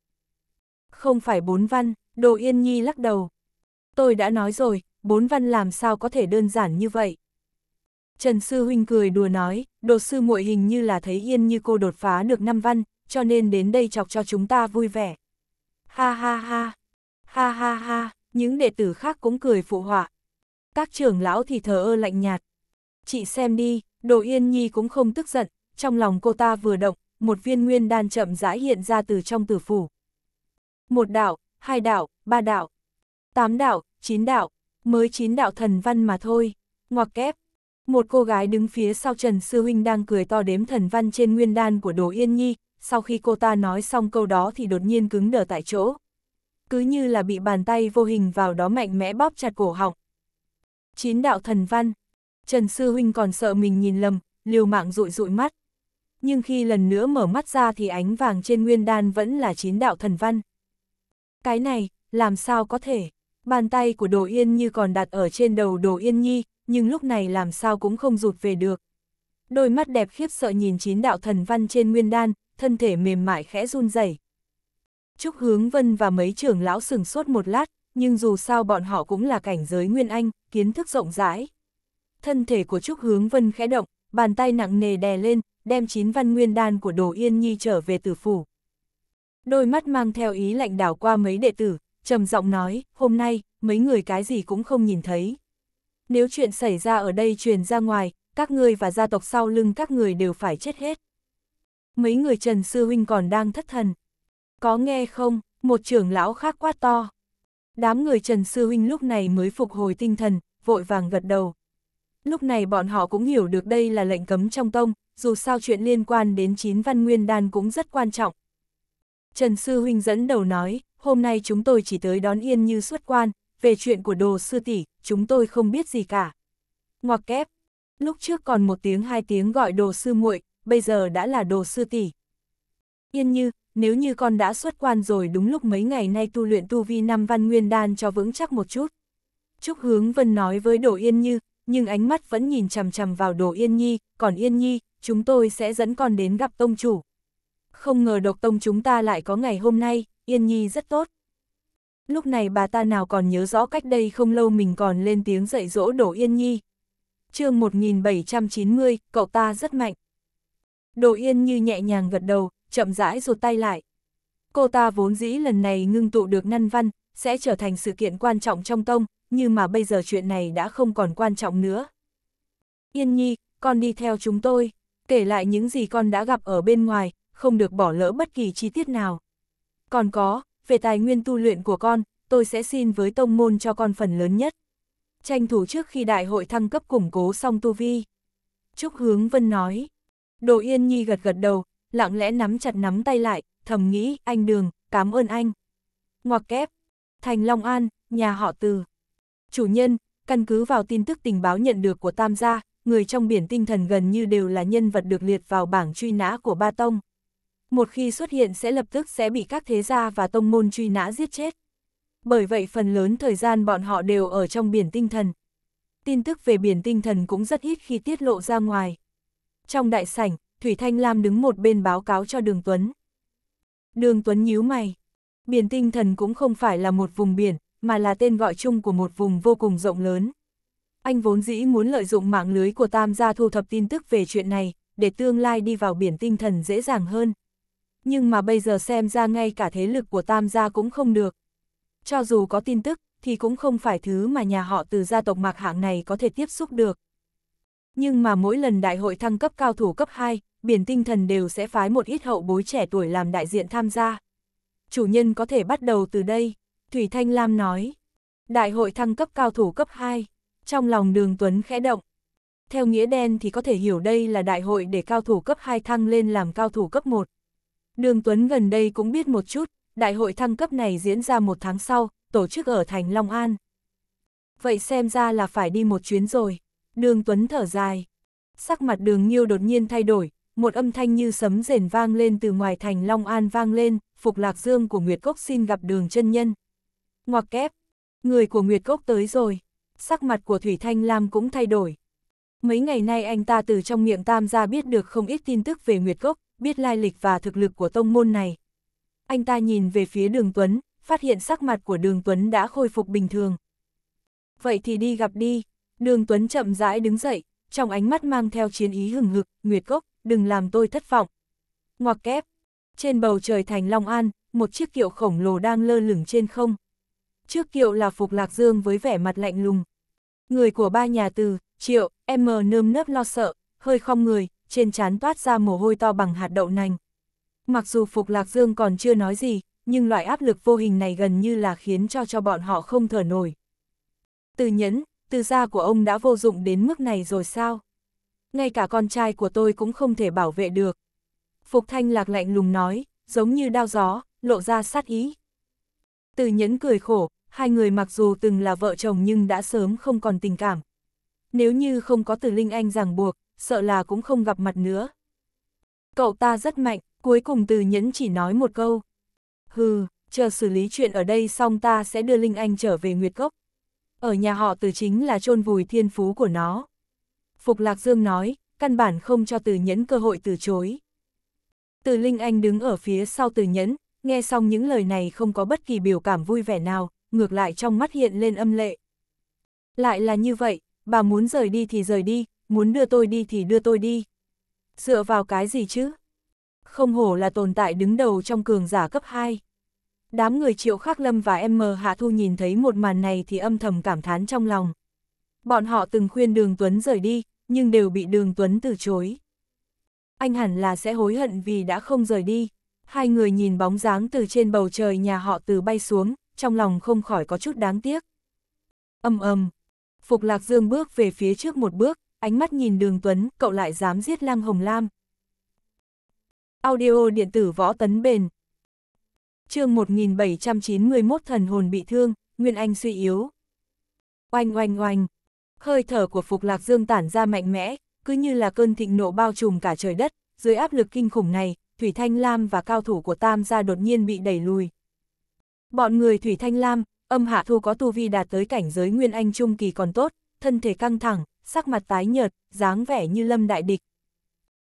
Không phải bốn văn, Đồ Yên Nhi lắc đầu. Tôi đã nói rồi, bốn văn làm sao có thể đơn giản như vậy. Trần Sư Huynh cười đùa nói, đồ sư muội hình như là thấy Yên Như cô đột phá được năm văn, cho nên đến đây chọc cho chúng ta vui vẻ. Ha ha ha, ha ha ha, những đệ tử khác cũng cười phụ họa. Các trưởng lão thì thờ ơ lạnh nhạt. Chị xem đi, Đồ Yên Nhi cũng không tức giận, trong lòng cô ta vừa động, một viên nguyên đan chậm rãi hiện ra từ trong tử phủ. Một đạo, hai đạo, ba đạo, tám đạo, chín đạo, mới chín đạo thần văn mà thôi, ngoặc kép. Một cô gái đứng phía sau Trần Sư Huynh đang cười to đếm thần văn trên nguyên đan của Đồ Yên Nhi, sau khi cô ta nói xong câu đó thì đột nhiên cứng đờ tại chỗ. Cứ như là bị bàn tay vô hình vào đó mạnh mẽ bóp chặt cổ họng. Chín đạo thần văn. Trần Sư Huynh còn sợ mình nhìn lầm, liều mạng rụi rụi mắt, nhưng khi lần nữa mở mắt ra thì ánh vàng trên nguyên đan vẫn là chín đạo thần văn. Cái này, làm sao có thể? Bàn tay của Đồ Yên như còn đặt ở trên đầu Đồ Yên Nhi, nhưng lúc này làm sao cũng không rụt về được. Đôi mắt đẹp khiếp sợ nhìn chín đạo thần văn trên nguyên đan, thân thể mềm mại khẽ run rẩy. Trúc Hướng Vân và mấy trưởng lão sừng sốt một lát, nhưng dù sao bọn họ cũng là cảnh giới nguyên anh, kiến thức rộng rãi. Thân thể của Trúc Hướng Vân khẽ động, bàn tay nặng nề đè lên, đem chín văn nguyên đan của Đồ Yên Nhi trở về tử phủ. Đôi mắt mang theo ý lạnh đảo qua mấy đệ tử, trầm giọng nói, hôm nay, mấy người cái gì cũng không nhìn thấy. Nếu chuyện xảy ra ở đây truyền ra ngoài, các người và gia tộc sau lưng các người đều phải chết hết. Mấy người Trần Sư Huynh còn đang thất thần. Có nghe không, một trưởng lão khác quá to. Đám người Trần Sư Huynh lúc này mới phục hồi tinh thần, vội vàng gật đầu. Lúc này bọn họ cũng hiểu được đây là lệnh cấm trong tông, dù sao chuyện liên quan đến chín văn nguyên đan cũng rất quan trọng. Trần Sư Huynh dẫn đầu nói, hôm nay chúng tôi chỉ tới đón yên như xuất quan, về chuyện của đồ sư tỷ chúng tôi không biết gì cả. Ngoặc kép, lúc trước còn một tiếng hai tiếng gọi đồ sư muội bây giờ đã là đồ sư tỷ Yên như, nếu như con đã xuất quan rồi đúng lúc mấy ngày nay tu luyện tu vi năm văn nguyên đan cho vững chắc một chút. Trúc Hướng Vân nói với Đồ Yên Như, nhưng ánh mắt vẫn nhìn chằm chằm vào Đồ Yên Nhi, còn Yên Nhi, chúng tôi sẽ dẫn con đến gặp tông chủ. Không ngờ độc tông chúng ta lại có ngày hôm nay, Yên Nhi rất tốt. Lúc này bà ta nào còn nhớ rõ cách đây không lâu mình còn lên tiếng dạy dỗ đổ Yên Nhi. chương 1790, cậu ta rất mạnh. Đồ Yên Như nhẹ nhàng gật đầu, chậm rãi rụt tay lại. Cô ta vốn dĩ lần này ngưng tụ được năn văn, sẽ trở thành sự kiện quan trọng trong tông, nhưng mà bây giờ chuyện này đã không còn quan trọng nữa. Yên Nhi, con đi theo chúng tôi kể lại những gì con đã gặp ở bên ngoài, không được bỏ lỡ bất kỳ chi tiết nào. Còn có, về tài nguyên tu luyện của con, tôi sẽ xin với tông môn cho con phần lớn nhất. Tranh thủ trước khi đại hội thăng cấp củng cố xong tu vi. Trúc Hướng Vân nói. Đồ Yên Nhi gật gật đầu, lặng lẽ nắm chặt nắm tay lại, thầm nghĩ, anh Đường, cảm ơn anh. Ngoặc kép, Thành Long An, nhà họ Từ. Chủ nhân, căn cứ vào tin tức tình báo nhận được của Tam gia, người trong biển tinh thần gần như đều là nhân vật được liệt vào bảng truy nã của ba tông. Một khi xuất hiện sẽ lập tức sẽ bị các thế gia và tông môn truy nã giết chết. Bởi vậy phần lớn thời gian bọn họ đều ở trong biển tinh thần. Tin tức về biển tinh thần cũng rất ít khi tiết lộ ra ngoài. Trong đại sảnh, Thủy Thanh Lam đứng một bên báo cáo cho Đường Tuấn. Đường Tuấn nhíu mày. Biển tinh thần cũng không phải là một vùng biển, mà là tên gọi chung của một vùng vô cùng rộng lớn. Anh vốn dĩ muốn lợi dụng mạng lưới của Tam gia thu thập tin tức về chuyện này, để tương lai đi vào biển tinh thần dễ dàng hơn. Nhưng mà bây giờ xem ra ngay cả thế lực của Tam gia cũng không được. Cho dù có tin tức, thì cũng không phải thứ mà nhà họ từ gia tộc mạc hạng này có thể tiếp xúc được. Nhưng mà mỗi lần đại hội thăng cấp cao thủ cấp 2, biển tinh thần đều sẽ phái một ít hậu bối trẻ tuổi làm đại diện tham gia. Chủ nhân có thể bắt đầu từ đây, Thủy Thanh Lam nói. Đại hội thăng cấp cao thủ cấp 2, trong lòng đường Tuấn khẽ động. Theo nghĩa đen thì có thể hiểu đây là đại hội để cao thủ cấp 2 thăng lên làm cao thủ cấp 1. Đường Tuấn gần đây cũng biết một chút, đại hội thăng cấp này diễn ra một tháng sau, tổ chức ở thành Long An. Vậy xem ra là phải đi một chuyến rồi. Đường Tuấn thở dài. Sắc mặt đường Nhiêu đột nhiên thay đổi, một âm thanh như sấm rền vang lên từ ngoài thành Long An vang lên, Phục Lạc Dương của Nguyệt Cốc xin gặp đường chân nhân. Ngoặc kép, người của Nguyệt Cốc tới rồi sắc mặt của Thủy Thanh Lam cũng thay đổi. Mấy ngày nay anh ta từ trong miệng Tam gia biết được không ít tin tức về Nguyệt Cốc, biết lai lịch và thực lực của tông môn này. Anh ta nhìn về phía đường Tuấn, phát hiện sắc mặt của đường Tuấn đã khôi phục bình thường. Vậy thì đi gặp đi, đường Tuấn chậm rãi đứng dậy, trong ánh mắt mang theo chiến ý hừng hực, Nguyệt Cốc, đừng làm tôi thất vọng. Ngoặc kép, trên bầu trời thành Long An, một chiếc kiệu khổng lồ đang lơ lửng trên không trước kiệu là Phục Lạc Dương với vẻ mặt lạnh lùng. Người của ba nhà từ, triệu, em mờ nơm nớp lo sợ, hơi không người, trên trán toát ra mồ hôi to bằng hạt đậu nành. Mặc dù Phục Lạc Dương còn chưa nói gì, nhưng loại áp lực vô hình này gần như là khiến cho cho bọn họ không thở nổi. Từ nhẫn, từ gia của ông đã vô dụng đến mức này rồi sao? Ngay cả con trai của tôi cũng không thể bảo vệ được. Phục Thanh Lạc lạnh lùng nói, giống như đao gió, lộ ra sát ý. Từ nhẫn cười khổ, hai người mặc dù từng là vợ chồng nhưng đã sớm không còn tình cảm. Nếu như không có từ Linh Anh ràng buộc, sợ là cũng không gặp mặt nữa. Cậu ta rất mạnh, cuối cùng từ nhẫn chỉ nói một câu. Hừ, chờ xử lý chuyện ở đây xong ta sẽ đưa Linh Anh trở về Nguyệt Cốc. Ở nhà họ từ chính là chôn vùi thiên phú của nó. Phục Lạc Dương nói, căn bản không cho từ nhẫn cơ hội từ chối. Từ Linh Anh đứng ở phía sau từ nhẫn, nghe xong những lời này không có bất kỳ biểu cảm vui vẻ nào, ngược lại trong mắt hiện lên âm lệ. Lại là như vậy, bà muốn rời đi thì rời đi, muốn đưa tôi đi thì đưa tôi đi. Dựa vào cái gì chứ? Không hổ là tồn tại đứng đầu trong cường giả cấp 2. Đám người Triệu Khắc Lâm và M Hạ Thu nhìn thấy một màn này thì âm thầm cảm thán trong lòng. Bọn họ từng khuyên Đường Tuấn rời đi, nhưng đều bị Đường Tuấn từ chối. Anh hẳn là sẽ hối hận vì đã không rời đi. Hai người nhìn bóng dáng từ trên bầu trời nhà họ từ bay xuống, trong lòng không khỏi có chút đáng tiếc. Âm âm, Phục Lạc Dương bước về phía trước một bước, ánh mắt nhìn đường Tuấn, cậu lại dám giết Lang Hồng Lam. Audio điện tử võ tấn bền. chương 1791 thần hồn bị thương, Nguyên Anh suy yếu. Oanh oanh oanh, hơi thở của Phục Lạc Dương tản ra mạnh mẽ, cứ như là cơn thịnh nộ bao trùm cả trời đất, dưới áp lực kinh khủng này, Thủy Thanh Lam và cao thủ của Tam gia đột nhiên bị đẩy lùi. Bọn người Thủy Thanh Lam, âm hạ thu có tu vi đạt tới cảnh giới Nguyên Anh Trung Kỳ còn tốt, thân thể căng thẳng, sắc mặt tái nhợt, dáng vẻ như lâm đại địch.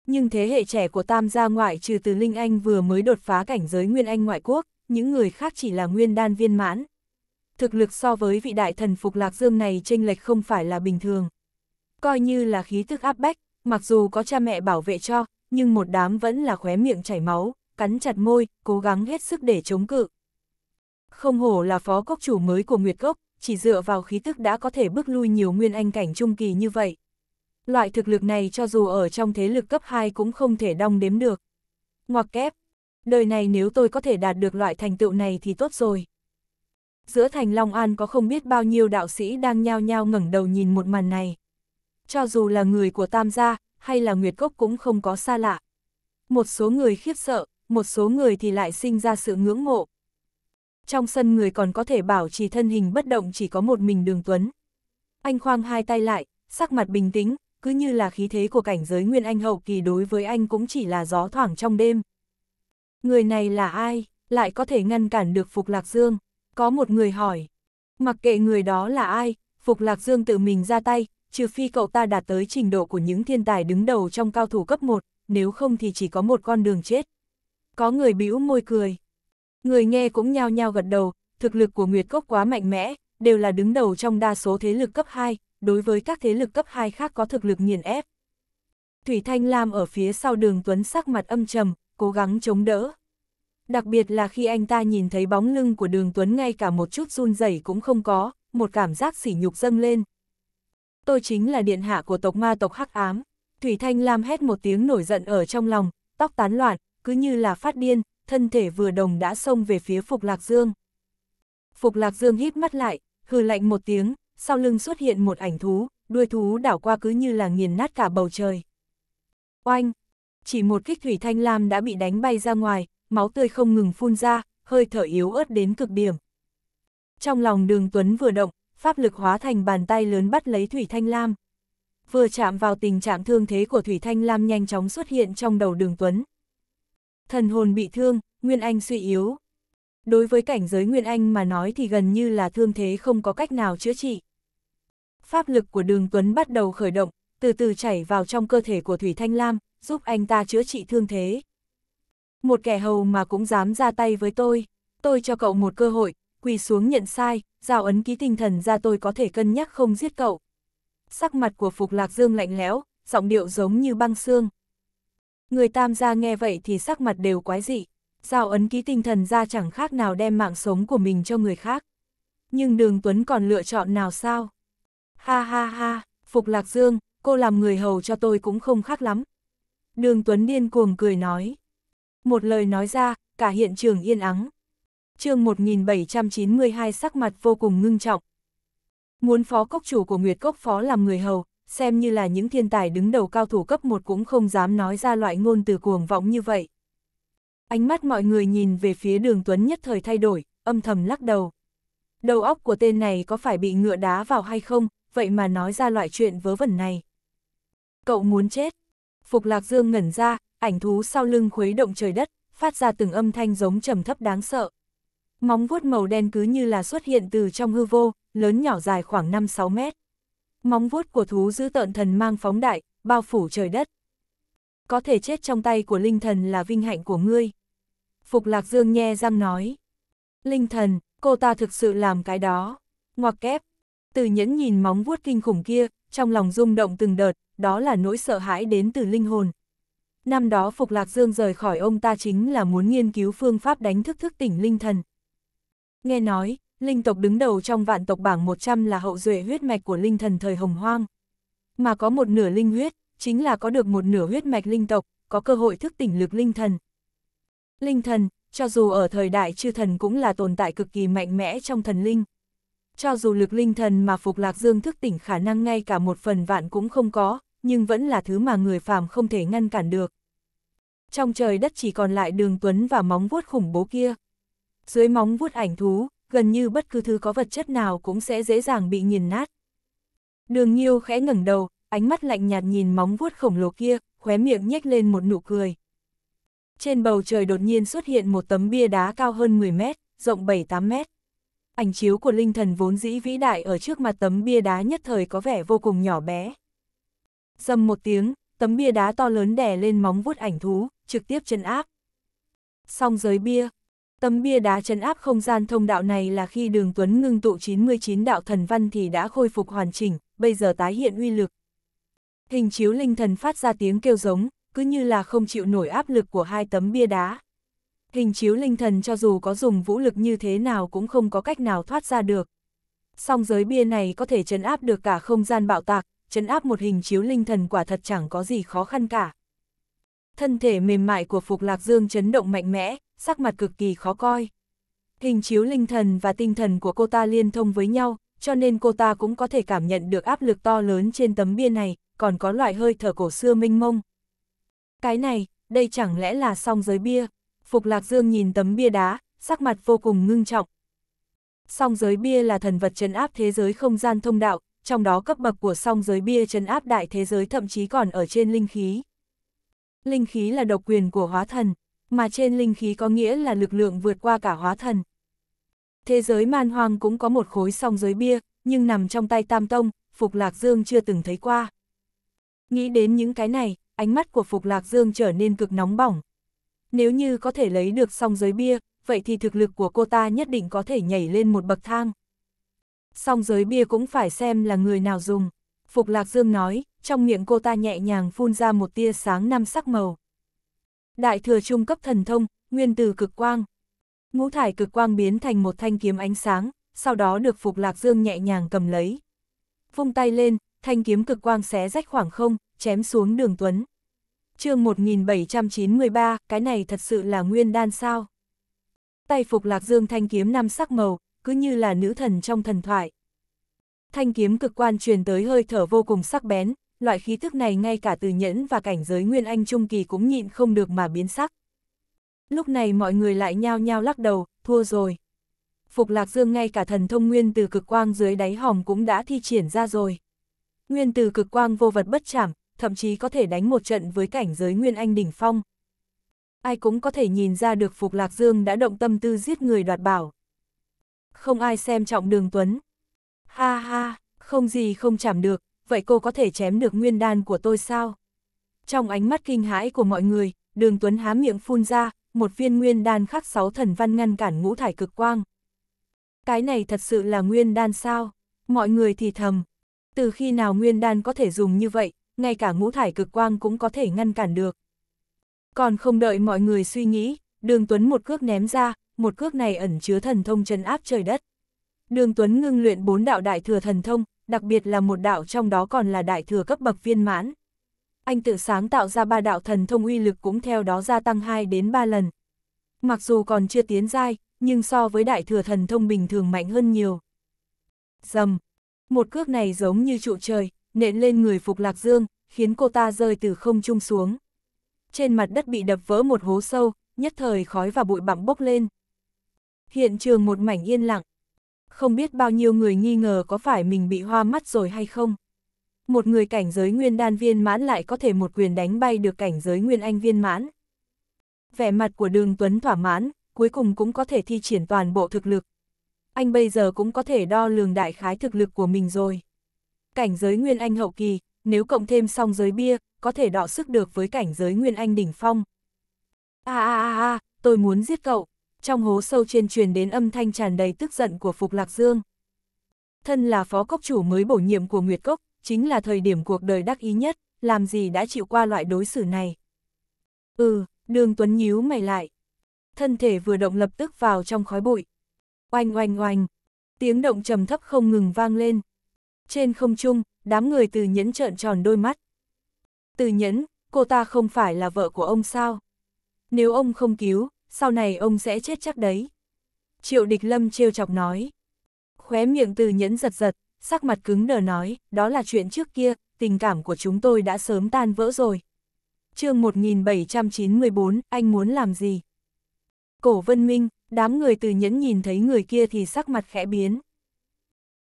Nhưng thế hệ trẻ của Tam gia ngoại trừ từ Linh Anh vừa mới đột phá cảnh giới Nguyên Anh ngoại quốc, những người khác chỉ là Nguyên Đan viên mãn. Thực lực so với vị đại thần Phục Lạc Dương này chênh lệch không phải là bình thường. Coi như là khí tức áp bách, mặc dù có cha mẹ bảo vệ cho, nhưng một đám vẫn là khóe miệng chảy máu, cắn chặt môi, cố gắng hết sức để chống cự. Không hổ là phó cốc chủ mới của Nguyệt Cốc, chỉ dựa vào khí tức đã có thể bước lui nhiều nguyên anh cảnh trung kỳ như vậy. Loại thực lực này cho dù ở trong thế lực cấp 2 cũng không thể đong đếm được. Ngoặc kép, đời này nếu tôi có thể đạt được loại thành tựu này thì tốt rồi. Giữa thành Long An có không biết bao nhiêu đạo sĩ đang nhao nhao ngẩng đầu nhìn một màn này. Cho dù là người của Tam gia, hay là Nguyệt Cốc cũng không có xa lạ. Một số người khiếp sợ, một số người thì lại sinh ra sự ngưỡng mộ trong sân người còn có thể bảo trì thân hình bất động chỉ có một mình đường tuấn. Anh khoang hai tay lại, sắc mặt bình tĩnh, cứ như là khí thế của cảnh giới Nguyên Anh hậu kỳ đối với anh cũng chỉ là gió thoảng trong đêm. Người này là ai, lại có thể ngăn cản được Phục Lạc Dương? Có một người hỏi. Mặc kệ người đó là ai, Phục Lạc Dương tự mình ra tay, trừ phi cậu ta đạt tới trình độ của những thiên tài đứng đầu trong cao thủ cấp 1, nếu không thì chỉ có một con đường chết. Có người bĩu môi cười, Người nghe cũng nhao nhao gật đầu, thực lực của Nguyệt Cốc quá mạnh mẽ, đều là đứng đầu trong đa số thế lực cấp 2, đối với các thế lực cấp 2 khác có thực lực nghiền ép. Thủy Thanh Lam ở phía sau đường Tuấn sắc mặt âm trầm, cố gắng chống đỡ. Đặc biệt là khi anh ta nhìn thấy bóng lưng của đường Tuấn ngay cả một chút run rẩy cũng không có, một cảm giác sỉ nhục dâng lên. Tôi chính là điện hạ của tộc ma tộc Hắc Ám. Thủy Thanh Lam hét một tiếng nổi giận ở trong lòng, tóc tán loạn, cứ như là phát điên, thân thể vừa đồng đã xông về phía Phục Lạc Dương. Phục Lạc Dương híp mắt lại, hừ lạnh một tiếng, sau lưng xuất hiện một ảnh thú, đuôi thú đảo qua cứ như là nghiền nát cả bầu trời. Oanh! Chỉ một kích thủy thanh lam đã bị đánh bay ra ngoài, máu tươi không ngừng phun ra, hơi thở yếu ớt đến cực điểm. Trong lòng đường Tuấn vừa động, pháp lực hóa thành bàn tay lớn bắt lấy thủy thanh lam. Vừa chạm vào tình trạng thương thế của Thủy Thanh Lam nhanh chóng xuất hiện trong đầu đường Tuấn, Thần hồn bị thương, Nguyên Anh suy yếu. Đối với cảnh giới Nguyên Anh mà nói thì gần như là thương thế không có cách nào chữa trị. Pháp lực của đường Tuấn bắt đầu khởi động, từ từ chảy vào trong cơ thể của Thủy Thanh Lam, giúp anh ta chữa trị thương thế. Một kẻ hầu mà cũng dám ra tay với tôi, tôi cho cậu một cơ hội, quỳ xuống nhận sai, giao ấn ký tinh thần ra tôi có thể cân nhắc không giết cậu. Sắc mặt của Phục Lạc Dương lạnh lẽo, giọng điệu giống như băng xương, Người tam gia nghe vậy thì sắc mặt đều quái dị. Giao ấn ký tinh thần ra chẳng khác nào đem mạng sống của mình cho người khác. Nhưng đường Tuấn còn lựa chọn nào sao? Ha ha ha, Phục Lạc Dương, cô làm người hầu cho tôi cũng không khác lắm. Đường Tuấn điên cuồng cười nói. Một lời nói ra, cả hiện trường yên ắng. chương 1792 sắc mặt vô cùng ngưng trọng. Muốn phó cốc chủ của Nguyệt Cốc Phó làm người hầu, xem như là những thiên tài đứng đầu cao thủ cấp một cũng không dám nói ra loại ngôn từ cuồng vọng như vậy. Ánh mắt mọi người nhìn về phía đường Tuấn nhất thời thay đổi, âm thầm lắc đầu. Đầu óc của tên này có phải bị ngựa đá vào hay không, vậy mà nói ra loại chuyện vớ vẩn này. Cậu muốn chết. Phục Lạc Dương ngẩn ra, ảnh thú sau lưng khuấy động trời đất, phát ra từng âm thanh giống trầm thấp đáng sợ. Móng vuốt màu đen cứ như là xuất hiện từ trong hư vô, lớn nhỏ dài khoảng 5-6 mét móng vuốt của thú dữ tợn thần mang phóng đại, bao phủ trời đất. Có thể chết trong tay của linh thần là vinh hạnh của ngươi. Phục lạc dương nhe răng nói. Linh thần, cô ta thực sự làm cái đó. Ngoặc kép. Từ nhẫn nhìn móng vuốt kinh khủng kia, trong lòng rung động từng đợt, đó là nỗi sợ hãi đến từ linh hồn. Năm đó Phục Lạc Dương rời khỏi ông ta chính là muốn nghiên cứu phương pháp đánh thức thức tỉnh linh thần. Nghe nói, linh tộc đứng đầu trong vạn tộc bảng 100 là hậu duệ huyết mạch của linh thần thời Hồng Hoang. Mà có một nửa linh huyết, chính là có được một nửa huyết mạch linh tộc, có cơ hội thức tỉnh lực linh thần. Linh thần, cho dù ở thời đại chư thần cũng là tồn tại cực kỳ mạnh mẽ trong thần linh. Cho dù lực linh thần mà Phục Lạc Dương thức tỉnh khả năng ngay cả một phần vạn cũng không có, nhưng vẫn là thứ mà người phàm không thể ngăn cản được. Trong trời đất chỉ còn lại đường tuấn và móng vuốt khủng bố kia. Dưới móng vuốt ảnh thú, gần như bất cứ thứ có vật chất nào cũng sẽ dễ dàng bị nghiền nát. Đường Nhiêu khẽ ngẩng đầu, ánh mắt lạnh nhạt nhìn móng vuốt khổng lồ kia, khóe miệng nhếch lên một nụ cười. Trên bầu trời đột nhiên xuất hiện một tấm bia đá cao hơn 10 mét, rộng 7-8 mét. Ảnh chiếu của linh thần vốn dĩ vĩ đại ở trước mặt tấm bia đá nhất thời có vẻ vô cùng nhỏ bé. Dầm một tiếng, tấm bia đá to lớn đè lên móng vuốt ảnh thú, trực tiếp chân áp. Song giới bia, Tấm bia đá chấn áp không gian thông đạo này là khi đường Tuấn ngưng tụ 99 đạo thần văn thì đã khôi phục hoàn chỉnh, bây giờ tái hiện uy lực. Hình chiếu linh thần phát ra tiếng kêu giống, cứ như là không chịu nổi áp lực của hai tấm bia đá. Hình chiếu linh thần cho dù có dùng vũ lực như thế nào cũng không có cách nào thoát ra được. Song giới bia này có thể chấn áp được cả không gian bạo tạc, chấn áp một hình chiếu linh thần quả thật chẳng có gì khó khăn cả thân thể mềm mại của Phục Lạc Dương chấn động mạnh mẽ, sắc mặt cực kỳ khó coi. Hình chiếu linh thần và tinh thần của cô ta liên thông với nhau, cho nên cô ta cũng có thể cảm nhận được áp lực to lớn trên tấm bia này, còn có loại hơi thở cổ xưa minh mông. Cái này, đây chẳng lẽ là song giới bia? Phục Lạc Dương nhìn tấm bia đá, sắc mặt vô cùng ngưng trọng. Song giới bia là thần vật trấn áp thế giới không gian thông đạo, trong đó cấp bậc của song giới bia trấn áp đại thế giới thậm chí còn ở trên linh khí linh khí là độc quyền của hóa thần, mà trên linh khí có nghĩa là lực lượng vượt qua cả hóa thần. Thế giới man hoang cũng có một khối song giới bia, nhưng nằm trong tay Tam Tông, Phục Lạc Dương chưa từng thấy qua. Nghĩ đến những cái này, ánh mắt của Phục Lạc Dương trở nên cực nóng bỏng. Nếu như có thể lấy được song giới bia, vậy thì thực lực của cô ta nhất định có thể nhảy lên một bậc thang. Song giới bia cũng phải xem là người nào dùng. Phục Lạc Dương nói, trong miệng cô ta nhẹ nhàng phun ra một tia sáng năm sắc màu. Đại thừa trung cấp thần thông, nguyên từ cực quang. Ngũ thải cực quang biến thành một thanh kiếm ánh sáng, sau đó được Phục Lạc Dương nhẹ nhàng cầm lấy. Vung tay lên, thanh kiếm cực quang xé rách khoảng không, chém xuống đường Tuấn. chương 1793, cái này thật sự là nguyên đan sao? Tay Phục Lạc Dương thanh kiếm năm sắc màu, cứ như là nữ thần trong thần thoại thanh kiếm cực quan truyền tới hơi thở vô cùng sắc bén, loại khí thức này ngay cả từ nhẫn và cảnh giới nguyên anh trung kỳ cũng nhịn không được mà biến sắc. Lúc này mọi người lại nhao nhao lắc đầu, thua rồi. Phục Lạc Dương ngay cả thần thông nguyên từ cực quang dưới đáy hòm cũng đã thi triển ra rồi. Nguyên từ cực quang vô vật bất chảm, thậm chí có thể đánh một trận với cảnh giới nguyên anh đỉnh phong. Ai cũng có thể nhìn ra được Phục Lạc Dương đã động tâm tư giết người đoạt bảo. Không ai xem trọng đường Tuấn, Ha ha, không gì không chạm được, vậy cô có thể chém được nguyên đan của tôi sao? Trong ánh mắt kinh hãi của mọi người, đường Tuấn há miệng phun ra, một viên nguyên đan khắc sáu thần văn ngăn cản ngũ thải cực quang. Cái này thật sự là nguyên đan sao? Mọi người thì thầm. Từ khi nào nguyên đan có thể dùng như vậy, ngay cả ngũ thải cực quang cũng có thể ngăn cản được. Còn không đợi mọi người suy nghĩ, đường Tuấn một cước ném ra, một cước này ẩn chứa thần thông chân áp trời đất. Đường Tuấn ngưng luyện bốn đạo đại thừa thần thông, đặc biệt là một đạo trong đó còn là đại thừa cấp bậc viên mãn. Anh tự sáng tạo ra ba đạo thần thông uy lực cũng theo đó gia tăng 2 đến 3 lần. Mặc dù còn chưa tiến giai, nhưng so với đại thừa thần thông bình thường mạnh hơn nhiều. Dầm! Một cước này giống như trụ trời, nện lên người Phục Lạc Dương, khiến cô ta rơi từ không trung xuống. Trên mặt đất bị đập vỡ một hố sâu, nhất thời khói và bụi bặm bốc lên. Hiện trường một mảnh yên lặng, không biết bao nhiêu người nghi ngờ có phải mình bị hoa mắt rồi hay không. Một người cảnh giới nguyên đan viên mãn lại có thể một quyền đánh bay được cảnh giới nguyên anh viên mãn. Vẻ mặt của đường Tuấn thỏa mãn, cuối cùng cũng có thể thi triển toàn bộ thực lực. Anh bây giờ cũng có thể đo lường đại khái thực lực của mình rồi. Cảnh giới nguyên anh hậu kỳ, nếu cộng thêm song giới bia, có thể đọ sức được với cảnh giới nguyên anh đỉnh phong. À à à à, tôi muốn giết cậu trong hố sâu trên truyền đến âm thanh tràn đầy tức giận của Phục Lạc Dương. Thân là phó cốc chủ mới bổ nhiệm của Nguyệt Cốc, chính là thời điểm cuộc đời đắc ý nhất, làm gì đã chịu qua loại đối xử này. Ừ, đường Tuấn nhíu mày lại. Thân thể vừa động lập tức vào trong khói bụi. Oanh oanh oanh, tiếng động trầm thấp không ngừng vang lên. Trên không trung, đám người từ nhẫn trợn tròn đôi mắt. Từ nhẫn, cô ta không phải là vợ của ông sao? Nếu ông không cứu, sau này ông sẽ chết chắc đấy. Triệu địch lâm trêu chọc nói. Khóe miệng từ nhẫn giật giật, sắc mặt cứng đờ nói, đó là chuyện trước kia, tình cảm của chúng tôi đã sớm tan vỡ rồi. chương 1794, anh muốn làm gì? Cổ vân minh, đám người từ nhẫn nhìn thấy người kia thì sắc mặt khẽ biến.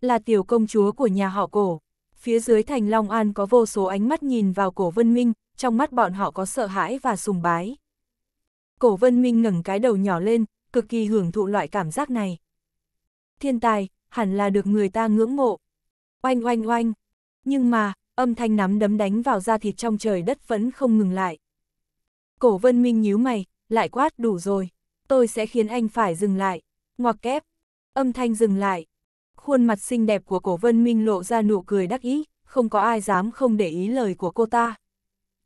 Là tiểu công chúa của nhà họ cổ. Phía dưới thành Long An có vô số ánh mắt nhìn vào cổ vân minh, trong mắt bọn họ có sợ hãi và sùng bái. Cổ Vân Minh ngẩng cái đầu nhỏ lên, cực kỳ hưởng thụ loại cảm giác này. Thiên tài, hẳn là được người ta ngưỡng mộ. Oanh oanh oanh. Nhưng mà, âm thanh nắm đấm đánh vào da thịt trong trời đất vẫn không ngừng lại. Cổ Vân Minh nhíu mày, lại quát đủ rồi. Tôi sẽ khiến anh phải dừng lại. Ngoặc kép. Âm thanh dừng lại. Khuôn mặt xinh đẹp của cổ Vân Minh lộ ra nụ cười đắc ý, không có ai dám không để ý lời của cô ta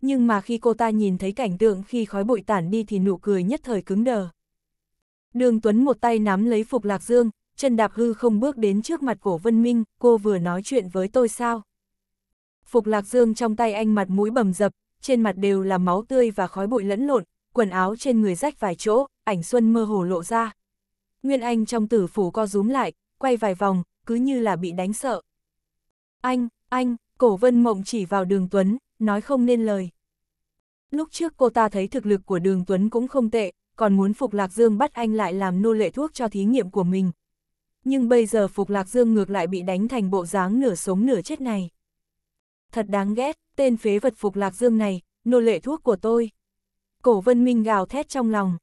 nhưng mà khi cô ta nhìn thấy cảnh tượng khi khói bụi tản đi thì nụ cười nhất thời cứng đờ. Đường Tuấn một tay nắm lấy Phục Lạc Dương, chân đạp hư không bước đến trước mặt cổ Vân Minh, cô vừa nói chuyện với tôi sao? Phục Lạc Dương trong tay anh mặt mũi bầm dập, trên mặt đều là máu tươi và khói bụi lẫn lộn, quần áo trên người rách vài chỗ, ảnh xuân mơ hồ lộ ra. Nguyên Anh trong tử phủ co rúm lại, quay vài vòng, cứ như là bị đánh sợ. Anh, anh, cổ Vân Mộng chỉ vào đường Tuấn, nói không nên lời. Lúc trước cô ta thấy thực lực của đường Tuấn cũng không tệ, còn muốn Phục Lạc Dương bắt anh lại làm nô lệ thuốc cho thí nghiệm của mình. Nhưng bây giờ Phục Lạc Dương ngược lại bị đánh thành bộ dáng nửa sống nửa chết này. Thật đáng ghét, tên phế vật Phục Lạc Dương này, nô lệ thuốc của tôi. Cổ Vân Minh gào thét trong lòng.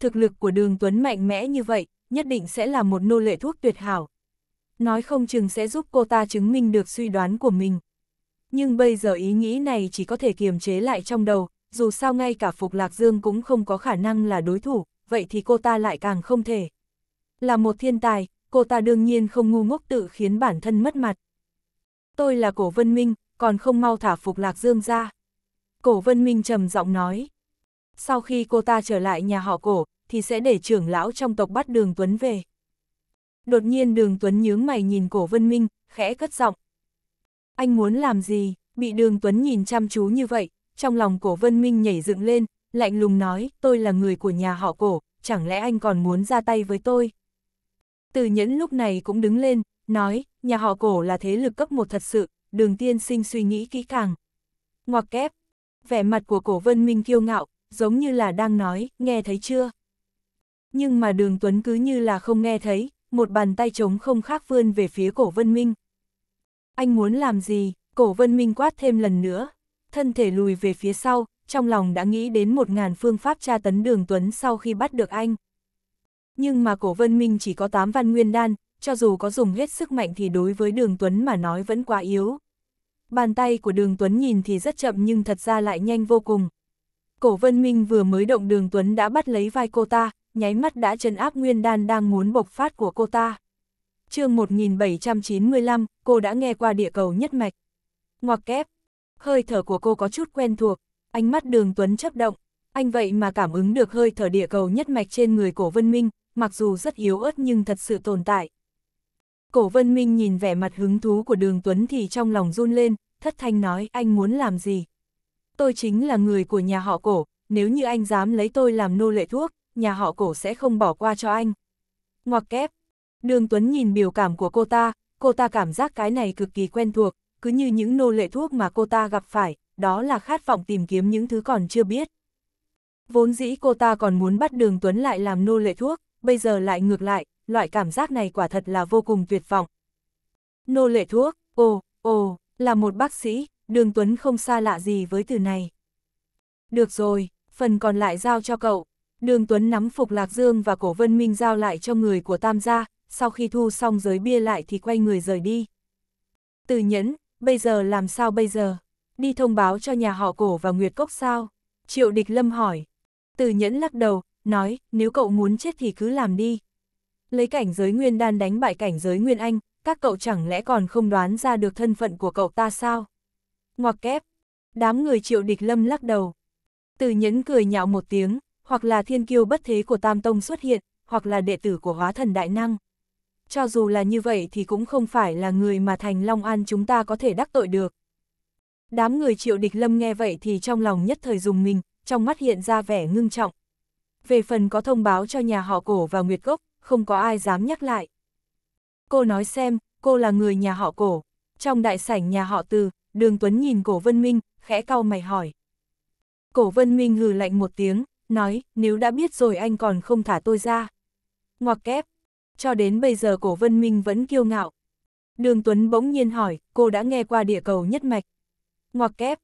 Thực lực của đường Tuấn mạnh mẽ như vậy, nhất định sẽ là một nô lệ thuốc tuyệt hảo. Nói không chừng sẽ giúp cô ta chứng minh được suy đoán của mình nhưng bây giờ ý nghĩ này chỉ có thể kiềm chế lại trong đầu, dù sao ngay cả Phục Lạc Dương cũng không có khả năng là đối thủ, vậy thì cô ta lại càng không thể. Là một thiên tài, cô ta đương nhiên không ngu ngốc tự khiến bản thân mất mặt. Tôi là Cổ Vân Minh, còn không mau thả Phục Lạc Dương ra. Cổ Vân Minh trầm giọng nói. Sau khi cô ta trở lại nhà họ Cổ, thì sẽ để trưởng lão trong tộc bắt Đường Tuấn về. Đột nhiên Đường Tuấn nhướng mày nhìn Cổ Vân Minh, khẽ cất giọng, anh muốn làm gì? Bị đường Tuấn nhìn chăm chú như vậy, trong lòng cổ Vân Minh nhảy dựng lên, lạnh lùng nói, tôi là người của nhà họ cổ, chẳng lẽ anh còn muốn ra tay với tôi? Từ nhẫn lúc này cũng đứng lên, nói, nhà họ cổ là thế lực cấp một thật sự, đường tiên sinh suy nghĩ kỹ càng. Ngoặc kép, vẻ mặt của cổ Vân Minh kiêu ngạo, giống như là đang nói, nghe thấy chưa? Nhưng mà đường Tuấn cứ như là không nghe thấy, một bàn tay trống không khác vươn về phía cổ Vân Minh. Anh muốn làm gì? Cổ vân minh quát thêm lần nữa. Thân thể lùi về phía sau, trong lòng đã nghĩ đến một ngàn phương pháp tra tấn đường Tuấn sau khi bắt được anh. Nhưng mà cổ vân minh chỉ có tám văn nguyên đan, cho dù có dùng hết sức mạnh thì đối với đường Tuấn mà nói vẫn quá yếu. Bàn tay của đường Tuấn nhìn thì rất chậm nhưng thật ra lại nhanh vô cùng. Cổ vân minh vừa mới động đường Tuấn đã bắt lấy vai cô ta, nháy mắt đã chân áp nguyên đan đang muốn bộc phát của cô ta chương 1795, cô đã nghe qua địa cầu nhất mạch. Ngoặc kép, hơi thở của cô có chút quen thuộc, ánh mắt đường Tuấn chấp động, anh vậy mà cảm ứng được hơi thở địa cầu nhất mạch trên người cổ vân minh, mặc dù rất yếu ớt nhưng thật sự tồn tại. Cổ vân minh nhìn vẻ mặt hứng thú của đường Tuấn thì trong lòng run lên, thất thanh nói anh muốn làm gì. Tôi chính là người của nhà họ cổ, nếu như anh dám lấy tôi làm nô lệ thuốc, nhà họ cổ sẽ không bỏ qua cho anh. Ngoặc kép, Đường Tuấn nhìn biểu cảm của cô ta, cô ta cảm giác cái này cực kỳ quen thuộc, cứ như những nô lệ thuốc mà cô ta gặp phải, đó là khát vọng tìm kiếm những thứ còn chưa biết. Vốn dĩ cô ta còn muốn bắt đường Tuấn lại làm nô lệ thuốc, bây giờ lại ngược lại, loại cảm giác này quả thật là vô cùng tuyệt vọng. Nô lệ thuốc, ồ, ồ, là một bác sĩ, đường Tuấn không xa lạ gì với từ này. Được rồi, phần còn lại giao cho cậu. Đường Tuấn nắm Phục Lạc Dương và Cổ Vân Minh giao lại cho người của Tam gia, sau khi thu xong giới bia lại thì quay người rời đi. Từ nhẫn, bây giờ làm sao bây giờ? Đi thông báo cho nhà họ cổ và Nguyệt Cốc sao? Triệu địch lâm hỏi. Từ nhẫn lắc đầu, nói, nếu cậu muốn chết thì cứ làm đi. Lấy cảnh giới nguyên đan đánh bại cảnh giới nguyên anh, các cậu chẳng lẽ còn không đoán ra được thân phận của cậu ta sao? Ngoặc kép, đám người triệu địch lâm lắc đầu. Từ nhẫn cười nhạo một tiếng, hoặc là thiên kiêu bất thế của Tam Tông xuất hiện, hoặc là đệ tử của hóa thần đại năng cho dù là như vậy thì cũng không phải là người mà thành Long An chúng ta có thể đắc tội được. Đám người triệu địch lâm nghe vậy thì trong lòng nhất thời dùng mình, trong mắt hiện ra vẻ ngưng trọng. Về phần có thông báo cho nhà họ cổ và Nguyệt Gốc, không có ai dám nhắc lại. Cô nói xem, cô là người nhà họ cổ. Trong đại sảnh nhà họ từ, đường Tuấn nhìn cổ Vân Minh, khẽ cau mày hỏi. Cổ Vân Minh hừ lạnh một tiếng, nói, nếu đã biết rồi anh còn không thả tôi ra. Ngoặc kép, cho đến bây giờ cổ vân minh vẫn kiêu ngạo. Đường Tuấn bỗng nhiên hỏi, cô đã nghe qua địa cầu nhất mạch. Ngoặc kép,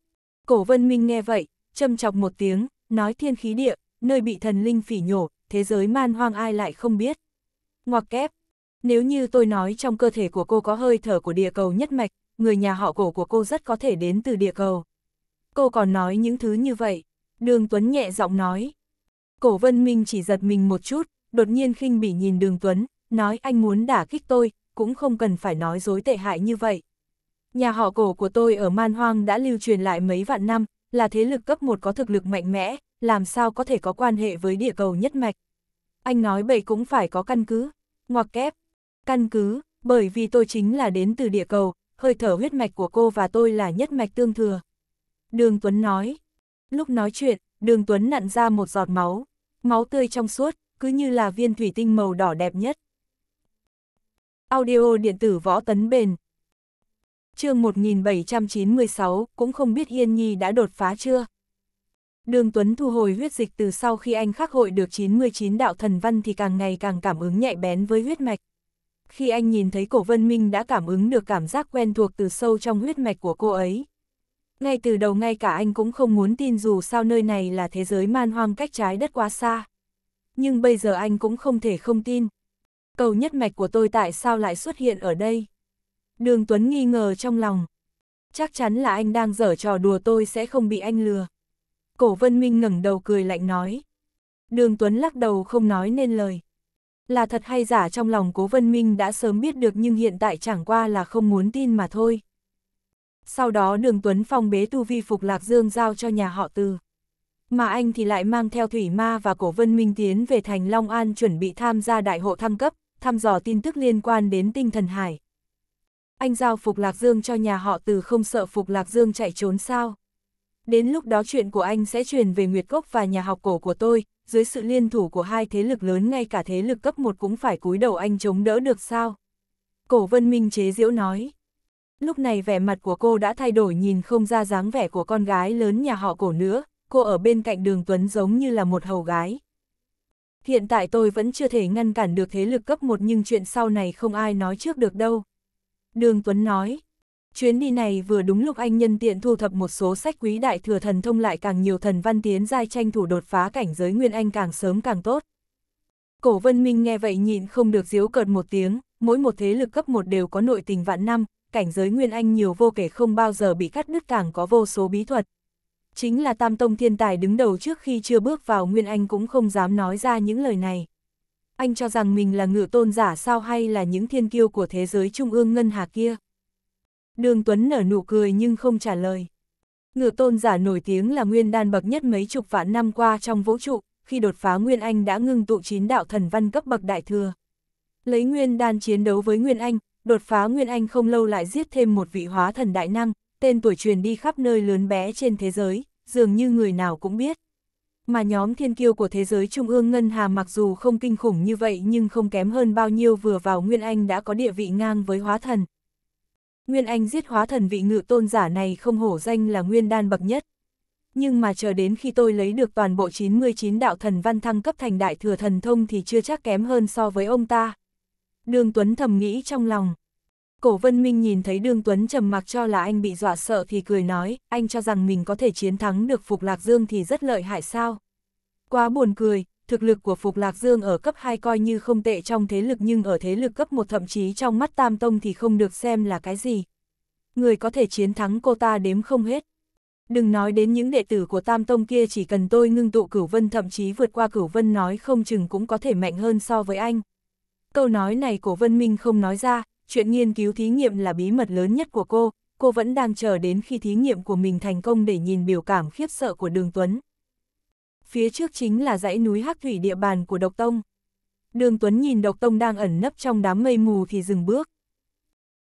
cổ vân minh nghe vậy, châm chọc một tiếng, nói thiên khí địa, nơi bị thần linh phỉ nhổ, thế giới man hoang ai lại không biết. Ngoặc kép, nếu như tôi nói trong cơ thể của cô có hơi thở của địa cầu nhất mạch, người nhà họ cổ của cô rất có thể đến từ địa cầu. Cô còn nói những thứ như vậy, đường Tuấn nhẹ giọng nói. Cổ vân minh chỉ giật mình một chút, đột nhiên khinh bỉ nhìn đường Tuấn, nói anh muốn đả kích tôi, cũng không cần phải nói dối tệ hại như vậy. Nhà họ cổ của tôi ở Man Hoang đã lưu truyền lại mấy vạn năm, là thế lực cấp một có thực lực mạnh mẽ, làm sao có thể có quan hệ với địa cầu nhất mạch. Anh nói bậy cũng phải có căn cứ, ngoặc kép, căn cứ, bởi vì tôi chính là đến từ địa cầu, hơi thở huyết mạch của cô và tôi là nhất mạch tương thừa. Đường Tuấn nói, lúc nói chuyện, đường Tuấn nặn ra một giọt máu, máu tươi trong suốt, cứ như là viên thủy tinh màu đỏ đẹp nhất. Audio điện tử võ tấn bền. chương 1796, cũng không biết yên Nhi đã đột phá chưa. Đường Tuấn thu hồi huyết dịch từ sau khi anh khắc hội được 99 đạo thần văn thì càng ngày càng cảm ứng nhạy bén với huyết mạch. Khi anh nhìn thấy cổ vân minh đã cảm ứng được cảm giác quen thuộc từ sâu trong huyết mạch của cô ấy. Ngay từ đầu ngay cả anh cũng không muốn tin dù sao nơi này là thế giới man hoang cách trái đất quá xa. Nhưng bây giờ anh cũng không thể không tin, cầu nhất mạch của tôi tại sao lại xuất hiện ở đây? Đường Tuấn nghi ngờ trong lòng. Chắc chắn là anh đang dở trò đùa tôi sẽ không bị anh lừa. Cổ Vân Minh ngẩng đầu cười lạnh nói. Đường Tuấn lắc đầu không nói nên lời. Là thật hay giả trong lòng Cố Vân Minh đã sớm biết được nhưng hiện tại chẳng qua là không muốn tin mà thôi. Sau đó đường Tuấn phong bế tu vi phục lạc dương giao cho nhà họ từ. Mà anh thì lại mang theo Thủy Ma và Cổ Vân Minh tiến về thành Long An chuẩn bị tham gia đại hộ thăng cấp, thăm dò tin tức liên quan đến tinh thần hải. Anh giao Phục Lạc Dương cho nhà họ từ không sợ Phục Lạc Dương chạy trốn sao. Đến lúc đó chuyện của anh sẽ truyền về Nguyệt Cốc và nhà học cổ của tôi, dưới sự liên thủ của hai thế lực lớn ngay cả thế lực cấp 1 cũng phải cúi đầu anh chống đỡ được sao. Cổ Vân Minh chế diễu nói. Lúc này vẻ mặt của cô đã thay đổi nhìn không ra dáng vẻ của con gái lớn nhà họ cổ nữa, cô ở bên cạnh đường Tuấn giống như là một hầu gái. Hiện tại tôi vẫn chưa thể ngăn cản được thế lực cấp một nhưng chuyện sau này không ai nói trước được đâu. Đường Tuấn nói, chuyến đi này vừa đúng lúc anh nhân tiện thu thập một số sách quý đại thừa thần thông lại càng nhiều thần văn tiến giai tranh thủ đột phá cảnh giới nguyên anh càng sớm càng tốt. Cổ Vân Minh nghe vậy nhịn không được diếu cợt một tiếng, mỗi một thế lực cấp một đều có nội tình vạn năm, cảnh giới nguyên anh nhiều vô kể không bao giờ bị cắt đứt càng có vô số bí thuật, chính là tam tông thiên tài đứng đầu trước khi chưa bước vào Nguyên Anh cũng không dám nói ra những lời này. Anh cho rằng mình là ngự tôn giả sao hay là những thiên kiêu của thế giới trung ương ngân hà kia. Đường Tuấn nở nụ cười nhưng không trả lời. Ngự tôn giả nổi tiếng là nguyên đan bậc nhất mấy chục vạn năm qua trong vũ trụ, khi đột phá Nguyên Anh đã ngưng tụ chín đạo thần văn cấp bậc đại thừa. Lấy nguyên đan chiến đấu với Nguyên Anh, đột phá Nguyên Anh không lâu lại giết thêm một vị hóa thần đại năng, tên tuổi truyền đi khắp nơi lớn bé trên thế giới, dường như người nào cũng biết. Mà nhóm thiên kiêu của thế giới Trung ương Ngân Hà mặc dù không kinh khủng như vậy nhưng không kém hơn bao nhiêu vừa vào Nguyên Anh đã có địa vị ngang với hóa thần. Nguyên Anh giết hóa thần vị ngự tôn giả này không hổ danh là nguyên đan bậc nhất. Nhưng mà chờ đến khi tôi lấy được toàn bộ 99 đạo thần văn thăng cấp thành đại thừa thần thông thì chưa chắc kém hơn so với ông ta. Đường Tuấn thầm nghĩ trong lòng. Cổ Vân Minh nhìn thấy Đường Tuấn trầm mặc cho là anh bị dọa sợ thì cười nói, anh cho rằng mình có thể chiến thắng được Phục Lạc Dương thì rất lợi hại sao. Quá buồn cười, thực lực của Phục Lạc Dương ở cấp 2 coi như không tệ trong thế lực nhưng ở thế lực cấp 1 thậm chí trong mắt Tam Tông thì không được xem là cái gì. Người có thể chiến thắng cô ta đếm không hết. Đừng nói đến những đệ tử của Tam Tông kia chỉ cần tôi ngưng tụ cửu vân thậm chí vượt qua cửu vân nói không chừng cũng có thể mạnh hơn so với anh. Câu nói này của Vân Minh không nói ra, chuyện nghiên cứu thí nghiệm là bí mật lớn nhất của cô, cô vẫn đang chờ đến khi thí nghiệm của mình thành công để nhìn biểu cảm khiếp sợ của Đường Tuấn. Phía trước chính là dãy núi Hắc Thủy địa bàn của Độc Tông. Đường Tuấn nhìn Độc Tông đang ẩn nấp trong đám mây mù thì dừng bước.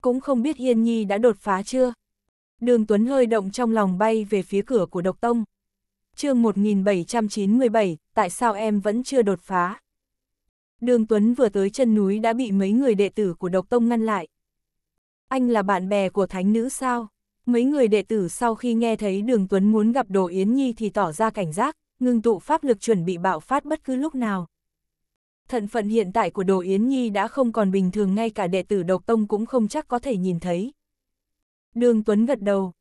Cũng không biết Yên Nhi đã đột phá chưa. Đường Tuấn hơi động trong lòng bay về phía cửa của Độc Tông. chương 1797, tại sao em vẫn chưa đột phá? Đường Tuấn vừa tới chân núi đã bị mấy người đệ tử của độc tông ngăn lại. Anh là bạn bè của thánh nữ sao? Mấy người đệ tử sau khi nghe thấy đường Tuấn muốn gặp Đồ Yến Nhi thì tỏ ra cảnh giác, ngưng tụ pháp lực chuẩn bị bạo phát bất cứ lúc nào. Thận phận hiện tại của Đồ Yến Nhi đã không còn bình thường ngay cả đệ tử độc tông cũng không chắc có thể nhìn thấy. Đường Tuấn gật đầu.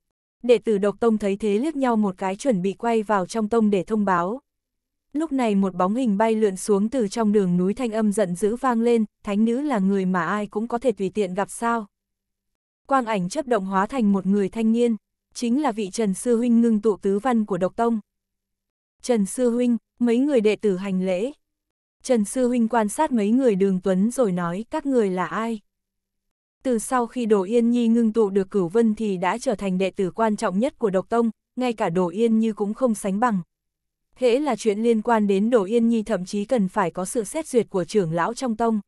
Đệ tử độc tông thấy thế liếc nhau một cái chuẩn bị quay vào trong tông để thông báo, lúc này một bóng hình bay lượn xuống từ trong đường núi thanh âm giận dữ vang lên, thánh nữ là người mà ai cũng có thể tùy tiện gặp sao. Quang ảnh chấp động hóa thành một người thanh niên, chính là vị Trần Sư Huynh ngưng tụ tứ văn của độc tông. Trần Sư Huynh, mấy người đệ tử hành lễ. Trần Sư Huynh quan sát mấy người đường tuấn rồi nói các người là ai. Từ sau khi Đồ Yên Nhi ngưng tụ được cửu vân thì đã trở thành đệ tử quan trọng nhất của độc tông, ngay cả Đồ Yên Như cũng không sánh bằng hễ là chuyện liên quan đến đồ Yên Nhi thậm chí cần phải có sự xét duyệt của trưởng lão trong tông.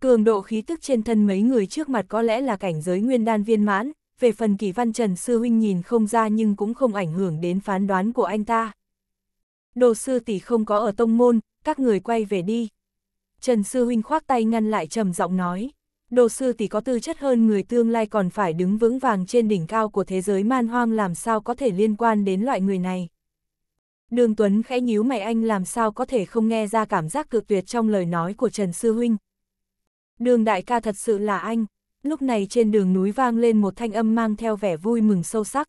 Cường độ khí tức trên thân mấy người trước mặt có lẽ là cảnh giới nguyên đan viên mãn, về phần kỳ văn trần sư huynh nhìn không ra nhưng cũng không ảnh hưởng đến phán đoán của anh ta. Đồ sư tỷ không có ở tông môn, các người quay về đi. Trần sư huynh khoác tay ngăn lại trầm giọng nói, đồ sư tỷ có tư chất hơn người tương lai còn phải đứng vững vàng trên đỉnh cao của thế giới man hoang làm sao có thể liên quan đến loại người này. Đường Tuấn khẽ nhíu mày anh làm sao có thể không nghe ra cảm giác cực tuyệt trong lời nói của Trần Sư Huynh. Đường đại ca thật sự là anh, lúc này trên đường núi vang lên một thanh âm mang theo vẻ vui mừng sâu sắc.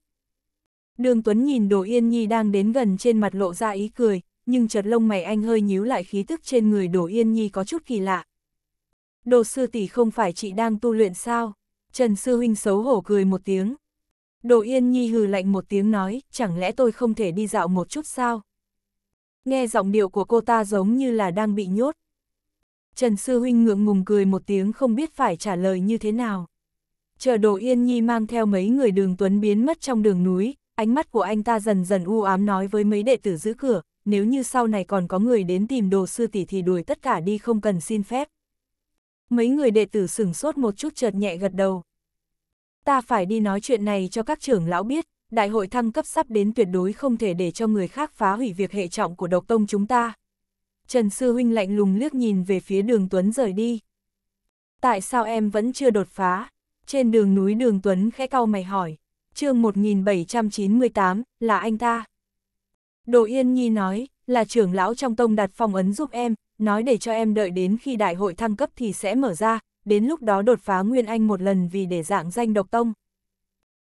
Đường Tuấn nhìn Đồ Yên Nhi đang đến gần trên mặt lộ ra ý cười, nhưng chợt lông mày anh hơi nhíu lại khí tức trên người Đồ Yên Nhi có chút kỳ lạ. Đồ sư tỷ không phải chị đang tu luyện sao? Trần Sư Huynh xấu hổ cười một tiếng. Đồ Yên Nhi hừ lạnh một tiếng nói, chẳng lẽ tôi không thể đi dạo một chút sao? Nghe giọng điệu của cô ta giống như là đang bị nhốt. Trần Sư Huynh ngượng ngùng cười một tiếng không biết phải trả lời như thế nào. Chờ Đồ Yên Nhi mang theo mấy người đường tuấn biến mất trong đường núi, ánh mắt của anh ta dần dần u ám nói với mấy đệ tử giữ cửa, nếu như sau này còn có người đến tìm đồ sư tỷ thì đuổi tất cả đi không cần xin phép. Mấy người đệ tử sửng sốt một chút chợt nhẹ gật đầu, ta phải đi nói chuyện này cho các trưởng lão biết, đại hội thăng cấp sắp đến tuyệt đối không thể để cho người khác phá hủy việc hệ trọng của độc tông chúng ta. Trần Sư Huynh lạnh lùng liếc nhìn về phía đường Tuấn rời đi. Tại sao em vẫn chưa đột phá? Trên đường núi đường Tuấn khẽ cau mày hỏi. chương 1798, là anh ta. Đồ Yên Nhi nói, là trưởng lão trong tông đặt phong ấn giúp em, nói để cho em đợi đến khi đại hội thăng cấp thì sẽ mở ra, đến lúc đó đột phá Nguyên Anh một lần vì để dạng danh độc tông.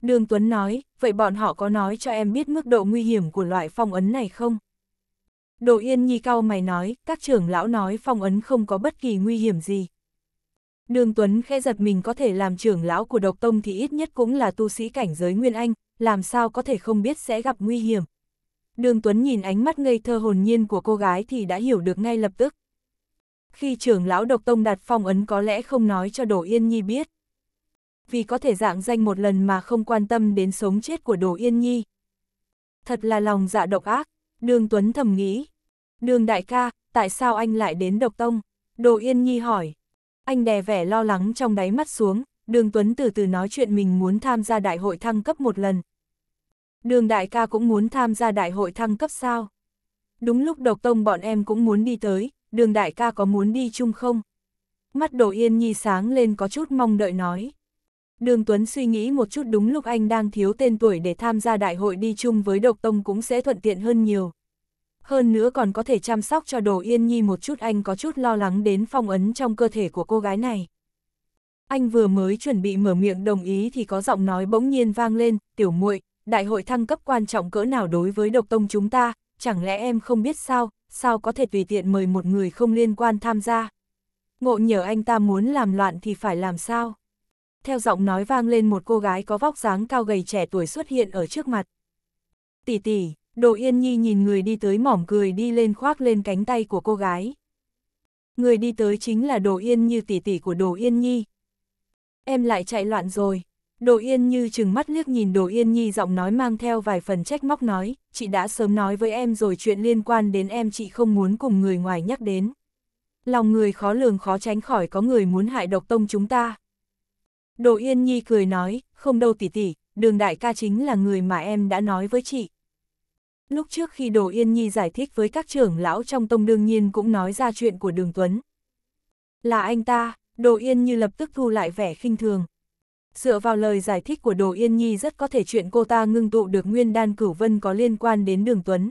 Đường Tuấn nói, vậy bọn họ có nói cho em biết mức độ nguy hiểm của loại phong ấn này không? Đồ Yên Nhi cao mày nói, các trưởng lão nói phong ấn không có bất kỳ nguy hiểm gì. Đường Tuấn khẽ giật mình có thể làm trưởng lão của độc tông thì ít nhất cũng là tu sĩ cảnh giới Nguyên Anh, làm sao có thể không biết sẽ gặp nguy hiểm. Đường Tuấn nhìn ánh mắt ngây thơ hồn nhiên của cô gái thì đã hiểu được ngay lập tức, khi trưởng lão độc tông đặt phong ấn có lẽ không nói cho Đỗ Yên Nhi biết. Vì có thể dạng danh một lần mà không quan tâm đến sống chết của Đỗ Yên Nhi. Thật là lòng dạ độc ác, Đường Tuấn thầm nghĩ. Đường đại ca, tại sao anh lại đến độc tông? Đỗ Yên Nhi hỏi. Anh đè vẻ lo lắng trong đáy mắt xuống, Đường Tuấn từ từ nói chuyện mình muốn tham gia đại hội thăng cấp một lần. Đường đại ca cũng muốn tham gia đại hội thăng cấp sao? Đúng lúc độc tông bọn em cũng muốn đi tới, đường đại ca có muốn đi chung không? Mắt Đỗ Yên Nhi sáng lên có chút mong đợi nói. Đường Tuấn suy nghĩ một chút đúng lúc anh đang thiếu tên tuổi để tham gia đại hội đi chung với độc tông cũng sẽ thuận tiện hơn nhiều. Hơn nữa còn có thể chăm sóc cho Đồ Yên Nhi một chút anh có chút lo lắng đến phong ấn trong cơ thể của cô gái này. Anh vừa mới chuẩn bị mở miệng đồng ý thì có giọng nói bỗng nhiên vang lên, tiểu muội đại hội thăng cấp quan trọng cỡ nào đối với độc tông chúng ta, chẳng lẽ em không biết sao, sao có thể tùy tiện mời một người không liên quan tham gia. Ngộ nhờ anh ta muốn làm loạn thì phải làm sao? Theo giọng nói vang lên một cô gái có vóc dáng cao gầy trẻ tuổi xuất hiện ở trước mặt. Tỷ tỷ, Đồ Yên Nhi nhìn người đi tới mỏm cười đi lên khoác lên cánh tay của cô gái. Người đi tới chính là Đồ Yên Như tỷ tỷ của Đồ Yên Nhi. Em lại chạy loạn rồi. Đồ Yên Như chừng mắt liếc nhìn Đồ Yên Nhi giọng nói mang theo vài phần trách móc nói, chị đã sớm nói với em rồi chuyện liên quan đến em chị không muốn cùng người ngoài nhắc đến. Lòng người khó lường khó tránh khỏi có người muốn hại độc tông chúng ta. Đồ Yên Nhi cười nói, không đâu tỷ tỷ, đường đại ca chính là người mà em đã nói với chị. Lúc trước khi Đồ Yên Nhi giải thích với các trưởng lão trong tông đương nhiên cũng nói ra chuyện của đường Tuấn. Là anh ta, Đồ Yên Như lập tức thu lại vẻ khinh thường, dựa vào lời giải thích của Đồ Yên Nhi rất có thể chuyện cô ta ngưng tụ được nguyên đan cửu vân có liên quan đến đường Tuấn.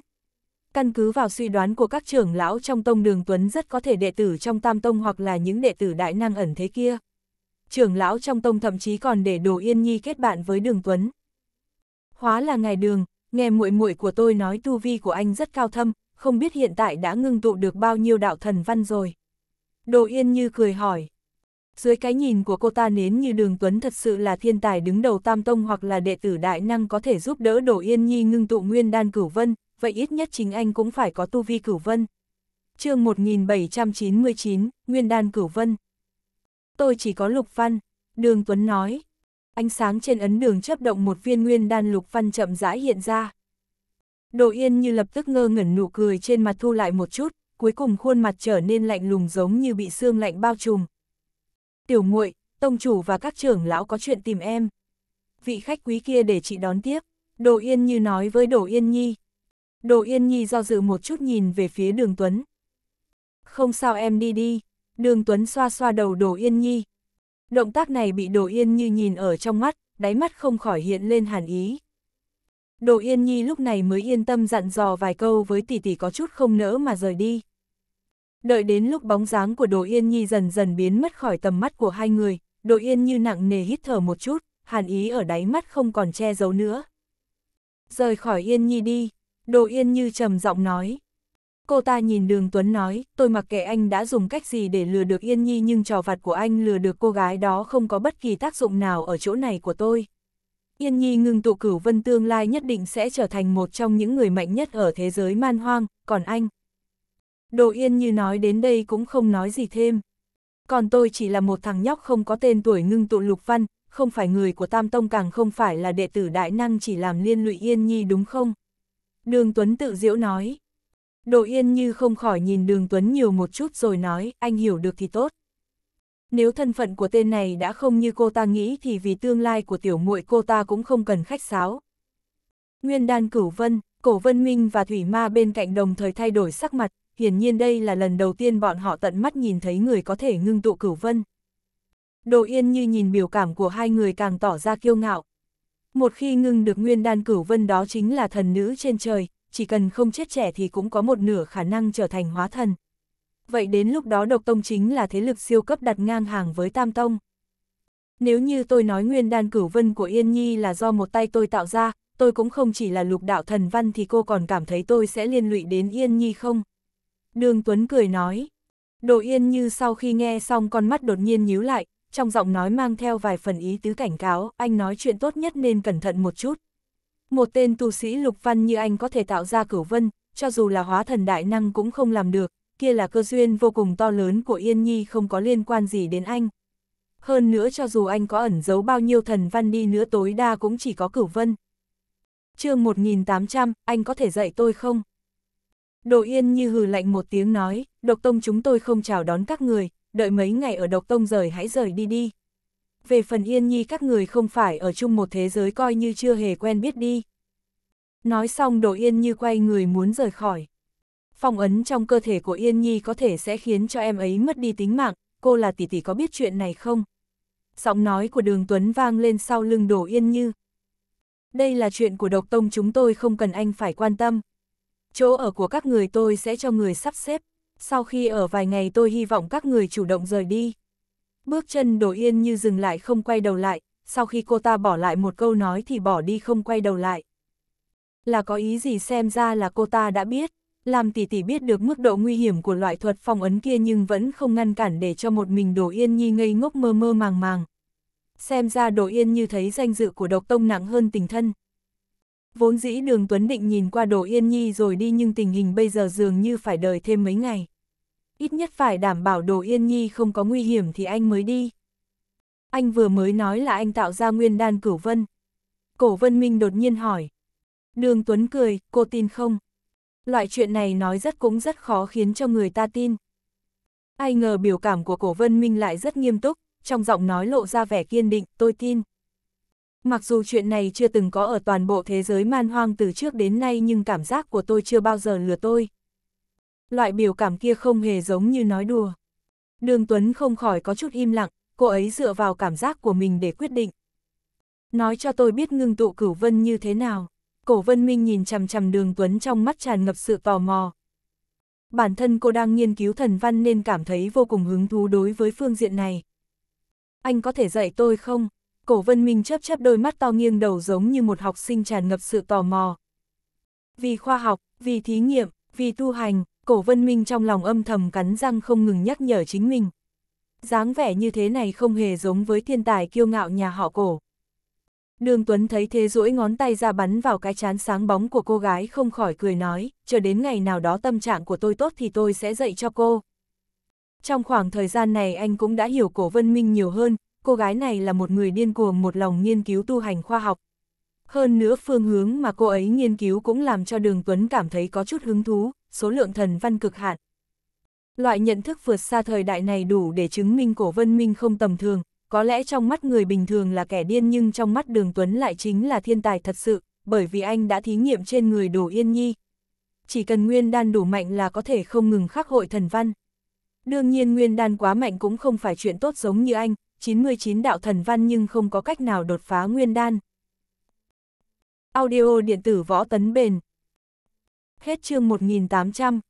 Căn cứ vào suy đoán của các trưởng lão trong tông đường Tuấn rất có thể đệ tử trong tam tông hoặc là những đệ tử đại năng ẩn thế kia. Trưởng lão trong tông thậm chí còn để Đồ Yên Nhi kết bạn với đường Tuấn. Hóa là ngài đường, nghe muội muội của tôi nói tu vi của anh rất cao thâm, không biết hiện tại đã ngưng tụ được bao nhiêu đạo thần văn rồi. Đồ Yên Như cười hỏi. Dưới cái nhìn của cô ta nến như Đường Tuấn thật sự là thiên tài đứng đầu Tam Tông hoặc là đệ tử đại năng có thể giúp đỡ Đỗ Yên Nhi ngưng tụ nguyên đan cửu vân, vậy ít nhất chính anh cũng phải có tu vi cửu vân. chương 1799, Nguyên đan cửu vân. Tôi chỉ có lục văn, Đường Tuấn nói. Ánh sáng trên ấn đường chấp động một viên nguyên đan lục văn chậm rãi hiện ra. Đỗ Yên như lập tức ngơ ngẩn nụ cười trên mặt thu lại một chút, cuối cùng khuôn mặt trở nên lạnh lùng giống như bị xương lạnh bao trùm, tiểu muội, tông chủ và các trưởng lão có chuyện tìm em. Vị khách quý kia để chị đón tiếp, Đồ Yên Như nói với Đồ Yên Nhi. Đồ Yên Nhi do dự một chút nhìn về phía đường Tuấn. Không sao em đi đi, đường Tuấn xoa xoa đầu Đồ Yên Nhi. Động tác này bị Đồ Yên Như nhìn ở trong mắt, đáy mắt không khỏi hiện lên hàn ý. Đồ Yên Nhi lúc này mới yên tâm dặn dò vài câu với tỷ tỷ có chút không nỡ mà rời đi. Đợi đến lúc bóng dáng của Đồ Yên Nhi dần dần biến mất khỏi tầm mắt của hai người, Đồ Yên như nặng nề hít thở một chút, hàn ý ở đáy mắt không còn che giấu nữa. Rời khỏi Yên Nhi đi, Đồ Yên như trầm giọng nói. Cô ta nhìn đường Tuấn nói, tôi mặc kệ anh đã dùng cách gì để lừa được Yên Nhi nhưng trò vặt của anh lừa được cô gái đó không có bất kỳ tác dụng nào ở chỗ này của tôi. Yên Nhi ngừng tụ cửu vân tương lai nhất định sẽ trở thành một trong những người mạnh nhất ở thế giới man hoang, còn anh... Đồ Yên như nói đến đây cũng không nói gì thêm. Còn tôi chỉ là một thằng nhóc không có tên tuổi ngưng tụ lục văn, không phải người của Tam Tông càng không phải là đệ tử đại năng chỉ làm liên lụy Yên Nhi đúng không? Đường Tuấn tự diễu nói. Đồ Yên như không khỏi nhìn Đường Tuấn nhiều một chút rồi nói, anh hiểu được thì tốt. Nếu thân phận của tên này đã không như cô ta nghĩ thì vì tương lai của tiểu muội cô ta cũng không cần khách sáo. Nguyên đan cửu vân, cổ vân minh và thủy ma bên cạnh đồng thời thay đổi sắc mặt, hiển nhiên đây là lần đầu tiên bọn họ tận mắt nhìn thấy người có thể ngưng tụ cửu vân. Đồ yên như nhìn biểu cảm của hai người càng tỏ ra kiêu ngạo. Một khi ngưng được nguyên đan cửu vân đó chính là thần nữ trên trời, chỉ cần không chết trẻ thì cũng có một nửa khả năng trở thành hóa thần. Vậy đến lúc đó độc tông chính là thế lực siêu cấp đặt ngang hàng với tam tông. Nếu như tôi nói nguyên đan cửu vân của Yên Nhi là do một tay tôi tạo ra, tôi cũng không chỉ là lục đạo thần văn thì cô còn cảm thấy tôi sẽ liên lụy đến Yên Nhi không? Đường Tuấn cười nói. Đồ Yên như sau khi nghe xong con mắt đột nhiên nhíu lại, trong giọng nói mang theo vài phần ý tứ cảnh cáo, anh nói chuyện tốt nhất nên cẩn thận một chút. Một tên tu sĩ lục văn như anh có thể tạo ra cửu vân, cho dù là hóa thần đại năng cũng không làm được, kia là cơ duyên vô cùng to lớn của Yên Nhi không có liên quan gì đến anh. Hơn nữa cho dù anh có ẩn giấu bao nhiêu thần văn đi nữa tối đa cũng chỉ có cửu vân. chương 1800, anh có thể dạy tôi không? Đồ Yên như hừ lạnh một tiếng nói, độc tông chúng tôi không chào đón các người, đợi mấy ngày ở độc tông rời hãy rời đi đi. Về phần Yên Nhi các người không phải ở chung một thế giới coi như chưa hề quen biết đi. Nói xong Đồ Yên như quay người muốn rời khỏi. Phong ấn trong cơ thể của Yên Nhi có thể sẽ khiến cho em ấy mất đi tính mạng, cô là tỷ tỷ có biết chuyện này không? Giọng nói của đường Tuấn vang lên sau lưng Đồ Yên Như. Đây là chuyện của độc tông chúng tôi không cần anh phải quan tâm chỗ ở của các người tôi sẽ cho người sắp xếp, sau khi ở vài ngày tôi hy vọng các người chủ động rời đi. Bước chân Đỗ Yên như dừng lại không quay đầu lại, sau khi cô ta bỏ lại một câu nói thì bỏ đi không quay đầu lại. Là có ý gì xem ra là cô ta đã biết, làm tỷ tỷ biết được mức độ nguy hiểm của loại thuật phong ấn kia nhưng vẫn không ngăn cản để cho một mình Đỗ Yên Nhi ngây ngốc mơ mơ màng màng. Xem ra Đỗ Yên Như thấy danh dự của độc tông nặng hơn tình thân vốn dĩ đường Tuấn định nhìn qua đồ yên nhi rồi đi nhưng tình hình bây giờ dường như phải đợi thêm mấy ngày. Ít nhất phải đảm bảo đồ yên nhi không có nguy hiểm thì anh mới đi. Anh vừa mới nói là anh tạo ra nguyên đan cửu vân. Cổ vân minh đột nhiên hỏi. Đường Tuấn cười, cô tin không? Loại chuyện này nói rất cũng rất khó khiến cho người ta tin. Ai ngờ biểu cảm của cổ vân minh lại rất nghiêm túc, trong giọng nói lộ ra vẻ kiên định, tôi tin. Mặc dù chuyện này chưa từng có ở toàn bộ thế giới man hoang từ trước đến nay nhưng cảm giác của tôi chưa bao giờ lừa tôi. Loại biểu cảm kia không hề giống như nói đùa. Đường Tuấn không khỏi có chút im lặng, cô ấy dựa vào cảm giác của mình để quyết định. Nói cho tôi biết ngưng tụ cửu vân như thế nào. Cổ vân minh nhìn chằm chằm đường Tuấn trong mắt tràn ngập sự tò mò. Bản thân cô đang nghiên cứu thần văn nên cảm thấy vô cùng hứng thú đối với phương diện này. Anh có thể dạy tôi không? Cổ Vân Minh chớp chớp đôi mắt to nghiêng đầu giống như một học sinh tràn ngập sự tò mò. Vì khoa học, vì thí nghiệm, vì tu hành, Cổ Vân Minh trong lòng âm thầm cắn răng không ngừng nhắc nhở chính mình. dáng vẻ như thế này không hề giống với thiên tài kiêu ngạo nhà họ cổ. Đường Tuấn thấy thế duỗi ngón tay ra bắn vào cái chán sáng bóng của cô gái không khỏi cười nói, chờ đến ngày nào đó tâm trạng của tôi tốt thì tôi sẽ dạy cho cô. Trong khoảng thời gian này anh cũng đã hiểu cổ Vân Minh nhiều hơn, cô gái này là một người điên cuồng một lòng nghiên cứu tu hành khoa học. Hơn nữa phương hướng mà cô ấy nghiên cứu cũng làm cho Đường Tuấn cảm thấy có chút hứng thú, số lượng thần văn cực hạn. Loại nhận thức vượt xa thời đại này đủ để chứng minh cổ vân minh không tầm thường, có lẽ trong mắt người bình thường là kẻ điên nhưng trong mắt Đường Tuấn lại chính là thiên tài thật sự, bởi vì anh đã thí nghiệm trên người đồ yên nhi. Chỉ cần nguyên đan đủ mạnh là có thể không ngừng khắc hội thần văn. Đương nhiên nguyên đan quá mạnh cũng không phải chuyện tốt giống như anh, 99 đạo thần văn nhưng không có cách nào đột phá nguyên đan. Audio điện tử võ tấn bền. Hết chương 1800.